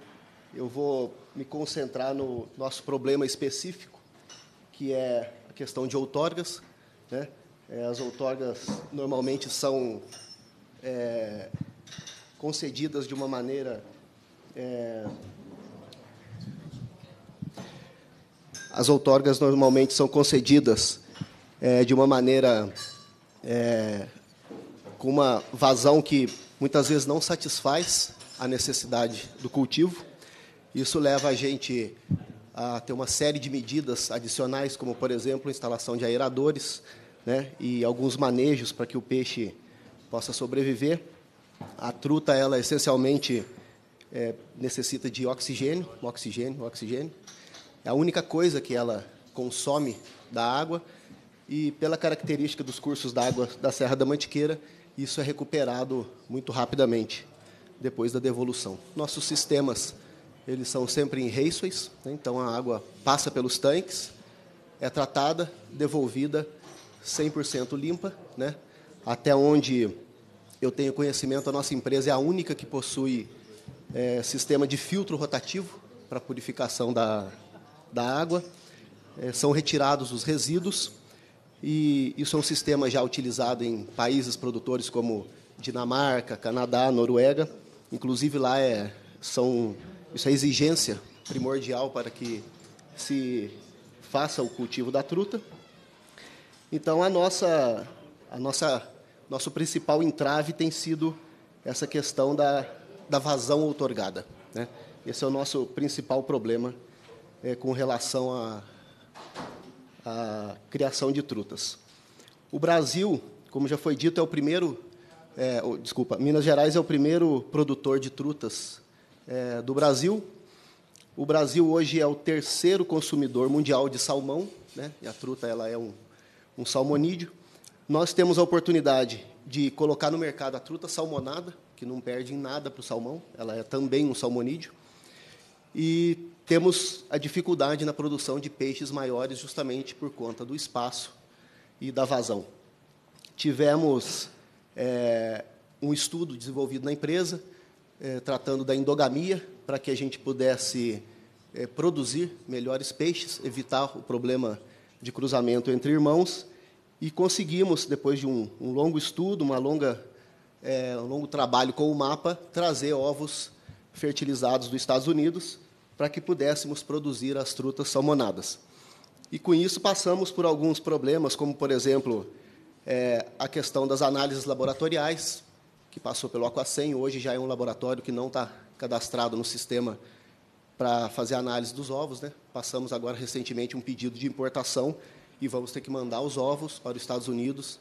eu vou me concentrar no nosso problema específico, que é a questão de outorgas. Né? É, as outorgas normalmente são é, concedidas de uma maneira. É... As outorgas normalmente são concedidas é, de uma maneira. É, com uma vazão que muitas vezes não satisfaz a necessidade do cultivo. Isso leva a gente a ter uma série de medidas adicionais, como, por exemplo, a instalação de aeradores né, e alguns manejos para que o peixe possa sobreviver. A truta, ela essencialmente é, necessita de oxigênio, oxigênio, oxigênio. É a única coisa que ela consome da água e pela característica dos cursos d'água da Serra da Mantiqueira, isso é recuperado muito rapidamente depois da devolução. Nossos sistemas, eles são sempre em raceways, né? então a água passa pelos tanques, é tratada, devolvida 100% limpa, né? até onde eu tenho conhecimento, a nossa empresa é a única que possui é, sistema de filtro rotativo para purificação da, da água. É, são retirados os resíduos e isso é um sistema já utilizado em países produtores como Dinamarca, Canadá, Noruega. Inclusive lá é, são, isso é exigência primordial para que se faça o cultivo da truta. Então a nossa, a nossa nosso principal entrave tem sido essa questão da, da vazão outorgada. Né? Esse é o nosso principal problema é, com relação à a, a, criação de trutas. O Brasil, como já foi dito, é o primeiro. É, desculpa, Minas Gerais é o primeiro produtor de trutas é, do Brasil. O Brasil hoje é o terceiro consumidor mundial de salmão, né? e a truta ela é um, um salmonídeo. Nós temos a oportunidade de colocar no mercado a truta salmonada, que não perde em nada para o salmão, ela é também um salmonídeo. E temos a dificuldade na produção de peixes maiores justamente por conta do espaço e da vazão. Tivemos é, um estudo desenvolvido na empresa, é, tratando da endogamia, para que a gente pudesse é, produzir melhores peixes, evitar o problema de cruzamento entre irmãos e conseguimos, depois de um, um longo estudo, uma longa, é, um longo trabalho com o mapa, trazer ovos fertilizados dos Estados Unidos para que pudéssemos produzir as trutas salmonadas. E com isso passamos por alguns problemas, como, por exemplo, é, a questão das análises laboratoriais, que passou pelo Aquacem, hoje já é um laboratório que não está cadastrado no sistema para fazer análise dos ovos. Né? Passamos agora recentemente um pedido de importação e vamos ter que mandar os ovos para os Estados Unidos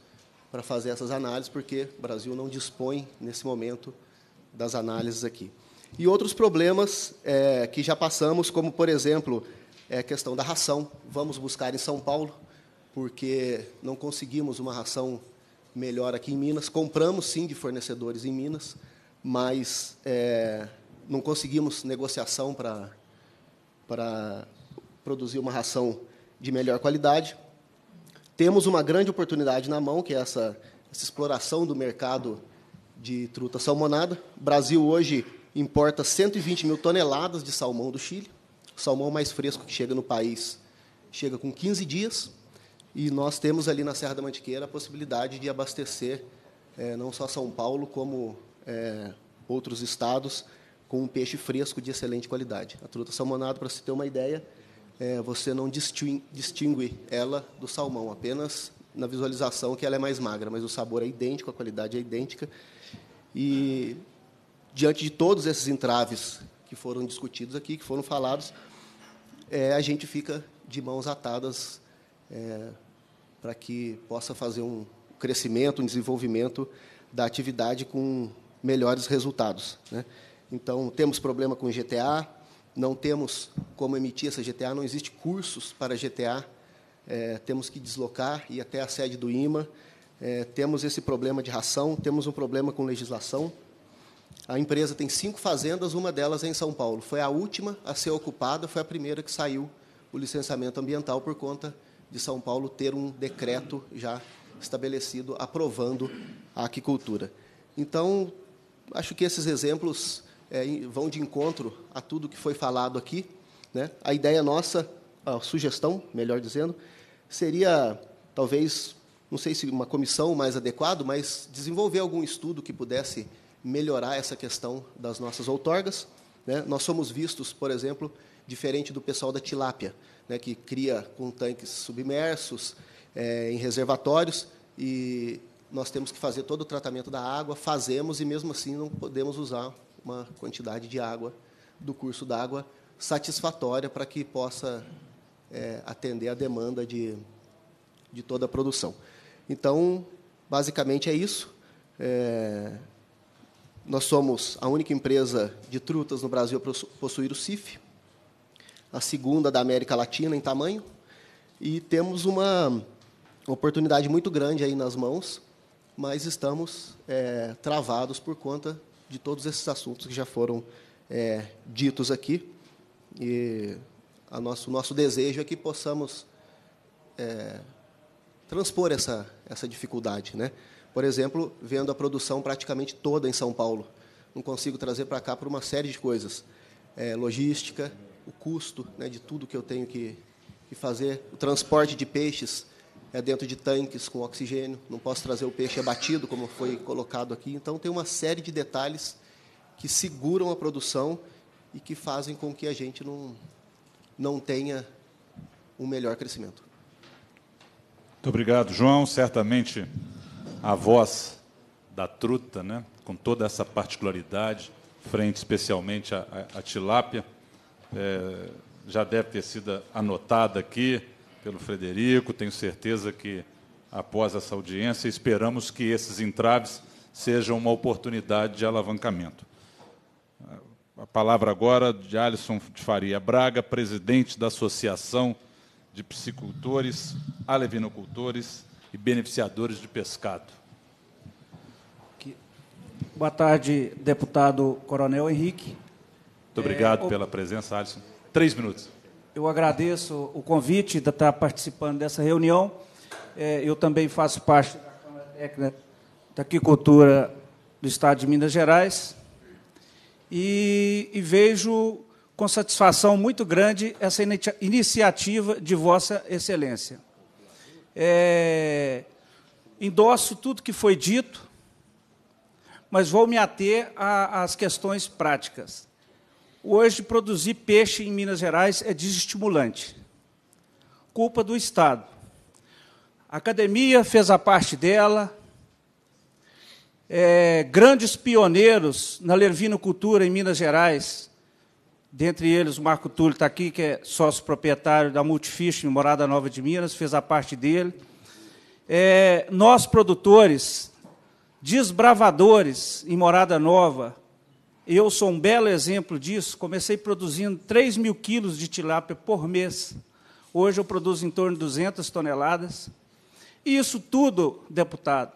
para fazer essas análises, porque o Brasil não dispõe, nesse momento, das análises aqui. E outros problemas é, que já passamos, como, por exemplo, é a questão da ração. Vamos buscar em São Paulo, porque não conseguimos uma ração melhor aqui em Minas. Compramos, sim, de fornecedores em Minas, mas é, não conseguimos negociação para, para produzir uma ração de melhor qualidade. Temos uma grande oportunidade na mão, que é essa, essa exploração do mercado de truta salmonada. O Brasil hoje importa 120 mil toneladas de salmão do Chile. O salmão mais fresco que chega no país chega com 15 dias. E nós temos ali na Serra da Mantiqueira a possibilidade de abastecer é, não só São Paulo, como é, outros estados, com um peixe fresco de excelente qualidade. A truta salmonada, para se ter uma ideia, é, você não distingue, ela do salmão, apenas na visualização que ela é mais magra, mas o sabor é idêntico, a qualidade é idêntica. E diante de todos esses entraves que foram discutidos aqui, que foram falados, é, a gente fica de mãos atadas é, para que possa fazer um crescimento, um desenvolvimento da atividade com melhores resultados. Né? Então, temos problema com o GTA, não temos como emitir essa GTA, não existe cursos para GTA, é, temos que deslocar e até a sede do IMA. É, temos esse problema de ração, temos um problema com legislação. A empresa tem cinco fazendas, uma delas é em São Paulo. Foi a última a ser ocupada, foi a primeira que saiu o licenciamento ambiental por conta de São Paulo ter um decreto já estabelecido aprovando a aquicultura. Então, acho que esses exemplos é, vão de encontro a tudo que foi falado aqui. Né? A ideia nossa, a sugestão, melhor dizendo, seria talvez, não sei se uma comissão mais adequado, mas desenvolver algum estudo que pudesse melhorar essa questão das nossas outorgas. Né? Nós somos vistos, por exemplo, diferente do pessoal da tilápia, né? que cria com tanques submersos, é, em reservatórios, e nós temos que fazer todo o tratamento da água, fazemos, e mesmo assim não podemos usar uma quantidade de água do curso d'água satisfatória para que possa é, atender a demanda de, de toda a produção. Então, basicamente é isso. É, nós somos a única empresa de trutas no Brasil a possuir o CIF, a segunda da América Latina em tamanho, e temos uma oportunidade muito grande aí nas mãos, mas estamos é, travados por conta de todos esses assuntos que já foram é, ditos aqui. E o nosso, nosso desejo é que possamos é, transpor essa, essa dificuldade. Né? Por exemplo, vendo a produção praticamente toda em São Paulo. Não consigo trazer para cá por uma série de coisas. É, logística, o custo né, de tudo que eu tenho que, que fazer, o transporte de peixes, é dentro de tanques com oxigênio, não posso trazer o peixe abatido, como foi colocado aqui. Então, tem uma série de detalhes que seguram a produção e que fazem com que a gente não, não tenha um melhor crescimento. Muito obrigado, João. Certamente a voz da truta, né, com toda essa particularidade, frente especialmente à, tilápia, é, já deve ter sido anotada aqui pelo Frederico. Tenho certeza que, após essa audiência, esperamos que esses entraves sejam uma oportunidade de alavancamento. A palavra agora de Alisson de Faria Braga, presidente da Associação de Piscicultores, Alevinocultores e Beneficiadores de Pescado. Boa tarde, deputado Coronel Henrique. Muito obrigado é, pela presença, Alisson. Três minutos eu agradeço o convite de estar participando dessa reunião. É, eu também faço parte da Câmara Técnica da Aquicultura do Estado de Minas Gerais e, e vejo com satisfação muito grande essa iniciativa de Vossa Excelência. É, endosso tudo que foi dito, mas vou me ater às questões práticas. Hoje, produzir peixe em Minas Gerais é desestimulante. Culpa do Estado. A academia fez a parte dela. É, grandes pioneiros na lervinocultura em Minas Gerais, dentre eles o Marco Túlio está aqui, que é sócio proprietário da Multifish, em Morada Nova de Minas, fez a parte dele. É, nós, produtores, desbravadores em Morada Nova, eu sou um belo exemplo disso. Comecei produzindo 3 mil quilos de tilápia por mês. Hoje eu produzo em torno de 200 toneladas. E isso tudo, deputado,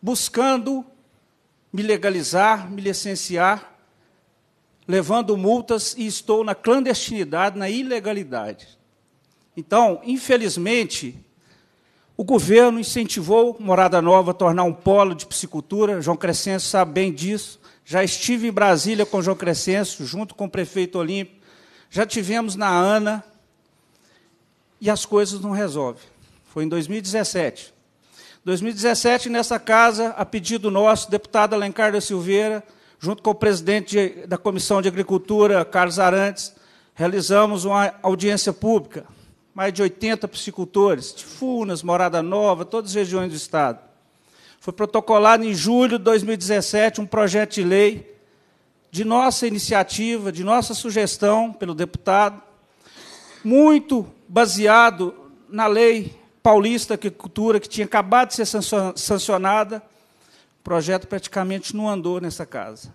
buscando me legalizar, me licenciar, levando multas e estou na clandestinidade, na ilegalidade. Então, infelizmente, o governo incentivou Morada Nova a tornar um polo de piscicultura, João Crescencio sabe bem disso. Já estive em Brasília com João Crescencio, junto com o prefeito Olímpio. Já tivemos na ANA e as coisas não resolvem. Foi em 2017. 2017, nessa casa, a pedido nosso, deputado Alencar da Silveira, junto com o presidente da Comissão de Agricultura, Carlos Arantes, realizamos uma audiência pública. Mais de 80 piscicultores, de Funas, Morada Nova, todas as regiões do Estado. Foi protocolado em julho de 2017 um projeto de lei de nossa iniciativa, de nossa sugestão pelo deputado, muito baseado na lei paulista de agricultura que tinha acabado de ser sancionada. O projeto praticamente não andou nessa casa.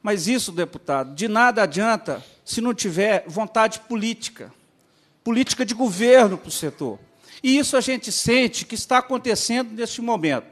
Mas isso, deputado, de nada adianta se não tiver vontade política, política de governo para o setor. E isso a gente sente que está acontecendo neste momento.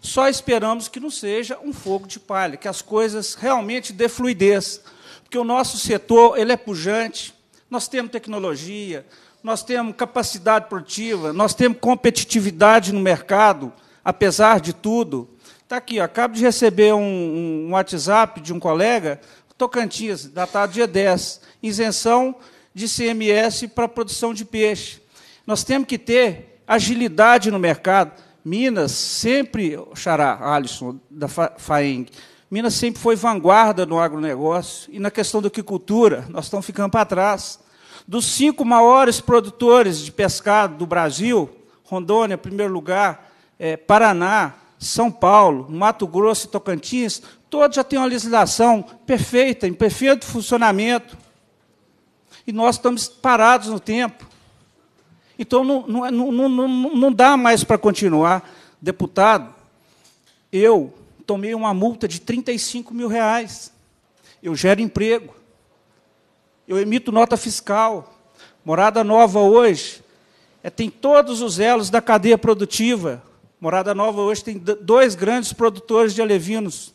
Só esperamos que não seja um fogo de palha, que as coisas realmente dê fluidez, porque o nosso setor ele é pujante, nós temos tecnologia, nós temos capacidade produtiva, nós temos competitividade no mercado, apesar de tudo. Está aqui, ó, acabo de receber um, um WhatsApp de um colega, Tocantins, datado dia 10, isenção de CMS para produção de peixe. Nós temos que ter agilidade no mercado. Minas sempre, Xará, Alisson, da FAENG, Minas sempre foi vanguarda no agronegócio e na questão da aquicultura, nós estamos ficando para trás. Dos cinco maiores produtores de pescado do Brasil, Rondônia, primeiro lugar, é, Paraná, São Paulo, Mato Grosso e Tocantins, todos já têm uma legislação perfeita, em perfeito funcionamento. E nós estamos parados no tempo. Então não, não, não, não, não dá mais para continuar deputado. Eu tomei uma multa de 35 mil reais. Eu gero emprego. Eu emito nota fiscal. Morada Nova hoje é, tem todos os elos da cadeia produtiva. Morada Nova hoje tem dois grandes produtores de alevinos.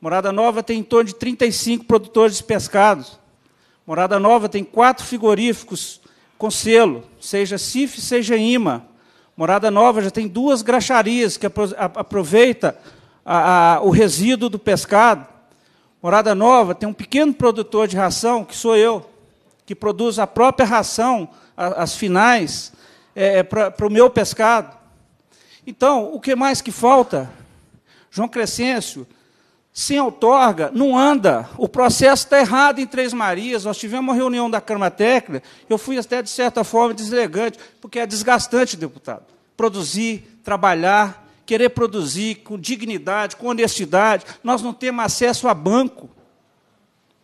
Morada Nova tem em torno de 35 produtores de pescados. Morada Nova tem quatro frigoríficos Conselho, seja CIF, seja IMA. Morada Nova já tem duas graxarias que aproveita a, a, o resíduo do pescado. Morada Nova tem um pequeno produtor de ração, que sou eu, que produz a própria ração, a, as finais, é, é para o meu pescado. Então, o que mais que falta? João Crescêncio sem outorga, não anda. O processo está errado em Três Marias. Nós tivemos uma reunião da Câmara Técnica. Eu fui até, de certa forma, deselegante, porque é desgastante, deputado. Produzir, trabalhar, querer produzir com dignidade, com honestidade. Nós não temos acesso a banco,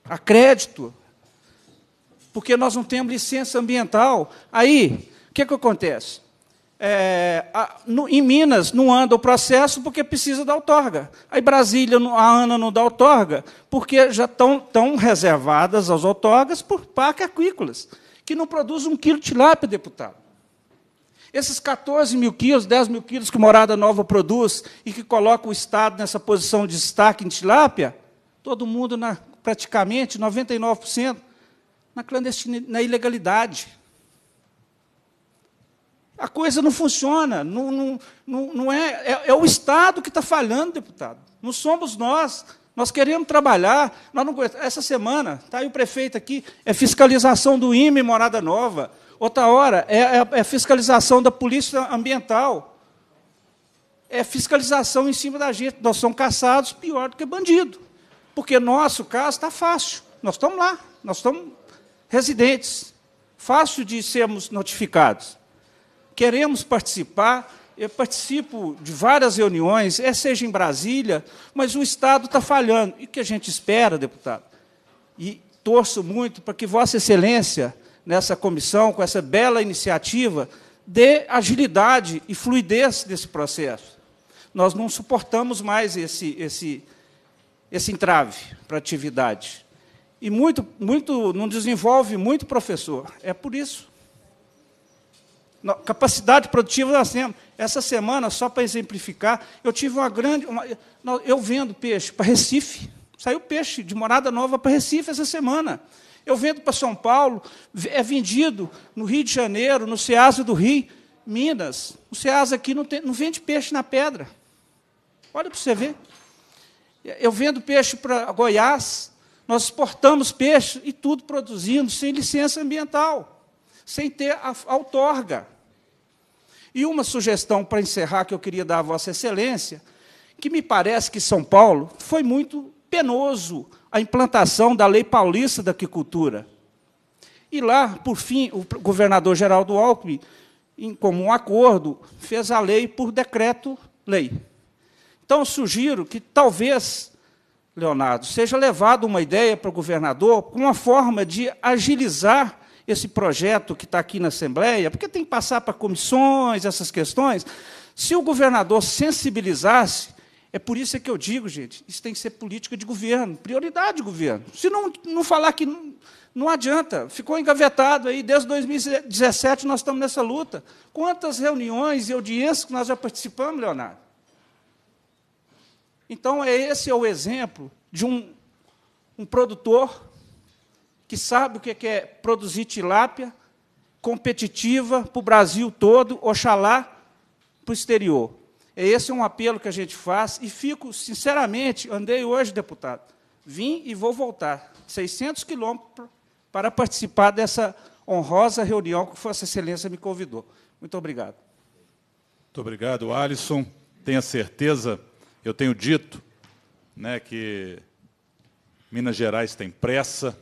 a crédito, porque nós não temos licença ambiental. Aí, o que, é que acontece? É, a, no, em Minas não anda o processo porque precisa da outorga. Aí Brasília, a ANA não dá outorga, porque já estão tão reservadas as outorgas por parque aquícolas, que não produz um quilo de tilápia, deputado. Esses 14 mil quilos, 10 mil quilos que Morada Nova produz e que coloca o Estado nessa posição de destaque em tilápia, todo mundo, na, praticamente, 99%, na clandestinidade, na ilegalidade. A coisa não funciona, não, não, não, não é, é, é o Estado que está falhando, deputado. Não somos nós. Nós queremos trabalhar. Nós não, essa semana, está aí o prefeito aqui, é fiscalização do IME Morada Nova. Outra hora, é, é, é, fiscalização da polícia ambiental. É fiscalização em cima da gente. Nós somos caçados pior do que bandido. Porque nosso caso está fácil. Nós estamos lá, nós estamos residentes. Fácil de sermos notificados queremos participar. Eu participo de várias reuniões, é seja em Brasília, mas o Estado está falhando. E o que a gente espera, deputado? E torço muito para que Vossa Excelência, nessa comissão, com essa bela iniciativa, dê agilidade e fluidez desse processo. Nós não suportamos mais esse, esse, esse entrave para a atividade. E muito, muito, não desenvolve muito professor. É por isso Capacidade produtiva nós temos. Essa semana, só para exemplificar, eu tive uma grande. Uma, eu vendo peixe para Recife. Saiu peixe de Morada Nova para Recife essa semana. Eu vendo para São Paulo, é vendido no Rio de Janeiro, no Ceasa do Rio, Minas. O Ceasa aqui não, tem, não vende peixe na pedra. Olha para você ver. Eu vendo peixe para Goiás, nós exportamos peixe e tudo produzindo sem licença ambiental, sem ter a, a outorga. E uma sugestão para encerrar que eu queria dar à Vossa Excelência, que me parece que São Paulo foi muito penoso a implantação da Lei Paulista da Aquicultura. E lá, por fim, o governador Geraldo Alckmin, em comum acordo, fez a lei por decreto-lei. Então, sugiro que talvez, Leonardo, seja levada uma ideia para o governador, uma forma de agilizar esse projeto que está aqui na Assembleia, porque tem que passar para comissões, essas questões. Se o governador sensibilizasse, é por isso que eu digo, gente, isso tem que ser política de governo, prioridade de governo. Se não, não falar que não, não adianta, ficou engavetado aí, desde 2017 nós estamos nessa luta. Quantas reuniões e audiências que nós já participamos, Leonardo? Então, é esse é o exemplo de um, um produtor que sabe o que é, é produzir tilápia, competitiva para o Brasil todo, oxalá para o exterior. É esse é um apelo que a gente faz e fico, sinceramente, andei hoje, deputado, vim e vou voltar 600 quilômetros para participar dessa honrosa reunião que Vossa Excelência me convidou. Muito obrigado. Muito obrigado, Alisson. Tenha certeza, eu tenho dito né, que Minas Gerais tem pressa,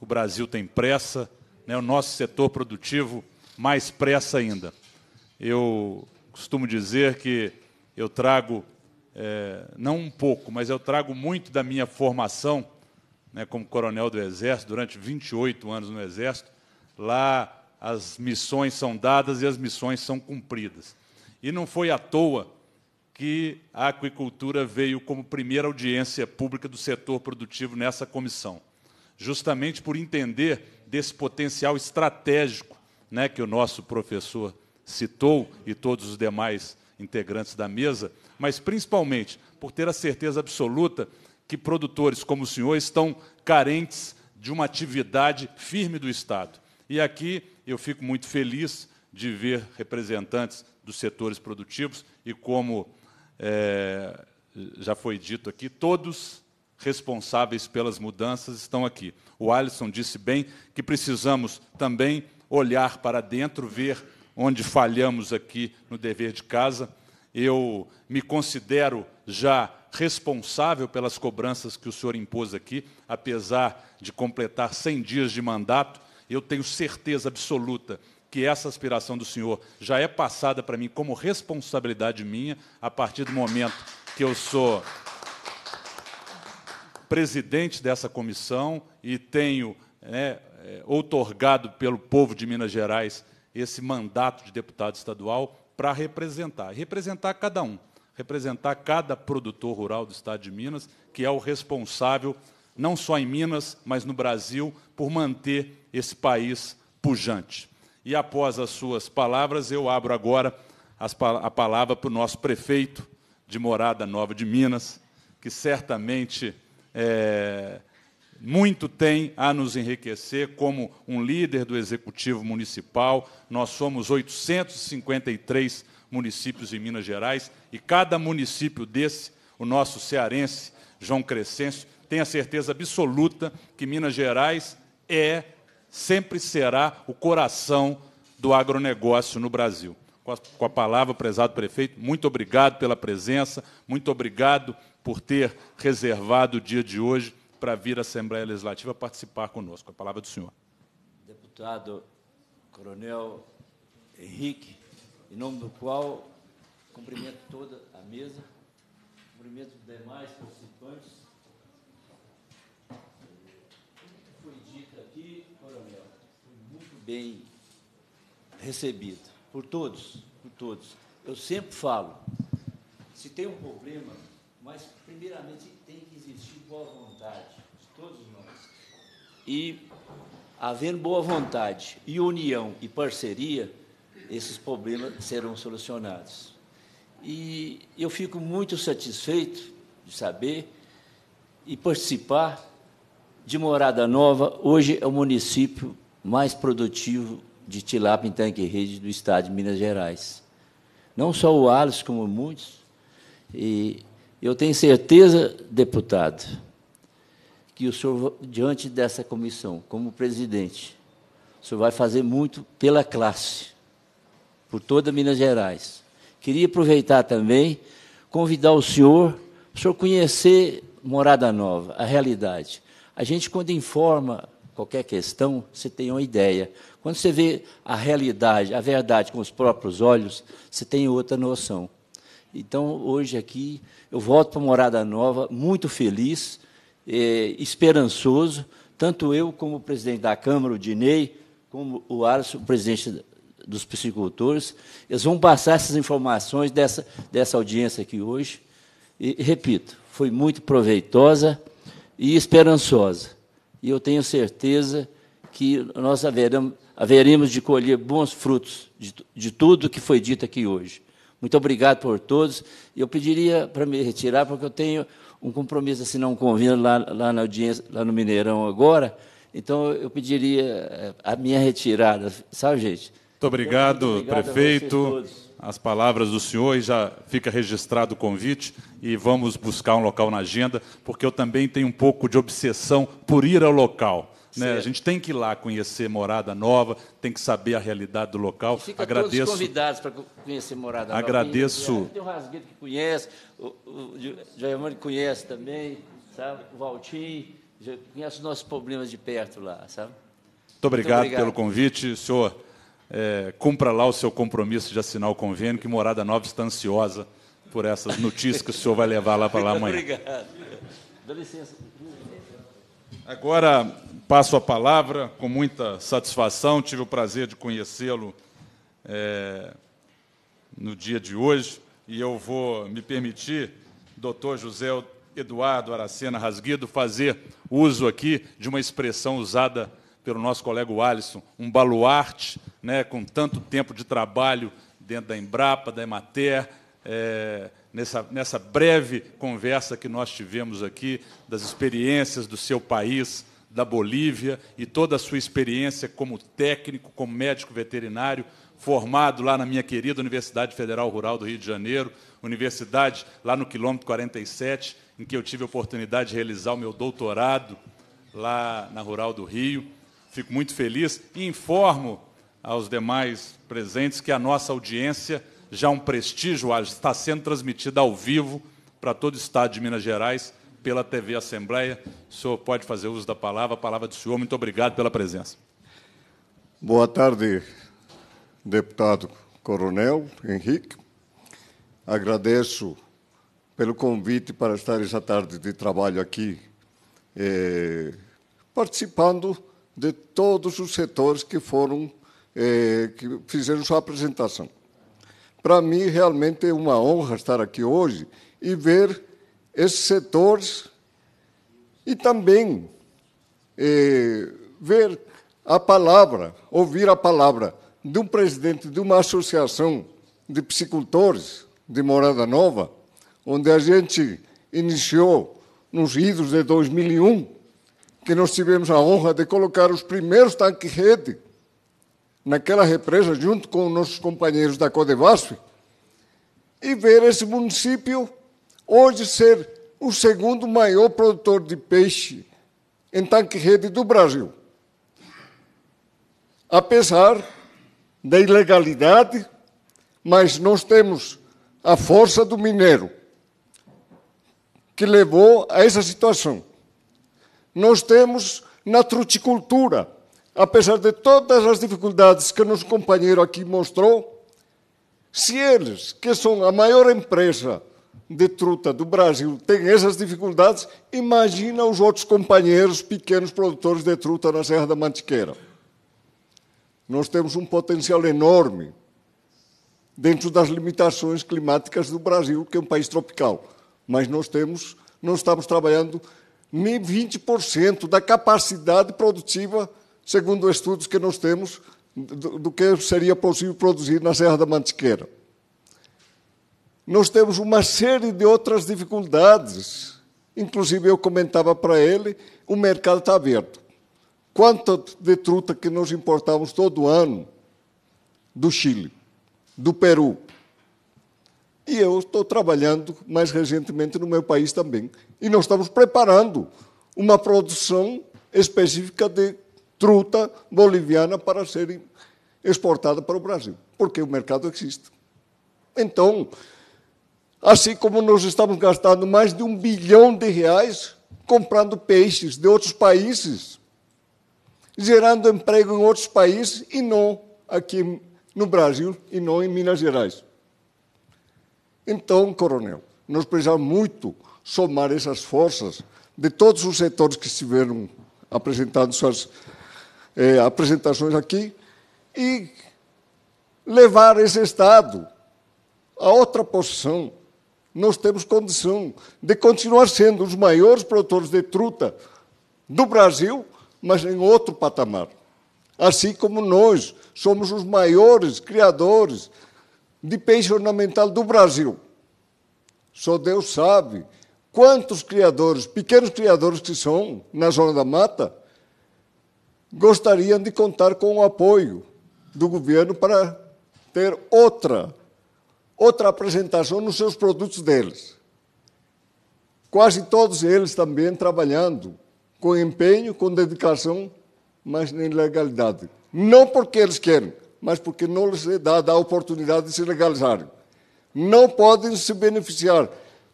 o Brasil tem pressa, né, o nosso setor produtivo mais pressa ainda. Eu costumo dizer que eu trago, é, não um pouco, mas eu trago muito da minha formação né, como coronel do Exército, durante 28 anos no Exército. Lá as missões são dadas e as missões são cumpridas. E não foi à toa que a aquicultura veio como primeira audiência pública do setor produtivo nessa comissão justamente por entender desse potencial estratégico né, que o nosso professor citou e todos os demais integrantes da mesa, mas principalmente por ter a certeza absoluta que produtores como o senhor estão carentes de uma atividade firme do Estado. E aqui eu fico muito feliz de ver representantes dos setores produtivos e, como é, já foi dito aqui, todos responsáveis pelas mudanças estão aqui. O Alisson disse bem que precisamos também olhar para dentro, ver onde falhamos aqui no dever de casa. Eu me considero já responsável pelas cobranças que o senhor impôs aqui, apesar de completar 100 dias de mandato, eu tenho certeza absoluta que essa aspiração do senhor já é passada para mim como responsabilidade minha a partir do momento que eu sou presidente dessa comissão e tenho né, é, outorgado pelo povo de Minas Gerais esse mandato de deputado estadual para representar. Representar cada um, representar cada produtor rural do Estado de Minas, que é o responsável, não só em Minas, mas no Brasil, por manter esse país pujante. E após as suas palavras, eu abro agora a palavra para o nosso prefeito de Morada Nova de Minas, que certamente é, muito tem a nos enriquecer como um líder do executivo municipal. Nós somos 853 municípios em Minas Gerais e cada município desse, o nosso cearense, João Crescêncio, tem a certeza absoluta que Minas Gerais é, sempre será o coração do agronegócio no Brasil. Com a, com a palavra, prezado prefeito, muito obrigado pela presença, muito obrigado por ter reservado o dia de hoje para vir à Assembleia Legislativa participar conosco. A palavra é do senhor. Deputado Coronel Henrique, em nome do qual cumprimento toda a mesa, cumprimento os demais participantes. Foi dito aqui, Coronel, foi muito bem recebido por todos, por todos. Eu sempre falo, se tem um problema mas, primeiramente, tem que existir boa vontade de todos nós. E, havendo boa vontade e união e parceria, esses problemas serão solucionados. E eu fico muito satisfeito de saber e participar de Morada Nova. Hoje é o município mais produtivo de tilápia em tanque rede do estado de Minas Gerais. Não só o Alice, como muitos. E eu tenho certeza, deputado, que o senhor, diante dessa comissão, como presidente, o senhor vai fazer muito pela classe, por toda Minas Gerais. Queria aproveitar também, convidar o senhor, para o senhor conhecer Morada Nova, a realidade. A gente, quando informa qualquer questão, você tem uma ideia. Quando você vê a realidade, a verdade com os próprios olhos, você tem outra noção. Então, hoje aqui, eu volto para Morada Nova, muito feliz, é, esperançoso, tanto eu como o presidente da Câmara, o Dinei, como o Alisson, o presidente dos piscicultores, eles vão passar essas informações dessa, dessa audiência aqui hoje. E, repito, foi muito proveitosa e esperançosa. E eu tenho certeza que nós haveremos, haveremos de colher bons frutos de, de tudo que foi dito aqui hoje. Muito obrigado por todos. e Eu pediria para me retirar, porque eu tenho um compromisso, se não convido, lá, lá na audiência, lá no Mineirão agora. Então, eu pediria eh, a minha retirada, sabe, gente? Muito obrigado, Muito obrigado prefeito. As palavras do senhor e já fica registrado o convite e vamos buscar um local na agenda, porque eu também tenho um pouco de obsessão por ir ao local. Né? A gente tem que ir lá conhecer morada nova, tem que saber a realidade do local. E fica agradeço. Todos convidados para conhecer morada nova. Agradeço. Tem o Rasgueiro que conhece, o, o, conhece também, sabe? O Valtim conhece os nossos problemas de perto lá, sabe? Muito obrigado, Muito obrigado. pelo convite, senhor. É, cumpra lá o seu compromisso de assinar o convênio, que Morada Nova está ansiosa por essas notícias que o senhor vai levar lá para lá amanhã. Muito obrigado. Dá licença. Agora, passo a palavra com muita satisfação. Tive o prazer de conhecê-lo é, no dia de hoje e eu vou me permitir, doutor José Eduardo Aracena Rasguido, fazer uso aqui de uma expressão usada pelo nosso colega Alisson, um baluarte, né, com tanto tempo de trabalho dentro da Embrapa, da Emater, é, nessa, nessa breve conversa que nós tivemos aqui, das experiências do seu país, da Bolívia e toda a sua experiência como técnico, como médico veterinário, formado lá na minha querida Universidade Federal Rural do Rio de Janeiro, universidade lá no quilômetro 47, em que eu tive a oportunidade de realizar o meu doutorado lá na Rural do Rio. Fico muito feliz e informo aos demais presentes que a nossa audiência, já um prestígio, está sendo transmitida ao vivo para todo o estado de Minas Gerais pela TV Assembleia. O senhor pode fazer uso da palavra. A palavra do senhor. Muito obrigado pela presença. Boa tarde, deputado Coronel Henrique. Agradeço pelo convite para estar essa tarde de trabalho aqui, eh, participando de todos os setores que foram eh, que fizeram sua apresentação. Para mim, realmente é uma honra estar aqui hoje e ver esse setor e também eh, ver a palavra, ouvir a palavra de um presidente de uma associação de psicultores de Morada Nova, onde a gente iniciou nos idos de 2001, que nós tivemos a honra de colocar os primeiros tanque-rede naquela represa, junto com nossos companheiros da Codevasf, e ver esse município hoje ser o segundo maior produtor de peixe em tanque rede do Brasil. Apesar da ilegalidade, mas nós temos a força do mineiro que levou a essa situação. Nós temos na truticultura, apesar de todas as dificuldades que nosso companheiro aqui mostrou, se eles, que são a maior empresa de truta do Brasil tem essas dificuldades, imagina os outros companheiros pequenos produtores de truta na Serra da Mantiqueira. Nós temos um potencial enorme dentro das limitações climáticas do Brasil, que é um país tropical, mas nós temos, não estamos trabalhando nem 20% da capacidade produtiva, segundo estudos que nós temos, do, do que seria possível produzir na Serra da Mantiqueira nós temos uma série de outras dificuldades. Inclusive, eu comentava para ele: o mercado está aberto. quanto de truta que nós importamos todo ano do Chile, do Peru. E eu estou trabalhando mais recentemente no meu país também. E nós estamos preparando uma produção específica de truta boliviana para ser exportada para o Brasil, porque o mercado existe. Então, Assim como nós estamos gastando mais de um bilhão de reais comprando peixes de outros países, gerando emprego em outros países e não aqui no Brasil e não em Minas Gerais. Então, coronel, nós precisamos muito somar essas forças de todos os setores que estiveram apresentando suas eh, apresentações aqui e levar esse Estado a outra posição nós temos condição de continuar sendo os maiores produtores de truta do Brasil, mas em outro patamar. Assim como nós somos os maiores criadores de peixe ornamental do Brasil. Só Deus sabe quantos criadores, pequenos criadores que são na zona da mata, gostariam de contar com o apoio do governo para ter outra outra apresentação nos seus produtos deles. Quase todos eles também trabalhando com empenho, com dedicação, mas na ilegalidade. Não porque eles querem, mas porque não lhes é dada a oportunidade de se legalizarem. Não podem se beneficiar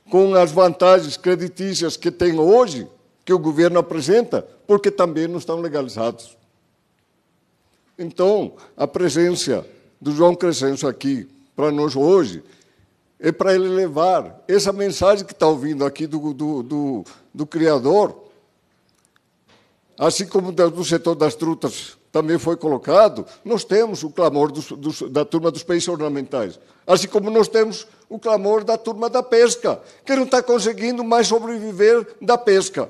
com as vantagens creditícias que têm hoje, que o governo apresenta, porque também não estão legalizados. Então, a presença do João Crescencio aqui, para nós hoje, é para ele levar essa mensagem que está ouvindo aqui do, do, do, do Criador, assim como do setor das trutas também foi colocado, nós temos o clamor dos, dos, da turma dos peixes ornamentais, assim como nós temos o clamor da turma da pesca, que não está conseguindo mais sobreviver da pesca.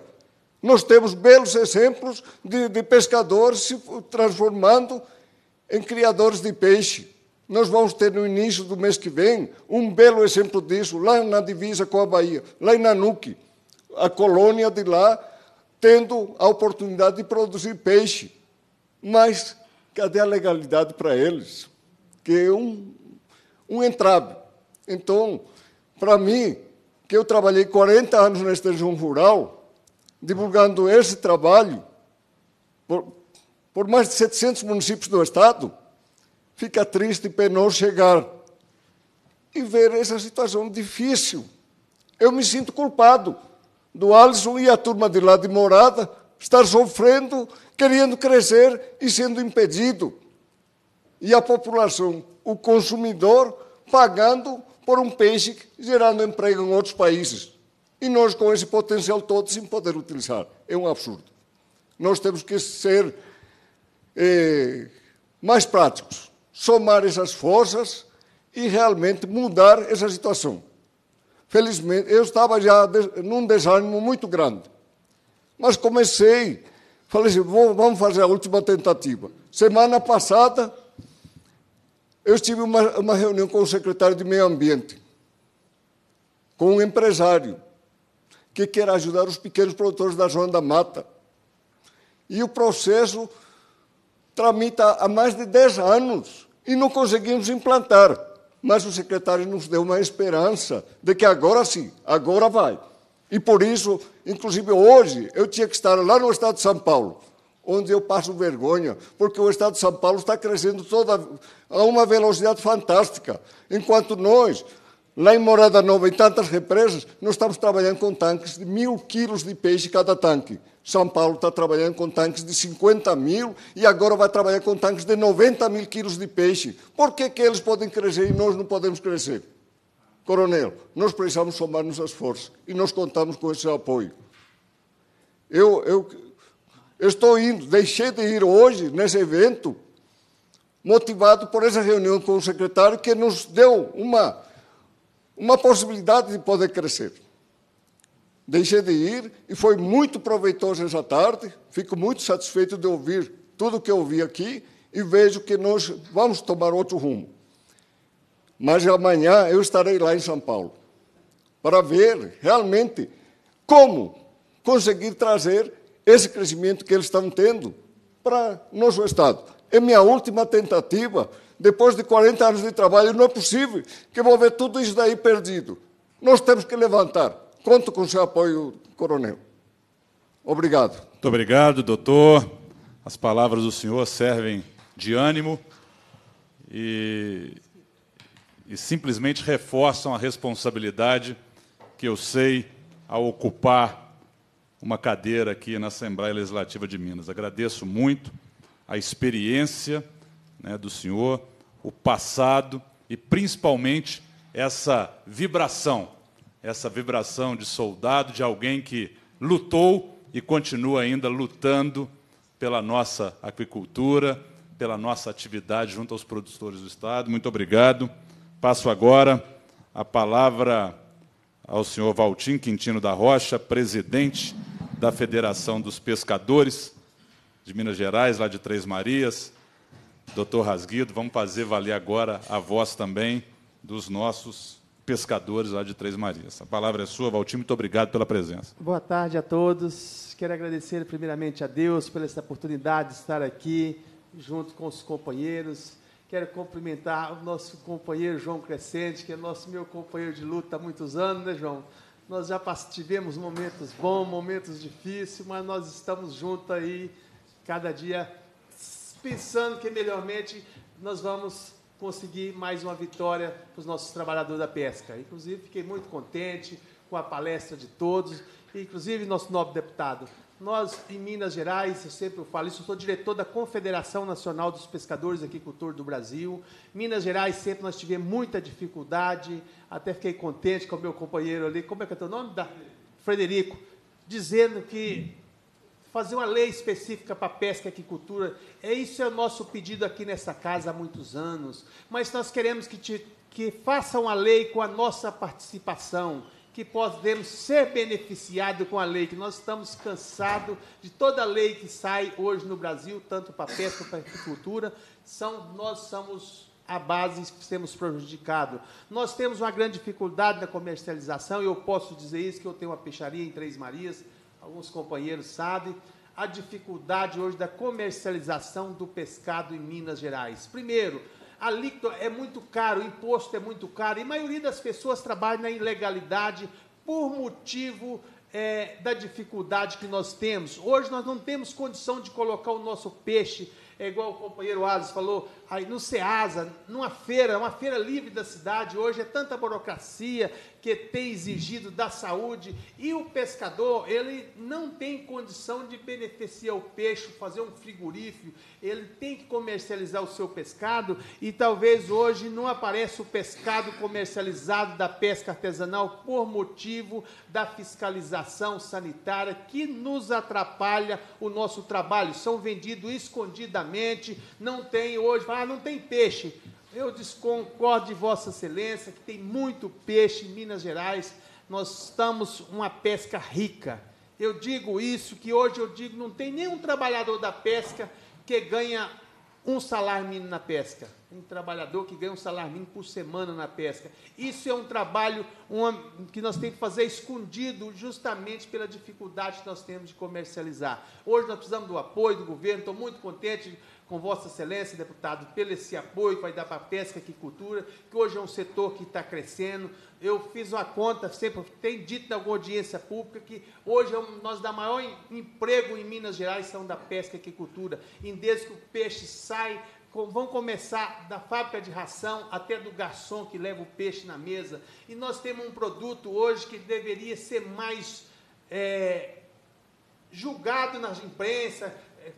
Nós temos belos exemplos de, de pescadores se transformando em criadores de peixe. Nós vamos ter no início do mês que vem um belo exemplo disso, lá na divisa com a Bahia, lá em Nanuque, a colônia de lá tendo a oportunidade de produzir peixe. Mas cadê a legalidade para eles? Que é um, um entrave. Então, para mim, que eu trabalhei 40 anos na extensão rural, divulgando esse trabalho por, por mais de 700 municípios do Estado, fica triste por não chegar e ver essa situação difícil. Eu me sinto culpado do Alisson e a turma de lá de morada estar sofrendo, querendo crescer e sendo impedido. E a população, o consumidor, pagando por um peixe gerando emprego em outros países. E nós, com esse potencial todo, sem poder utilizar. É um absurdo. Nós temos que ser eh, mais práticos somar essas forças e realmente mudar essa situação. Felizmente, eu estava já num desânimo muito grande. Mas comecei, falei assim, vamos fazer a última tentativa. Semana passada, eu tive uma, uma reunião com o secretário de Meio Ambiente, com um empresário que quer ajudar os pequenos produtores da zona da mata. E o processo tramita há mais de 10 anos e não conseguimos implantar. Mas o secretário nos deu uma esperança de que agora sim, agora vai. E por isso, inclusive hoje, eu tinha que estar lá no estado de São Paulo, onde eu passo vergonha, porque o estado de São Paulo está crescendo toda a uma velocidade fantástica, enquanto nós Lá em Morada Nova, em tantas represas, nós estamos trabalhando com tanques de mil quilos de peixe cada tanque. São Paulo está trabalhando com tanques de 50 mil e agora vai trabalhar com tanques de 90 mil quilos de peixe. Por que, que eles podem crescer e nós não podemos crescer? Coronel, nós precisamos somar-nos as forças e nós contamos com esse apoio. Eu, eu, eu estou indo, deixei de ir hoje nesse evento, motivado por essa reunião com o secretário que nos deu uma uma possibilidade de poder crescer. Deixei de ir e foi muito proveitoso essa tarde. Fico muito satisfeito de ouvir tudo que eu vi aqui e vejo que nós vamos tomar outro rumo. Mas amanhã eu estarei lá em São Paulo para ver realmente como conseguir trazer esse crescimento que eles estão tendo para nosso Estado. É minha última tentativa depois de 40 anos de trabalho, não é possível que vou ver tudo isso daí perdido. Nós temos que levantar. Conto com o seu apoio, coronel. Obrigado. Muito obrigado, doutor. As palavras do senhor servem de ânimo e, e simplesmente reforçam a responsabilidade que eu sei ao ocupar uma cadeira aqui na Assembleia Legislativa de Minas. Agradeço muito a experiência né, do senhor, o passado e principalmente essa vibração, essa vibração de soldado, de alguém que lutou e continua ainda lutando pela nossa aquicultura, pela nossa atividade junto aos produtores do Estado. Muito obrigado. Passo agora a palavra ao senhor Valtim Quintino da Rocha, presidente da Federação dos Pescadores de Minas Gerais, lá de Três Marias, doutor Rasguido. Vamos fazer valer agora a voz também dos nossos pescadores lá de Três Marias. A palavra é sua, Valtim, muito obrigado pela presença. Boa tarde a todos. Quero agradecer primeiramente a Deus pela essa oportunidade de estar aqui junto com os companheiros. Quero cumprimentar o nosso companheiro João Crescente, que é nosso meu companheiro de luta há muitos anos, né, João? Nós já tivemos momentos bons, momentos difíceis, mas nós estamos juntos aí, cada dia pensando que melhormente nós vamos conseguir mais uma vitória para os nossos trabalhadores da pesca. Inclusive, fiquei muito contente com a palestra de todos, inclusive nosso nobre deputado. Nós, em Minas Gerais, eu sempre falo isso, eu sou diretor da Confederação Nacional dos Pescadores e Aquicultores do Brasil. Minas Gerais, sempre nós tivemos muita dificuldade, até fiquei contente com o meu companheiro ali, como é que é teu nome? Da... Frederico, dizendo que fazer uma lei específica para pesca e agricultura. É isso é o nosso pedido aqui nessa casa há muitos anos. Mas nós queremos que, te, que faça uma lei com a nossa participação, que podemos ser beneficiados com a lei, que nós estamos cansados de toda lei que sai hoje no Brasil, tanto para pesca quanto para agricultura. São, nós somos a base temos prejudicado. Nós temos uma grande dificuldade na comercialização, e eu posso dizer isso, que eu tenho uma peixaria em Três Marias, alguns companheiros sabem, a dificuldade hoje da comercialização do pescado em Minas Gerais. Primeiro, a alíquota é muito caro, o imposto é muito caro, e a maioria das pessoas trabalha na ilegalidade por motivo é, da dificuldade que nós temos. Hoje nós não temos condição de colocar o nosso peixe, é igual o companheiro Alves falou, aí no SEASA, numa feira, uma feira livre da cidade, hoje é tanta burocracia que tem exigido da saúde, e o pescador, ele não tem condição de beneficiar o peixe, fazer um frigorífico, ele tem que comercializar o seu pescado, e talvez hoje não apareça o pescado comercializado da pesca artesanal por motivo da fiscalização sanitária que nos atrapalha o nosso trabalho, são vendidos escondidamente, não tem hoje, ah, não tem peixe. Eu desconcordo de Vossa Excelência, que tem muito peixe em Minas Gerais. Nós estamos uma pesca rica. Eu digo isso, que hoje eu digo, não tem nenhum trabalhador da pesca que ganha um salário mínimo na pesca. Um trabalhador que ganha um salário mínimo por semana na pesca. Isso é um trabalho que nós temos que fazer escondido, justamente pela dificuldade que nós temos de comercializar. Hoje nós precisamos do apoio do governo, estou muito contente com Vossa Excelência, deputado, pelo esse apoio que vai dar para a pesca e aquicultura, que hoje é um setor que está crescendo. Eu fiz uma conta, sempre tem dito na alguma audiência pública, que hoje é um, nós da maior emprego em Minas Gerais são da pesca e aquicultura. Em desde que o peixe sai vão começar da fábrica de ração até do garçom que leva o peixe na mesa. E nós temos um produto hoje que deveria ser mais é, julgado na imprensa,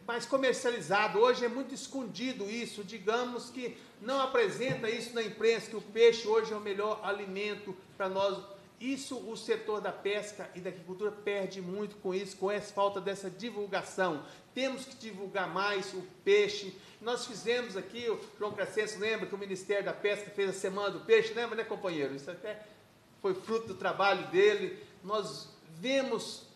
mais comercializado. Hoje é muito escondido isso, digamos que não apresenta isso na imprensa, que o peixe hoje é o melhor alimento para nós. Isso o setor da pesca e da agricultura perde muito com isso, com essa falta dessa divulgação. Temos que divulgar mais o peixe. Nós fizemos aqui, o João Crescencio lembra que o Ministério da Pesca fez a Semana do Peixe, lembra, né, companheiro? Isso até foi fruto do trabalho dele. Nós vemos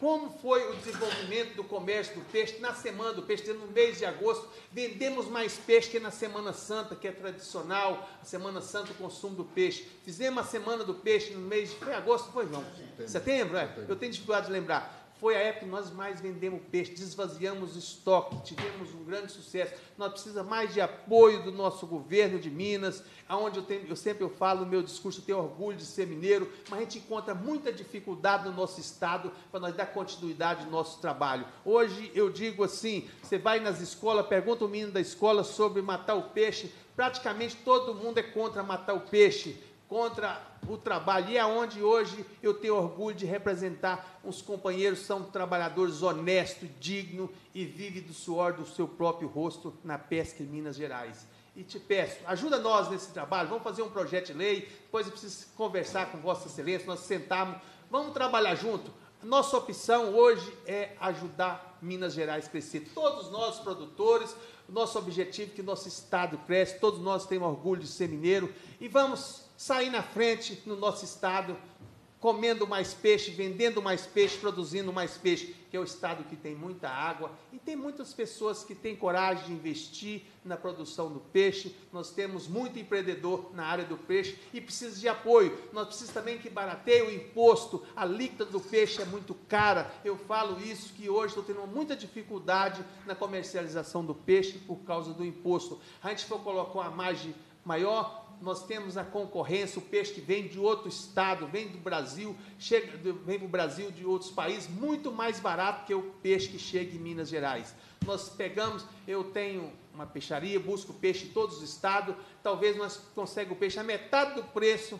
como foi o desenvolvimento do comércio do peixe na semana do peixe? No mês de agosto, vendemos mais peixe que na Semana Santa, que é tradicional, a Semana Santa, o consumo do peixe. Fizemos a Semana do Peixe no mês de foi agosto, foi João? Setembro, é? Eu tenho dificuldade de lembrar. Foi a época que nós mais vendemos peixe, desvaziamos o estoque, tivemos um grande sucesso. Nós precisamos mais de apoio do nosso governo de Minas, aonde eu, tenho, eu sempre eu falo no meu discurso, eu tenho orgulho de ser mineiro, mas a gente encontra muita dificuldade no nosso estado para nós dar continuidade ao nosso trabalho. Hoje eu digo assim, você vai nas escolas, pergunta o menino da escola sobre matar o peixe, praticamente todo mundo é contra matar o peixe, contra o trabalho. E é onde hoje eu tenho orgulho de representar uns companheiros são trabalhadores honestos, dignos e vivem do suor do seu próprio rosto na pesca em Minas Gerais. E te peço, ajuda nós nesse trabalho, vamos fazer um projeto de lei, depois eu preciso conversar com Vossa Excelência, nós sentarmos, vamos trabalhar junto. Nossa opção hoje é ajudar Minas Gerais a crescer. Todos nós, produtores, nosso objetivo é que nosso estado cresça, todos nós temos orgulho de ser mineiro e vamos sair na frente no nosso estado, comendo mais peixe, vendendo mais peixe, produzindo mais peixe, que é o estado que tem muita água e tem muitas pessoas que têm coragem de investir na produção do peixe. Nós temos muito empreendedor na área do peixe e precisa de apoio. Nós precisamos também que barateie o imposto. A líquida do peixe é muito cara. Eu falo isso que hoje estou tendo muita dificuldade na comercialização do peixe por causa do imposto. A gente for colocar uma margem maior, nós temos a concorrência, o peixe que vem de outro estado, vem do Brasil, chega, vem para o Brasil de outros países, muito mais barato que o peixe que chega em Minas Gerais. Nós pegamos, eu tenho uma peixaria, busco peixe em todos os estados, talvez nós consigamos o peixe a metade do preço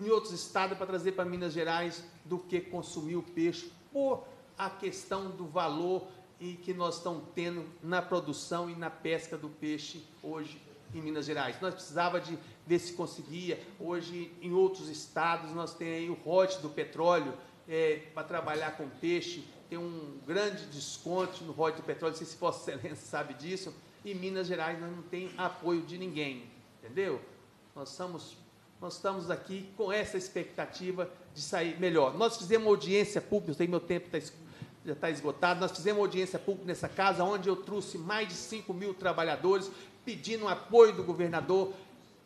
em outros estados para trazer para Minas Gerais do que consumir o peixe por a questão do valor e que nós estamos tendo na produção e na pesca do peixe hoje em Minas Gerais. Nós precisava de ver se conseguia. Hoje, em outros estados, nós temos o rote do petróleo é, para trabalhar com peixe. Tem um grande desconto no rote do petróleo. Não sei se Vossa Excelência sabe disso. Em Minas Gerais, nós não tem apoio de ninguém, entendeu? Nós estamos, nós estamos aqui com essa expectativa de sair melhor. Nós fizemos uma audiência pública, eu sei, meu tempo está já está esgotado. Nós fizemos uma audiência pública nessa casa, onde eu trouxe mais de 5 mil trabalhadores pedindo apoio do governador,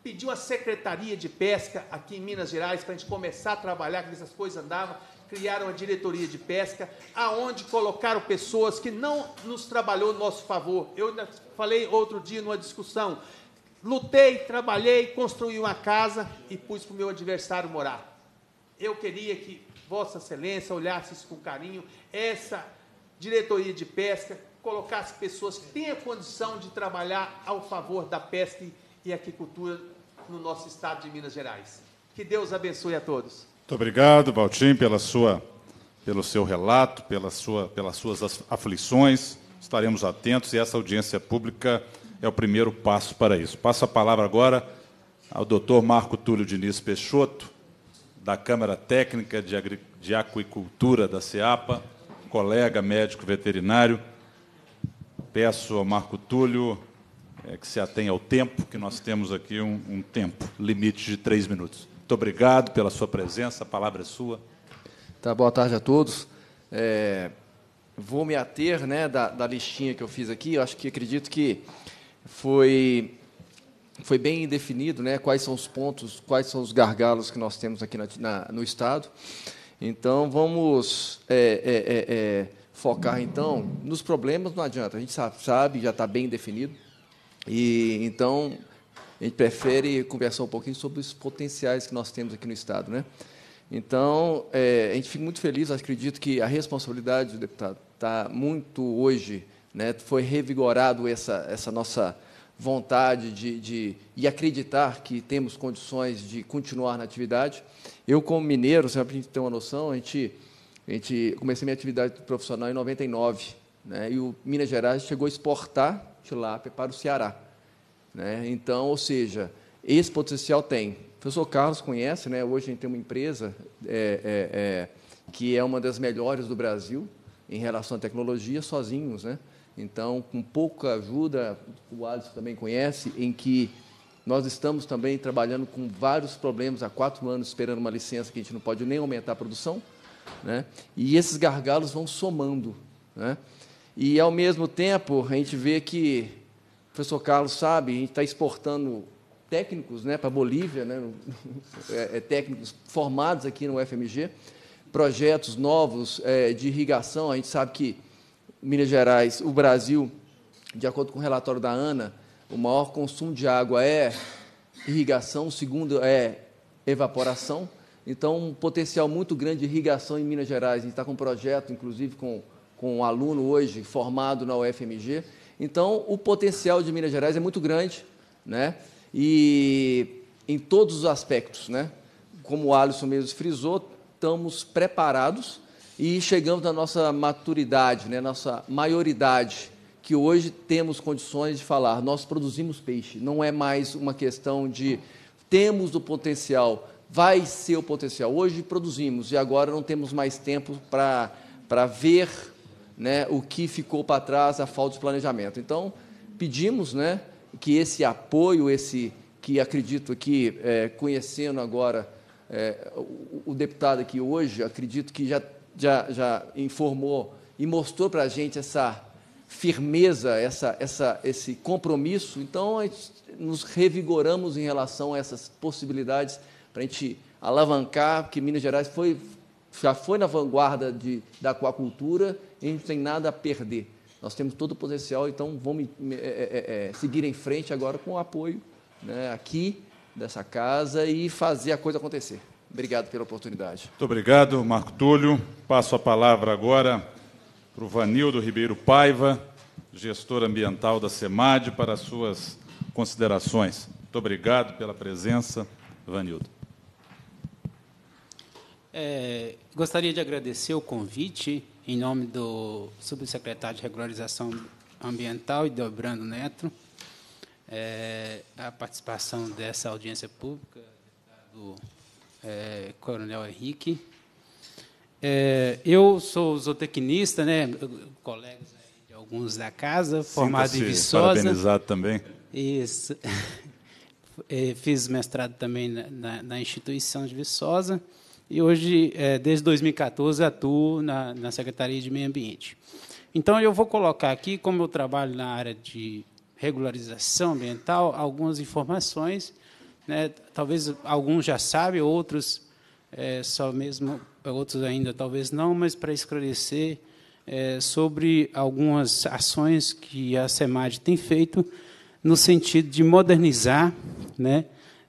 pediu a Secretaria de Pesca aqui em Minas Gerais para a gente começar a trabalhar, que essas coisas andavam, criaram a diretoria de pesca, aonde colocaram pessoas que não nos trabalhou nosso favor. Eu ainda falei outro dia numa discussão, lutei, trabalhei, construí uma casa e pus para o meu adversário morar. Eu queria que Vossa Excelência olhasse isso com carinho, essa diretoria de pesca colocar as pessoas que têm a condição de trabalhar ao favor da pesca e aquicultura no nosso estado de Minas Gerais. Que Deus abençoe a todos. Muito obrigado, Valtim, pela sua, pelo seu relato, pela sua, pelas suas aflições. Estaremos atentos e essa audiência pública é o primeiro passo para isso. Passo a palavra agora ao doutor Marco Túlio Diniz Peixoto, da Câmara Técnica de, Agri... de Aquicultura da SEAPA, colega médico veterinário. Peço ao Marco Túlio é, que se atenha ao tempo, que nós temos aqui um, um tempo limite de três minutos. Muito obrigado pela sua presença, a palavra é sua. Tá, boa tarde a todos. É, vou me ater né, da, da listinha que eu fiz aqui, eu acho que acredito que foi, foi bem definido né, quais são os pontos, quais são os gargalos que nós temos aqui na, na, no Estado. Então, vamos é, é, é, é focar, então, nos problemas não adianta. A gente sabe, sabe já está bem definido. E, então, a gente prefere conversar um pouquinho sobre os potenciais que nós temos aqui no Estado. Né? Então, é, a gente fica muito feliz, acredito que a responsabilidade do deputado está muito hoje, né, foi revigorado essa, essa nossa vontade de, de, e acreditar que temos condições de continuar na atividade. Eu, como mineiro, sempre para a gente ter uma noção, a gente a gente comecei minha atividade profissional em 99, né? E o Minas Gerais chegou a exportar tilápia para o Ceará, né? Então, ou seja, esse potencial tem. O professor Carlos conhece, né? Hoje a gente tem uma empresa é, é, é, que é uma das melhores do Brasil em relação à tecnologia, sozinhos, né? Então, com pouca ajuda, o Alisson também conhece, em que nós estamos também trabalhando com vários problemas há quatro anos, esperando uma licença que a gente não pode nem aumentar a produção. Né? E esses gargalos vão somando. Né? E, ao mesmo tempo, a gente vê que, o professor Carlos sabe, a gente está exportando técnicos né, para a Bolívia, né, é, é, técnicos formados aqui no UFMG, projetos novos é, de irrigação. A gente sabe que Minas Gerais, o Brasil, de acordo com o relatório da ANA, o maior consumo de água é irrigação, o segundo é evaporação. Então, um potencial muito grande de irrigação em Minas Gerais. A gente está com um projeto, inclusive, com, com um aluno hoje formado na UFMG. Então, o potencial de Minas Gerais é muito grande, né? E em todos os aspectos, né? Como o Alisson mesmo frisou, estamos preparados e chegamos na nossa maturidade, né? Nossa maioridade, que hoje temos condições de falar. Nós produzimos peixe. Não é mais uma questão de temos o potencial vai ser o potencial. Hoje produzimos e agora não temos mais tempo para ver né, o que ficou para trás, a falta de planejamento. Então, pedimos né, que esse apoio, esse que acredito que, é, conhecendo agora é, o, o, deputado aqui hoje, acredito que já, já, já informou e mostrou para a gente essa firmeza, essa, essa, esse compromisso. Então, nos revigoramos em relação a essas possibilidades para a gente alavancar, porque Minas Gerais foi, já foi na vanguarda de, da aquacultura e a gente não tem nada a perder. Nós temos todo o potencial, então vamos é, é, é, é, seguir em frente agora com o apoio né, aqui dessa casa e fazer a coisa acontecer. Obrigado pela oportunidade. Muito obrigado, Marco Túlio. Passo a palavra agora para o Vanildo Ribeiro Paiva, gestor ambiental da SEMAD, para as suas considerações. Muito obrigado pela presença, Vanildo. É, gostaria de agradecer o convite em nome do subsecretário de Regularização Ambiental e do Brando Neto, é, a participação dessa audiência pública, do é, Coronel Henrique. É, eu sou zootecnista, né, colegas de alguns da casa, formado em Viçosa. Parabenizado também. Isso. É, fiz mestrado também na, na, na instituição de Viçosa e hoje, é, desde 2014, atuo na, na Secretaria de Meio Ambiente. Então, eu vou colocar aqui, como eu trabalho na área de regularização ambiental, algumas informações. Né? Talvez alguns já sabem, outros é, só mesmo, outros ainda talvez não, mas para esclarecer é, sobre algumas ações que a SEMAD tem feito no sentido de modernizar né?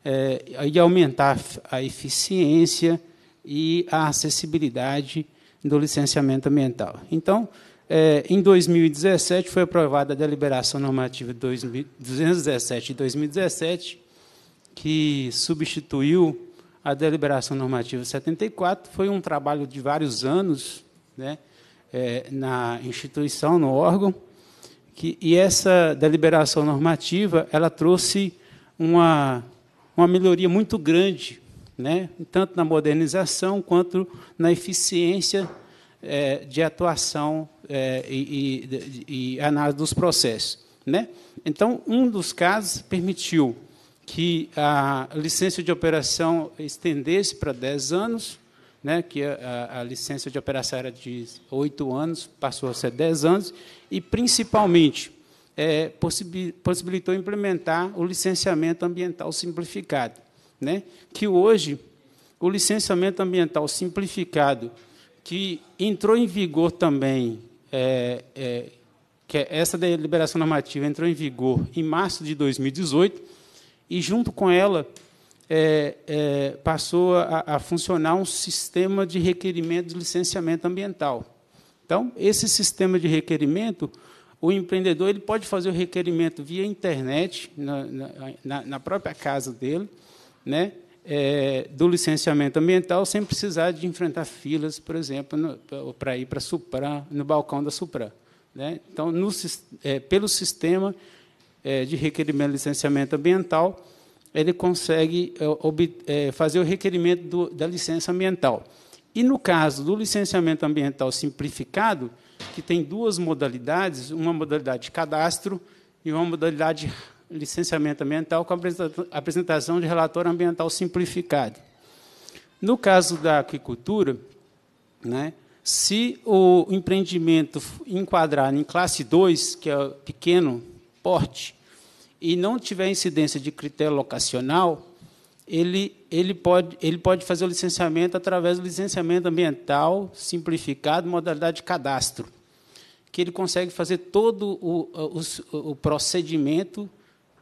É, e aumentar a eficiência e a acessibilidade do licenciamento ambiental. Então, é, em 2017, foi aprovada a Deliberação Normativa 217 de 2017, que substituiu a Deliberação Normativa 74. Foi um trabalho de vários anos né, é, na instituição, no órgão, que, e essa deliberação normativa ela trouxe uma, uma melhoria muito grande né? tanto na modernização quanto na eficiência é, de atuação é, e, e, e, análise dos processos. Né? Então, um dos casos permitiu que a licença de operação estendesse para 10 anos, né? que a, a licença de operação era de 8 anos, passou a ser 10 anos, e, principalmente, é, possibilitou implementar o licenciamento ambiental simplificado né? que hoje o licenciamento ambiental simplificado, que entrou em vigor também, é, é, que é essa deliberação normativa entrou em vigor em março de 2018, e junto com ela é, é, passou a, a funcionar um sistema de requerimento de licenciamento ambiental. Então, esse sistema de requerimento, o empreendedor ele pode fazer o requerimento via internet, na, na, na própria casa dele, né, é, do licenciamento ambiental sem precisar de enfrentar filas, por exemplo, para ir para Supra, no balcão da Supra. Né? Então, no, é, pelo sistema é, de requerimento de licenciamento ambiental, ele consegue é, ob, é, fazer o requerimento do, da licença ambiental. E, no caso do licenciamento ambiental simplificado, que tem duas modalidades, uma modalidade de cadastro e uma modalidade licenciamento ambiental com apresentação de relatório ambiental simplificado. No caso da aquicultura, né, se o empreendimento enquadrar em classe 2, que é pequeno porte, e não tiver incidência de critério locacional, ele, ele, pode, ele pode fazer o licenciamento através do licenciamento ambiental simplificado, modalidade de cadastro, que ele consegue fazer todo o, o, o procedimento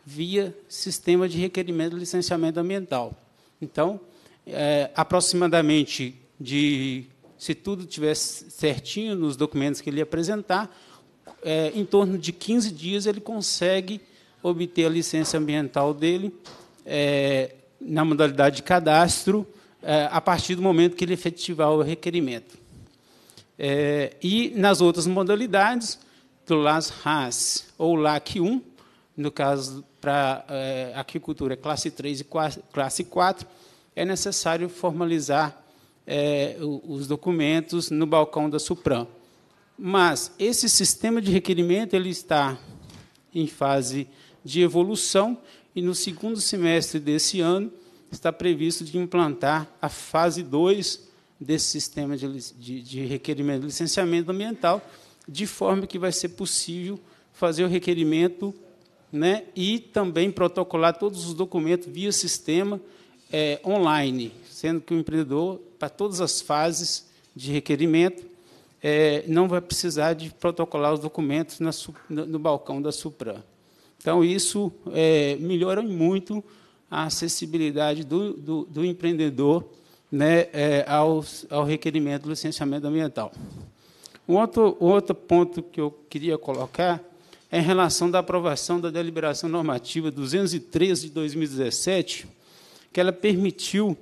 via sistema de requerimento de licenciamento ambiental. Então, é, aproximadamente de, se tudo tivesse certinho nos documentos que ele apresentar, é, em torno de 15 dias ele consegue obter a licença ambiental dele é, na modalidade de cadastro, é, a partir do momento que ele efetivar o requerimento. É, e nas outras modalidades, do LAS-RAS ou LAC-1, no caso para é, eh, aquicultura classe 3 e classe 4, é necessário formalizar é, os documentos no balcão da Supram. Mas esse sistema de requerimento ele está em fase de evolução e no segundo semestre desse ano está previsto de implantar a fase 2 desse sistema de, de, de requerimento de licenciamento ambiental, de forma que vai ser possível fazer o requerimento né, e também protocolar todos os documentos via sistema é, online, sendo que o empreendedor, para todas as fases de requerimento, é, não vai precisar de protocolar os documentos na, no balcão da Supran. Então, isso é, melhora muito a acessibilidade do, do, do empreendedor né, é, aos, ao requerimento do licenciamento ambiental. Um outro, outro ponto que eu queria colocar em relação da aprovação da deliberação normativa 213 de 2017, que ela permitiu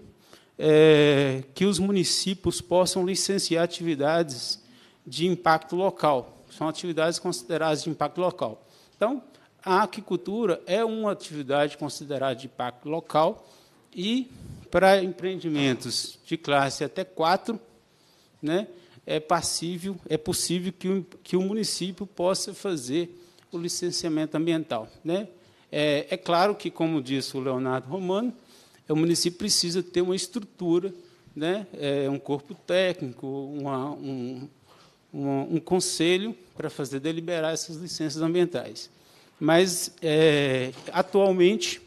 é, que os municípios possam licenciar atividades de impacto local. São atividades consideradas de impacto local. Então, a aquicultura é uma atividade considerada de impacto local e para empreendimentos de classe até 4, né, é passível, é possível que o, que o município possa fazer o licenciamento ambiental. Né? É, é claro que, como disse o Leonardo Romano, o município precisa ter uma estrutura, né? é, um corpo técnico, uma, um, uma, um conselho para fazer deliberar essas licenças ambientais. Mas, é, atualmente,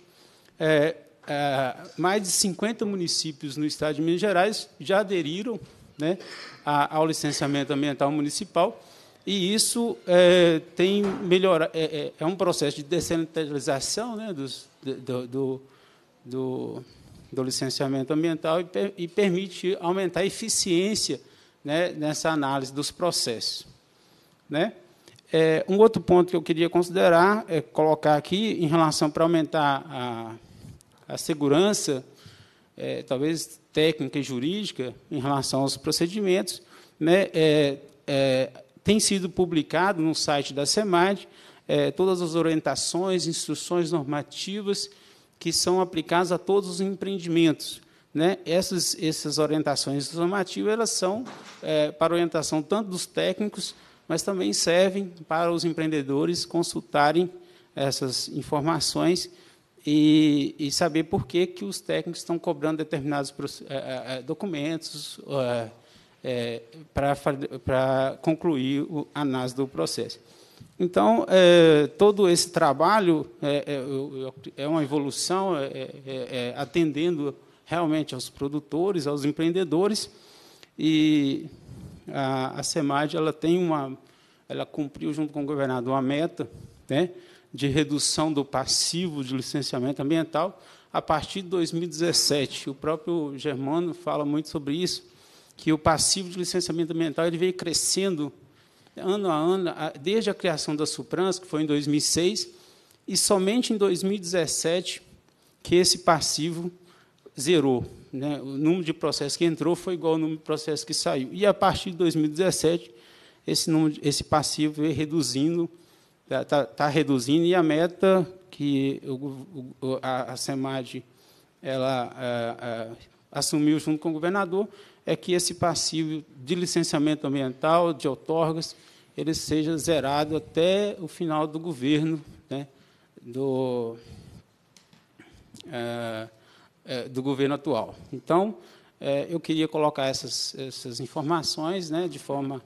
é, é, mais de 50 municípios no estado de Minas Gerais já aderiram né, ao licenciamento ambiental municipal e isso é, tem melhor é, é, é, um processo de descentralização né, dos, do, do, do, do, licenciamento ambiental e, e, permite aumentar a eficiência né, nessa análise dos processos. Né? É, um outro ponto que eu queria considerar, é colocar aqui, em relação para aumentar a, a segurança, é, talvez técnica e jurídica, em relação aos procedimentos, né, é, é tem sido publicado no site da SEMAD é, todas as orientações, instruções normativas que são aplicadas a todos os empreendimentos. Né? Essas, essas orientações normativas elas são é, para orientação tanto dos técnicos, mas também servem para os empreendedores consultarem essas informações e, e saber por que, que os técnicos estão cobrando determinados é, é, é, documentos, é, é, para concluir a análise do processo. Então, é, todo esse trabalho é, é, é uma evolução, é, é, atendendo realmente aos produtores, aos empreendedores, e a, a CEMAD ela tem uma, ela cumpriu junto com o governador uma meta, né, de redução do passivo de licenciamento ambiental a partir de 2017. O próprio Germano fala muito sobre isso que o passivo de licenciamento ambiental ele veio crescendo ano a ano, desde a criação da Suprans, que foi em 2006, e somente em 2017 que esse passivo zerou. Né? O número de processos que entrou foi igual ao número de processos que saiu. E, a partir de 2017, esse, número, esse passivo veio reduzindo, está tá, tá reduzindo, e a meta que o, o, a, a SEMAD ela, a, eh, a, eh, assumiu junto com o governador é que esse passivo de licenciamento ambiental, de outorgas, ele seja zerado até o final do governo né, do, é, é, do governo atual. Então, é, eu queria colocar essas, essas informações né, de forma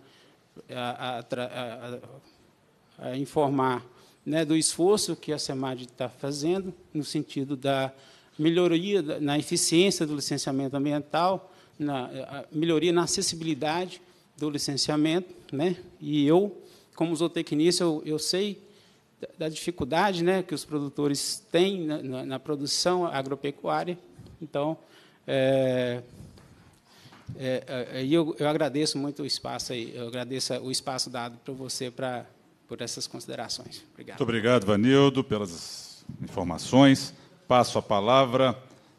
a, a, a, a informar né, do esforço que a SEMAD está fazendo no sentido da melhoria da, na eficiência do licenciamento ambiental, na melhoria na acessibilidade do licenciamento, né? E eu, como zootecnista, eu, eu sei da, da dificuldade, né, que os produtores têm na, na, na produção agropecuária. Então, é, é, é eu, eu agradeço muito o espaço aí, eu agradeço o espaço dado para você para por essas considerações. Obrigado. Muito obrigado, Vanildo, pelas informações. Passo a palavra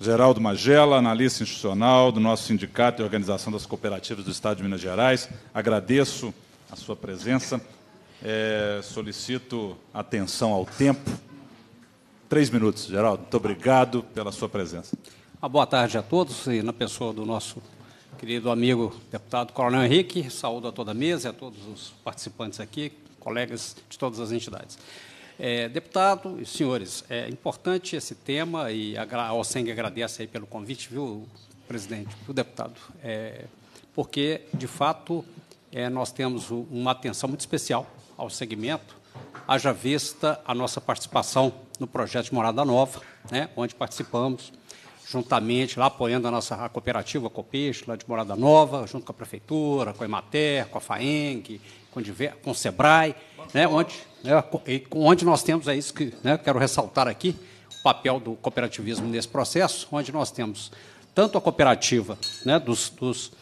Geraldo Magela, analista institucional do nosso Sindicato e Organização das Cooperativas do Estado de Minas Gerais. Agradeço a sua presença. É, solicito atenção ao tempo. Três minutos, Geraldo. Muito obrigado pela sua presença. Uma ah, boa tarde a todos e na pessoa do nosso querido amigo deputado Coronel Henrique. Saúdo a toda a mesa e a todos os participantes aqui, colegas de todas as entidades. É, deputado e senhores, é importante esse tema e a OSENG agradece aí pelo convite, viu, presidente, o deputado, é, porque, de fato, é, nós temos uma atenção muito especial ao segmento, haja vista a nossa participação no projeto de Morada Nova, né, onde participamos juntamente, lá apoiando a nossa a cooperativa Copeixe, lá de Morada Nova, junto com a Prefeitura, com a Emater, com a FAENG, com, o Sebrae, né, onde né, onde nós temos, é isso que né, quero ressaltar aqui, o papel do cooperativismo nesse processo, onde nós temos tanto a cooperativa né, dos, dos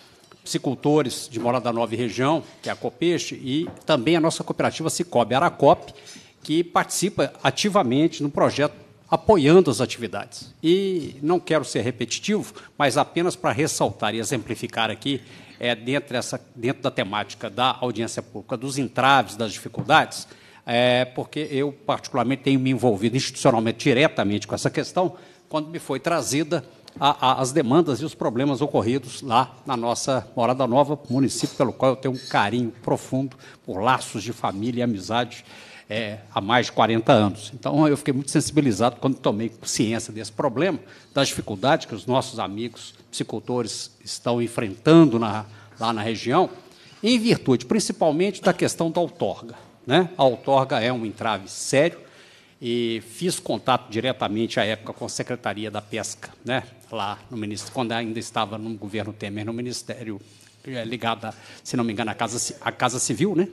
psicultores de Morada Nova e região, que é a Copeste, e também a nossa cooperativa Cicobi, Aracop, que participa ativamente no projeto apoiando as atividades. E não quero ser repetitivo, mas apenas para ressaltar e exemplificar aqui, é, dentro, dessa, dentro da temática da audiência pública, dos entraves, das dificuldades, é, porque eu, particularmente, tenho me envolvido institucionalmente diretamente com essa questão, quando me foi trazida a, a, as demandas e os problemas ocorridos lá na nossa Morada Nova, município pelo qual eu tenho um carinho profundo por laços de família e amizade é, há mais de 40 anos. Então, eu fiquei muito sensibilizado quando tomei consciência desse problema, das dificuldades que os nossos amigos psicultores estão enfrentando na, lá na região, em virtude, principalmente, da questão da outorga. Né? A outorga é um entrave sério e fiz contato diretamente à época com a Secretaria da Pesca, né? lá no ministro, quando ainda estava no governo Temer, no Ministério eh, ligada, se não me engano, à Casa, à casa Civil, né?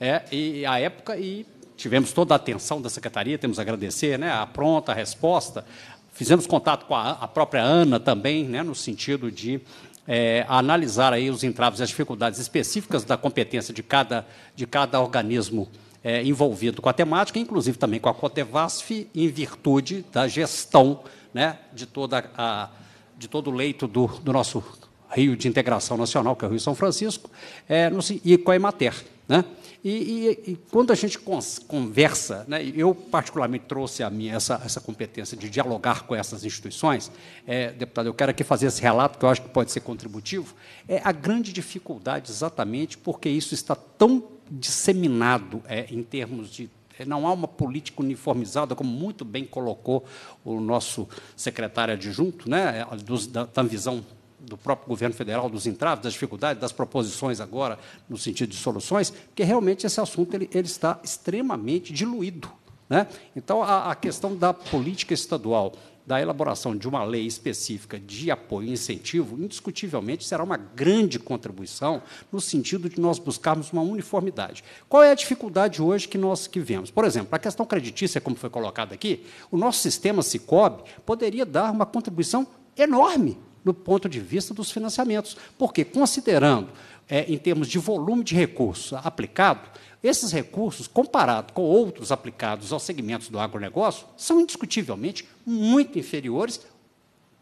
É, e à época e tivemos toda a atenção da secretaria, temos a agradecer, né? A pronta resposta. Fizemos contato com a, a própria Ana também, né? No sentido de é, a analisar aí os entraves e as dificuldades específicas da competência de cada, de cada organismo é, envolvido com a temática, inclusive também com a Cotevasf, em virtude da gestão né, de, toda a, de todo o leito do, do nosso rio de integração nacional, que é o Rio São Francisco, é, no, e com a Emater. Né? E, e, e quando a gente conversa, né, eu particularmente trouxe a minha essa, essa competência de dialogar com essas instituições, é, deputado, eu quero aqui fazer esse relato que eu acho que pode ser contributivo, é a grande dificuldade exatamente porque isso está tão disseminado é, em termos de é, não há uma política uniformizada, como muito bem colocou o nosso secretário adjunto, né, da, da visão do próprio governo federal, dos entraves, das dificuldades, das proposições agora, no sentido de soluções, porque realmente esse assunto ele, ele está extremamente diluído. Né? Então, a, a questão da política estadual da elaboração de uma lei específica de apoio e incentivo, indiscutivelmente será uma grande contribuição no sentido de nós buscarmos uma uniformidade. Qual é a dificuldade hoje que nós que vemos? Por exemplo, a questão creditícia, como foi colocada aqui, o nosso sistema Cicobi poderia dar uma contribuição enorme do ponto de vista dos financiamentos. Porque, considerando, é, em termos de volume de recursos aplicado, esses recursos, comparado com outros aplicados aos segmentos do agronegócio, são indiscutivelmente muito inferiores.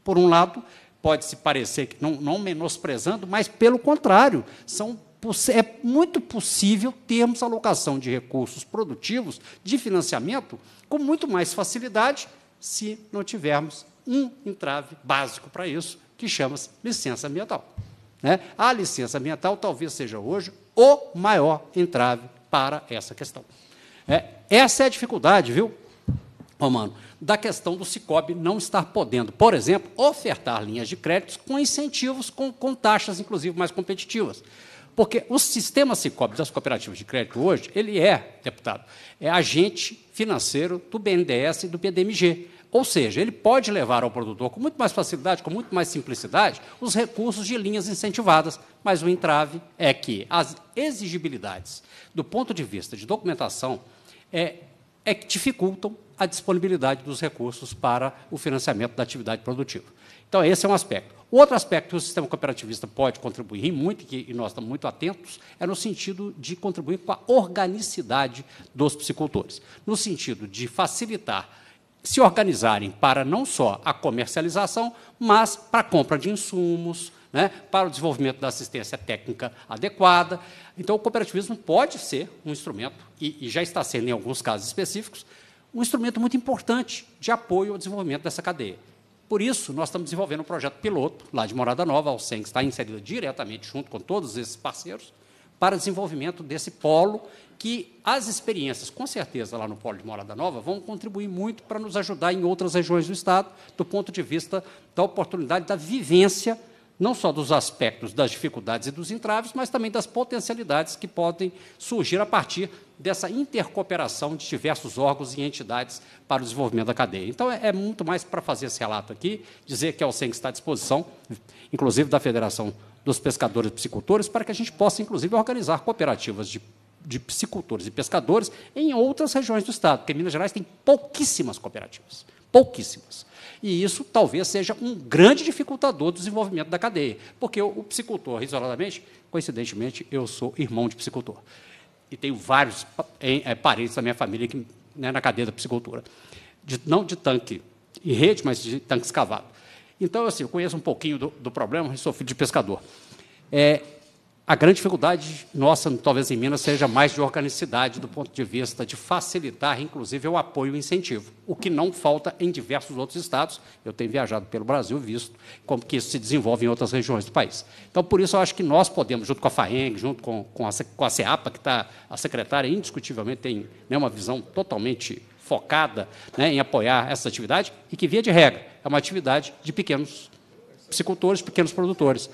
Por um lado, pode-se parecer que não, não menosprezando, mas, pelo contrário, são é muito possível termos alocação de recursos produtivos, de financiamento, com muito mais facilidade se não tivermos um entrave básico para isso, que chama-se licença ambiental. Né? A licença ambiental talvez seja hoje o maior entrave para essa questão. É, essa é a dificuldade, viu, Romano, da questão do Cicobi não estar podendo, por exemplo, ofertar linhas de créditos com incentivos, com, com taxas, inclusive, mais competitivas. Porque o sistema Cicobi das cooperativas de crédito hoje, ele é, deputado, é agente financeiro do BNDES e do PDMG. Ou seja, ele pode levar ao produtor com muito mais facilidade, com muito mais simplicidade, os recursos de linhas incentivadas, mas o entrave é que as exigibilidades, do ponto de vista de documentação, é, é que dificultam a disponibilidade dos recursos para o financiamento da atividade produtiva. Então, esse é um aspecto. Outro aspecto que o sistema cooperativista pode contribuir muito, que, e nós estamos muito atentos, é no sentido de contribuir com a organicidade dos piscicultores, no sentido de facilitar se organizarem para não só a comercialização, mas para a compra de insumos, né, para o desenvolvimento da assistência técnica adequada. Então, o cooperativismo pode ser um instrumento, e, e já está sendo em alguns casos específicos, um instrumento muito importante de apoio ao desenvolvimento dessa cadeia. Por isso, nós estamos desenvolvendo um projeto piloto lá de Morada Nova, ao SEM, que está inserido diretamente junto com todos esses parceiros, para desenvolvimento desse polo, que as experiências, com certeza, lá no polo de Morada Nova, vão contribuir muito para nos ajudar em outras regiões do Estado, do ponto de vista da oportunidade da vivência, não só dos aspectos das dificuldades e dos entraves, mas também das potencialidades que podem surgir a partir dessa intercooperação de diversos órgãos e entidades para o desenvolvimento da cadeia. Então, é, é muito mais para fazer esse relato aqui, dizer que a OCEN está à disposição, inclusive da Federação dos pescadores e piscicultores para que a gente possa, inclusive, organizar cooperativas de, de piscicultores e pescadores em outras regiões do Estado, porque Minas Gerais tem pouquíssimas cooperativas, pouquíssimas. E isso talvez seja um grande dificultador do desenvolvimento da cadeia, porque o, piscicultor, isoladamente, coincidentemente, eu sou irmão de piscicultor. E tenho vários eh, parentes da minha família que, né, na cadeia da piscicultura. De, não de tanque em rede, mas de tanque escavado. Então, assim, eu conheço um pouquinho do, do problema, eu sou filho de pescador. É, a grande dificuldade nossa, talvez em Minas, seja mais de organicidade do ponto de vista de facilitar, inclusive, o apoio e o incentivo, o que não falta em diversos outros estados. Eu tenho viajado pelo Brasil, visto como que isso se desenvolve em outras regiões do país. Então, por isso, eu acho que nós podemos, junto com a FAENG, junto com, com, a, com a CEAPA, que está, a secretária, indiscutivelmente, tem né, uma visão totalmente focada né, em apoiar essa atividade e que, via de regra, é uma atividade de pequenos agricultores, pequenos produtores,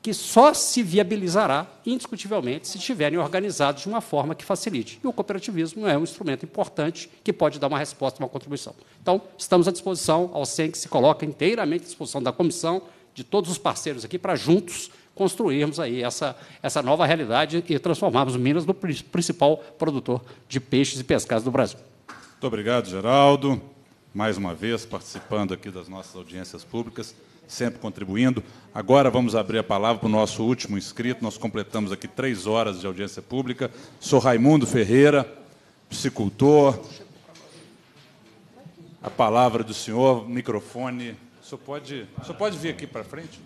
que só se viabilizará, indiscutivelmente, se estiverem organizados de uma forma que facilite. E o cooperativismo é um instrumento importante que pode dar uma resposta, uma contribuição. Então, estamos à disposição, ao CEN, que se coloca inteiramente à disposição da comissão, de todos os parceiros aqui, para juntos construirmos aí essa, essa nova realidade e transformarmos Minas no principal produtor de peixes e pescados do Brasil. Muito obrigado, Geraldo, mais uma vez participando aqui das nossas audiências públicas, sempre contribuindo. Agora vamos abrir a palavra para o nosso último inscrito. Nós completamos aqui três horas de audiência pública. Sou Raimundo Ferreira, psicultor. A palavra do senhor, microfone. O senhor pode, o senhor pode vir aqui para frente?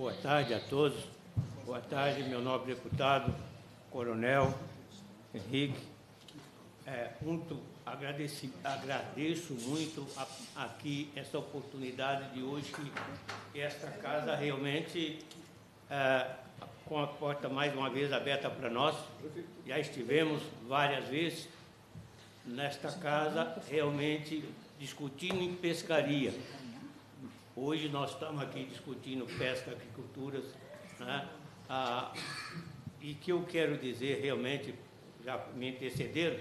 Boa tarde a todos. Boa tarde, meu nobre deputado, Coronel Henrique. É, muito agradeci, agradeço muito a, aqui essa oportunidade de hoje que esta casa realmente é, com a porta mais uma vez aberta para nós. Já estivemos várias vezes nesta casa realmente discutindo em pescaria. Hoje nós estamos aqui discutindo pesca, agriculturas, né? ah, e que eu quero dizer realmente, já me antecederam,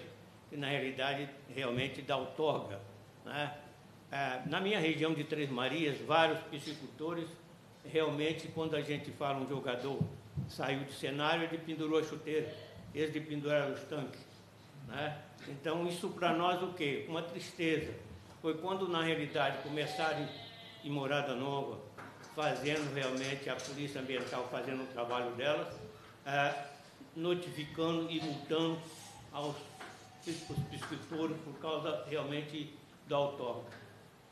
que na realidade realmente dá outorga. Né? Ah, na minha região de Três Marias, vários piscicultores, realmente, quando a gente fala um jogador saiu do cenário, ele pendurou a chuteira, eles de penduraram os tanques. Né? Então, isso para nós o quê? Uma tristeza. Foi quando, na realidade, começaram e Morada Nova, fazendo realmente a Polícia Ambiental fazendo o trabalho dela, é, notificando e multando aos prescritores por causa realmente do autor.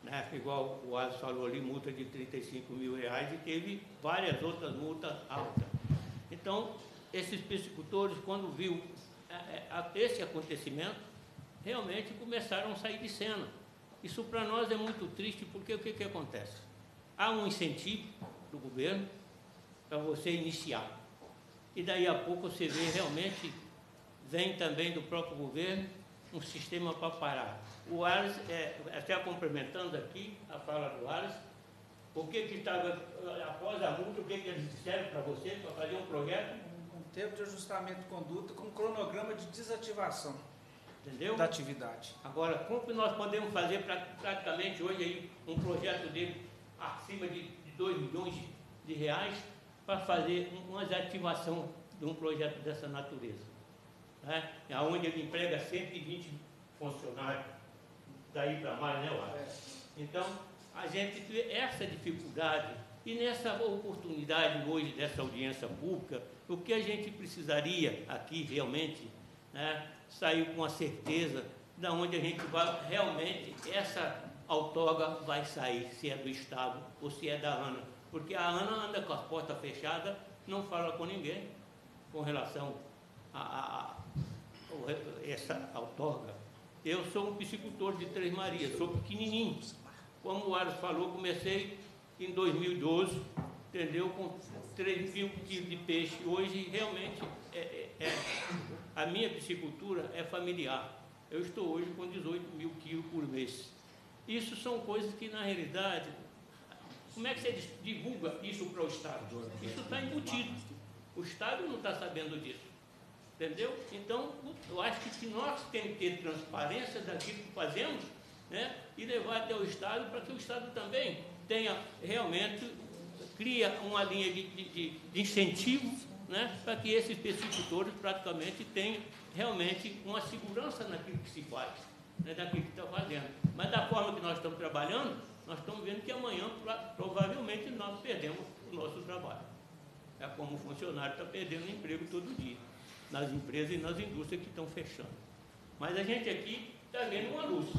Né? Igual o Asa falou ali, multa de 35 mil reais e teve várias outras multas altas. Então, esses piscicultores, quando viu é, é, esse acontecimento, realmente começaram a sair de cena. Isso para nós é muito triste, porque o que, que acontece? Há um incentivo do governo para você iniciar. E daí a pouco você vê realmente, vem também do próprio governo um sistema para parar. O Ares, é, até complementando aqui a fala do Ares, o que que estava, tá, após a multa, o que, que eles disseram para você para fazer um projeto? Um tempo de ajustamento de conduta com cronograma de desativação entendeu? da atividade. Agora, como que nós podemos fazer pra, praticamente hoje aí um projeto dele acima de, 2 milhões de reais para fazer uma desativação de um projeto dessa natureza? Né? Onde ele emprega 120 funcionários, daí para mais, né, Wara? É. Então, a gente vê essa dificuldade e nessa oportunidade hoje dessa audiência pública, o que a gente precisaria aqui realmente né, saiu com a certeza da onde a gente vai realmente essa outorga vai sair, se é do Estado ou se é da ANA. Porque a ANA anda com as portas fechadas, não fala com ninguém com relação a, a, a essa outorga. Eu sou um piscicultor de Três Marias, sou pequenininho. Como o Aros falou, comecei em 2012, entendeu? Com 3 mil quilos de peixe. Hoje, realmente, é, é, é a minha piscicultura é familiar. Eu estou hoje com 18 mil quilos por mês. Isso são coisas que, na realidade, como é que você divulga isso para o Estado? Isso está embutido. O Estado não está sabendo disso. Entendeu? Então, eu acho que nós temos que ter transparência daquilo que fazemos né? e levar até o Estado para que o Estado também tenha realmente, cria uma linha de, de, de incentivo né, para que esses pesquisadores praticamente tenham realmente uma segurança naquilo que se faz, né, que está fazendo. Mas da forma que nós estamos trabalhando, nós estamos vendo que amanhã provavelmente nós perdemos o nosso trabalho. É como o funcionário está perdendo emprego todo dia, nas empresas e nas indústrias que estão fechando. Mas a gente aqui está vendo uma luz.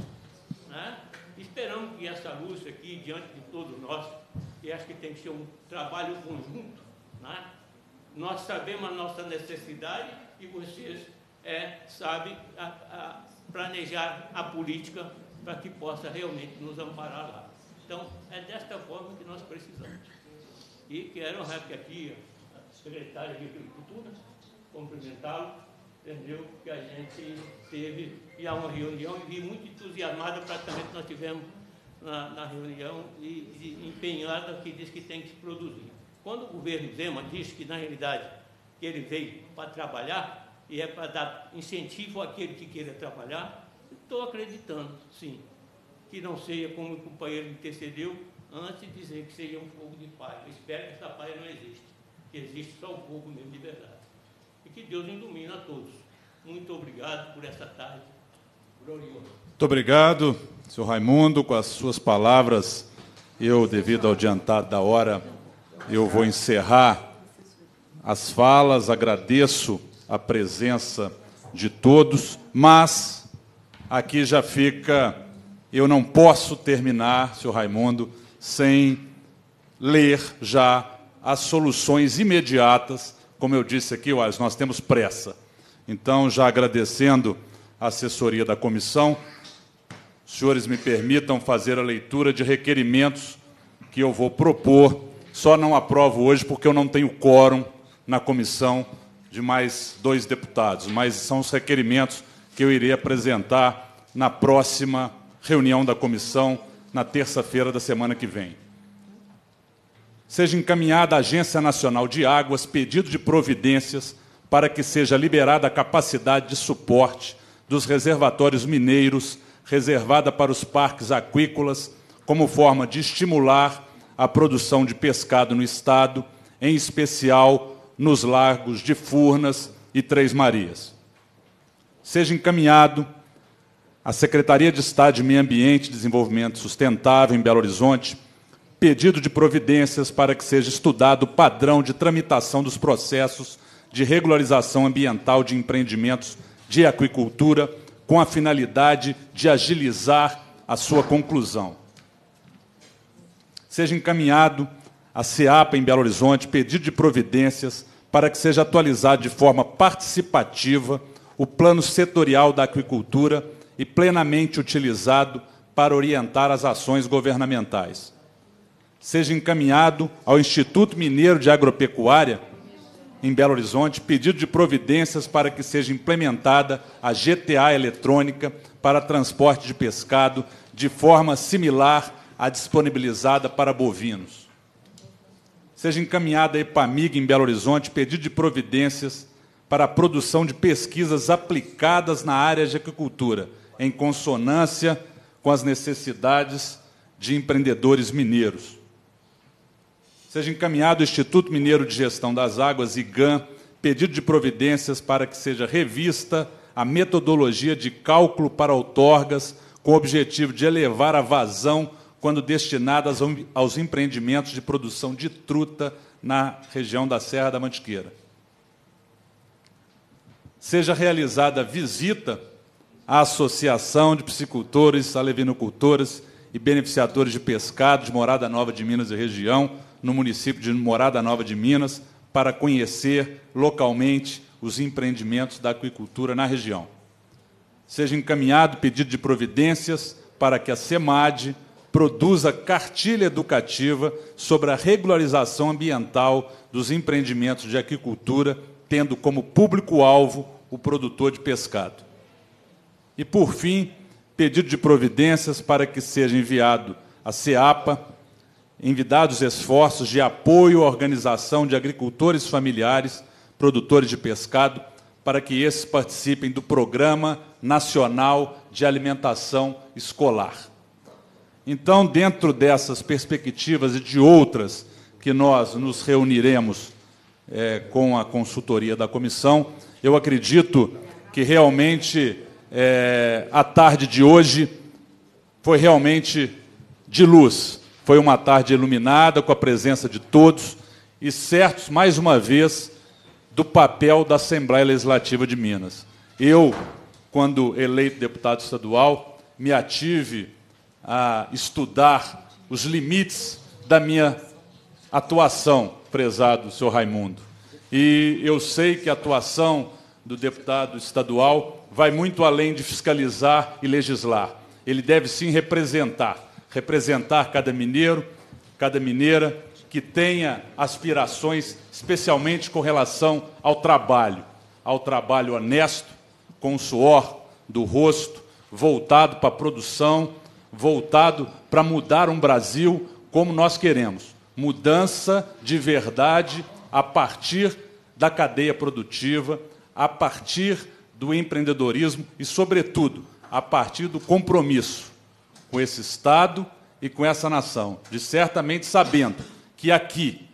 Né? Esperamos que essa luz aqui, diante de todos nós, e acho que tem que ser um trabalho conjunto, né? Nós sabemos a nossa necessidade e vocês é, sabem a, a planejar a política para que possa realmente nos amparar lá. Então, é desta forma que nós precisamos. E quero aqui a secretária de Agricultura, cumprimentá-lo, entendeu? Que a gente teve já uma reunião e vi muito entusiasmada praticamente nós tivemos na, na reunião e, e empenhada que diz que tem que se produzir. Quando o governo Zema diz que, na realidade, ele veio para trabalhar e é para dar incentivo àquele que queira trabalhar, estou acreditando, sim, que não seja como o companheiro intercedeu antes de dizer que seja um fogo de paz. Eu espero que essa paz não exista, que existe só o fogo mesmo de verdade. E que Deus ilumine a todos. Muito obrigado por essa tarde gloriosa. Muito obrigado, senhor Raimundo, com as suas palavras. Eu, devido ao adiantado da hora, eu vou encerrar as falas, agradeço a presença de todos, mas aqui já fica. Eu não posso terminar, senhor Raimundo, sem ler já as soluções imediatas. Como eu disse aqui, nós temos pressa. Então, já agradecendo a assessoria da comissão, os senhores me permitam fazer a leitura de requerimentos que eu vou propor só não aprovo hoje porque eu não tenho quórum na comissão de mais dois deputados, mas são os requerimentos que eu irei apresentar na próxima reunião da comissão, na terça-feira da semana que vem. Seja encaminhada à Agência Nacional de Águas pedido de providências para que seja liberada a capacidade de suporte dos reservatórios mineiros reservada para os parques aquícolas, como forma de estimular a produção de pescado no estado, em especial nos largos de Furnas e Três Marias. Seja encaminhado à Secretaria de Estado de Meio Ambiente e Desenvolvimento Sustentável em Belo Horizonte pedido de providências para que seja estudado o padrão de tramitação dos processos de regularização ambiental de empreendimentos de aquicultura com a finalidade de agilizar a sua conclusão seja encaminhado à CEAPA em Belo Horizonte pedido de providências para que seja atualizado de forma participativa o plano setorial da aquicultura e plenamente utilizado para orientar as ações governamentais. Seja encaminhado ao Instituto Mineiro de Agropecuária, em Belo Horizonte, pedido de providências para que seja implementada a GTA eletrônica para transporte de pescado de forma similar a disponibilizada para bovinos. Seja encaminhada a EPAMIG em Belo Horizonte pedido de providências para a produção de pesquisas aplicadas na área de agricultura, em consonância com as necessidades de empreendedores mineiros. Seja encaminhado o Instituto Mineiro de Gestão das Águas, IGAN, pedido de providências para que seja revista a metodologia de cálculo para outorgas com o objetivo de elevar a vazão quando destinadas aos empreendimentos de produção de truta na região da Serra da Mantiqueira. Seja realizada visita à Associação de Piscicultores, Alevinocultores e Beneficiadores de Pescado de Morada Nova de Minas e região, no município de Morada Nova de Minas, para conhecer localmente os empreendimentos da aquicultura na região. Seja encaminhado pedido de providências para que a SEMAD produza cartilha educativa sobre a regularização ambiental dos empreendimentos de aquicultura, tendo como público-alvo o produtor de pescado. E, por fim, pedido de providências para que seja enviado à CEAPA, envidados esforços de apoio à organização de agricultores familiares, produtores de pescado, para que esses participem do Programa Nacional de Alimentação Escolar. Então, dentro dessas perspectivas e de outras que nós nos reuniremos é, com a consultoria da comissão, eu acredito que realmente é, a tarde de hoje foi realmente de luz. Foi uma tarde iluminada com a presença de todos e certos, mais uma vez, do papel da Assembleia Legislativa de Minas. Eu, quando eleito deputado estadual, me ative a estudar os limites da minha atuação, prezado senhor Raimundo. E eu sei que a atuação do deputado estadual vai muito além de fiscalizar e legislar. Ele deve sim representar, representar cada mineiro, cada mineira que tenha aspirações, especialmente com relação ao trabalho, ao trabalho honesto, com o suor do rosto, voltado para a produção voltado para mudar um Brasil como nós queremos. Mudança de verdade a partir da cadeia produtiva, a partir do empreendedorismo e, sobretudo, a partir do compromisso com esse Estado e com essa nação, de certamente sabendo que aqui,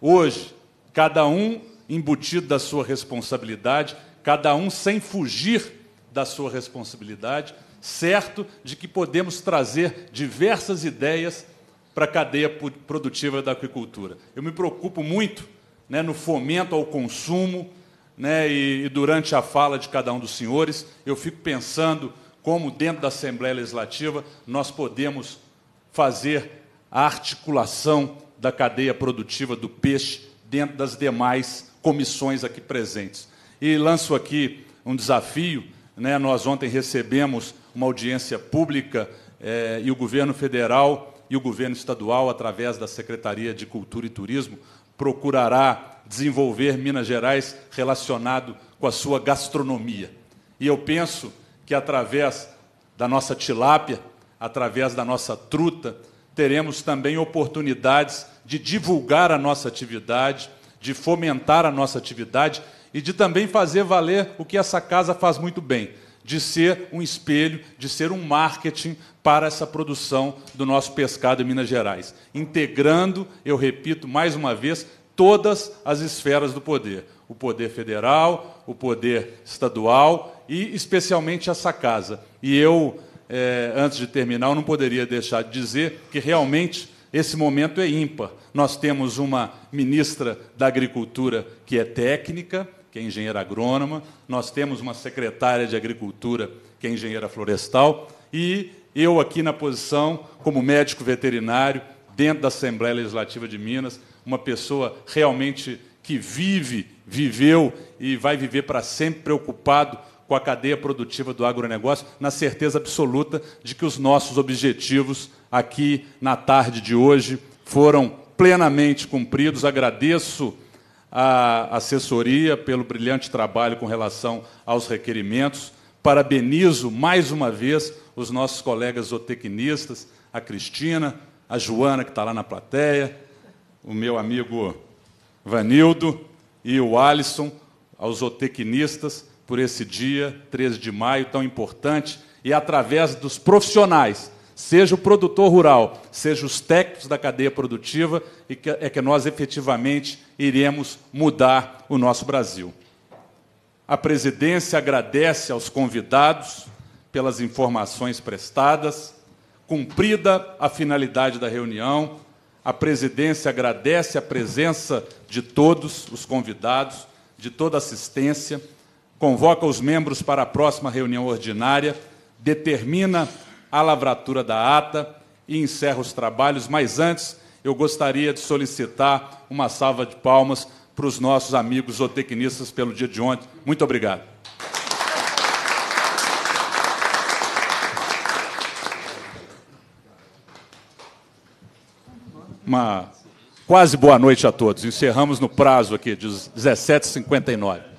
hoje, cada um embutido da sua responsabilidade, cada um sem fugir da sua responsabilidade, certo de que podemos trazer diversas ideias para a cadeia produtiva da agricultura. Eu me preocupo muito né, no fomento ao consumo, né, e, e durante a fala de cada um dos senhores, eu fico pensando como, dentro da Assembleia Legislativa, nós podemos fazer a articulação da cadeia produtiva do peixe dentro das demais comissões aqui presentes. E lanço aqui um desafio. Né, nós ontem recebemos uma audiência pública eh, e o governo federal e o governo estadual, através da Secretaria de Cultura e Turismo, procurará desenvolver Minas Gerais relacionado com a sua gastronomia. E eu penso que através da nossa tilápia, através da nossa truta, teremos também oportunidades de divulgar a nossa atividade, de fomentar a nossa atividade e de também fazer valer o que essa casa faz muito bem, de ser um espelho, de ser um marketing para essa produção do nosso pescado em Minas Gerais, integrando, eu repito mais uma vez, todas as esferas do poder: o poder federal, o poder estadual e especialmente essa casa. E eu, eh, antes de terminar, não poderia deixar de dizer que realmente esse momento é ímpar. Nós temos uma ministra da Agricultura que é técnica, que é engenheira agrônoma, nós temos uma secretária de agricultura, que é engenheira florestal, e eu aqui na posição como médico veterinário dentro da Assembleia Legislativa de Minas, uma pessoa realmente que vive, viveu e vai viver para sempre preocupado com a cadeia produtiva do agronegócio, na certeza absoluta de que os nossos objetivos aqui na tarde de hoje foram plenamente cumpridos. Agradeço a assessoria pelo brilhante trabalho com relação aos requerimentos. Parabenizo mais uma vez os nossos colegas zootecnistas, a Cristina, a Joana, que está lá na plateia, o meu amigo Vanildo e o Alisson, aos zootecnistas, por esse dia, 13 de maio, tão importante, e através dos profissionais, seja o produtor rural, seja os técnicos da cadeia produtiva, e que, é que nós efetivamente iremos mudar o nosso Brasil. A presidência agradece aos convidados pelas informações prestadas. Cumprida a finalidade da reunião, a presidência agradece a presença de todos os convidados, de toda assistência, convoca os membros para a próxima reunião ordinária, determina a lavratura da ata e encerra os trabalhos, mas antes eu gostaria de solicitar uma salva de palmas para os nossos amigos zootecnistas pelo dia de ontem. Muito obrigado. Uma quase boa noite a todos. Encerramos no prazo aqui de 17h59.